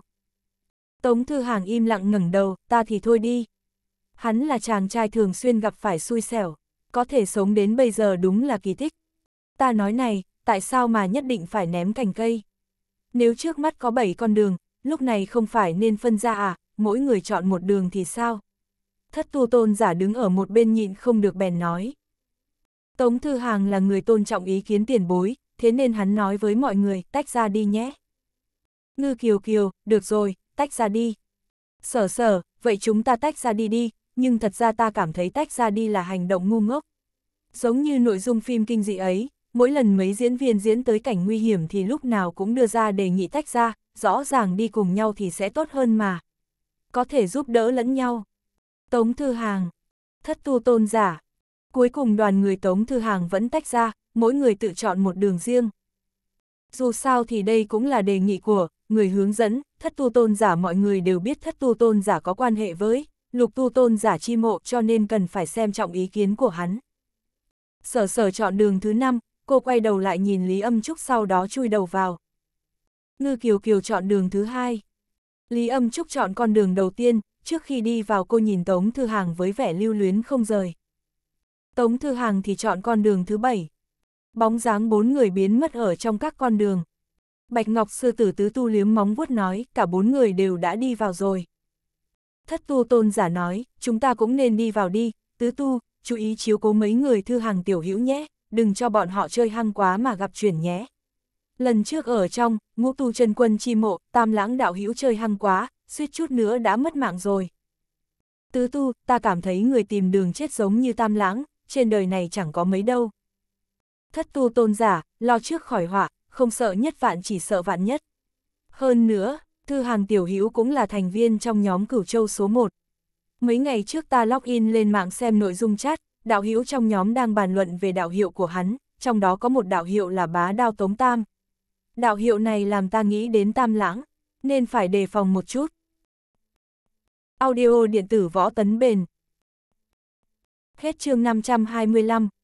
Tống Thư Hàng im lặng ngẩng đầu, ta thì thôi đi. Hắn là chàng trai thường xuyên gặp phải xui xẻo, có thể sống đến bây giờ đúng là kỳ tích. Ta nói này, tại sao mà nhất định phải ném cành cây? Nếu trước mắt có 7 con đường, lúc này không phải nên phân ra à, mỗi người chọn một đường thì sao? thất tu tôn giả đứng ở một bên nhịn không được bèn nói. Tống Thư Hàng là người tôn trọng ý kiến tiền bối, thế nên hắn nói với mọi người, tách ra đi nhé. Ngư Kiều Kiều, được rồi, tách ra đi. Sở sở, vậy chúng ta tách ra đi đi, nhưng thật ra ta cảm thấy tách ra đi là hành động ngu ngốc. Giống như nội dung phim kinh dị ấy, mỗi lần mấy diễn viên diễn tới cảnh nguy hiểm thì lúc nào cũng đưa ra đề nghị tách ra, rõ ràng đi cùng nhau thì sẽ tốt hơn mà. Có thể giúp đỡ lẫn nhau. Tống Thư Hàng, thất tu tôn giả. Cuối cùng đoàn người Tống Thư Hàng vẫn tách ra, mỗi người tự chọn một đường riêng. Dù sao thì đây cũng là đề nghị của người hướng dẫn, thất tu tôn giả mọi người đều biết thất tu tôn giả có quan hệ với lục tu tôn giả chi mộ cho nên cần phải xem trọng ý kiến của hắn. Sở sở chọn đường thứ năm, cô quay đầu lại nhìn Lý Âm Trúc sau đó chui đầu vào. Ngư Kiều Kiều chọn đường thứ hai. Lý Âm Trúc chọn con đường đầu tiên, trước khi đi vào cô nhìn Tống Thư Hàng với vẻ lưu luyến không rời. Tống Thư Hàng thì chọn con đường thứ bảy. Bóng dáng bốn người biến mất ở trong các con đường. Bạch Ngọc sư tử tứ tu liếm móng vuốt nói, cả bốn người đều đã đi vào rồi. Thất tu tôn giả nói, chúng ta cũng nên đi vào đi, tứ tu, chú ý chiếu cố mấy người thư hàng tiểu hữu nhé, đừng cho bọn họ chơi hăng quá mà gặp chuyển nhé. Lần trước ở trong, ngũ tu chân quân chi mộ, tam lãng đạo hữu chơi hăng quá, suýt chút nữa đã mất mạng rồi. Tứ tu, ta cảm thấy người tìm đường chết giống như tam lãng, trên đời này chẳng có mấy đâu. Thất tu tôn giả, lo trước khỏi họa, không sợ nhất vạn chỉ sợ vạn nhất. Hơn nữa, Thư Hàng Tiểu Hữu cũng là thành viên trong nhóm Cửu Châu số 1. Mấy ngày trước ta log in lên mạng xem nội dung chat, đạo hữu trong nhóm đang bàn luận về đạo hiệu của hắn, trong đó có một đạo hiệu là Bá Đao Tống Tam. Đạo hiệu này làm ta nghĩ đến Tam Lãng, nên phải đề phòng một chút. Audio điện tử võ tấn bền. Hết chương 525.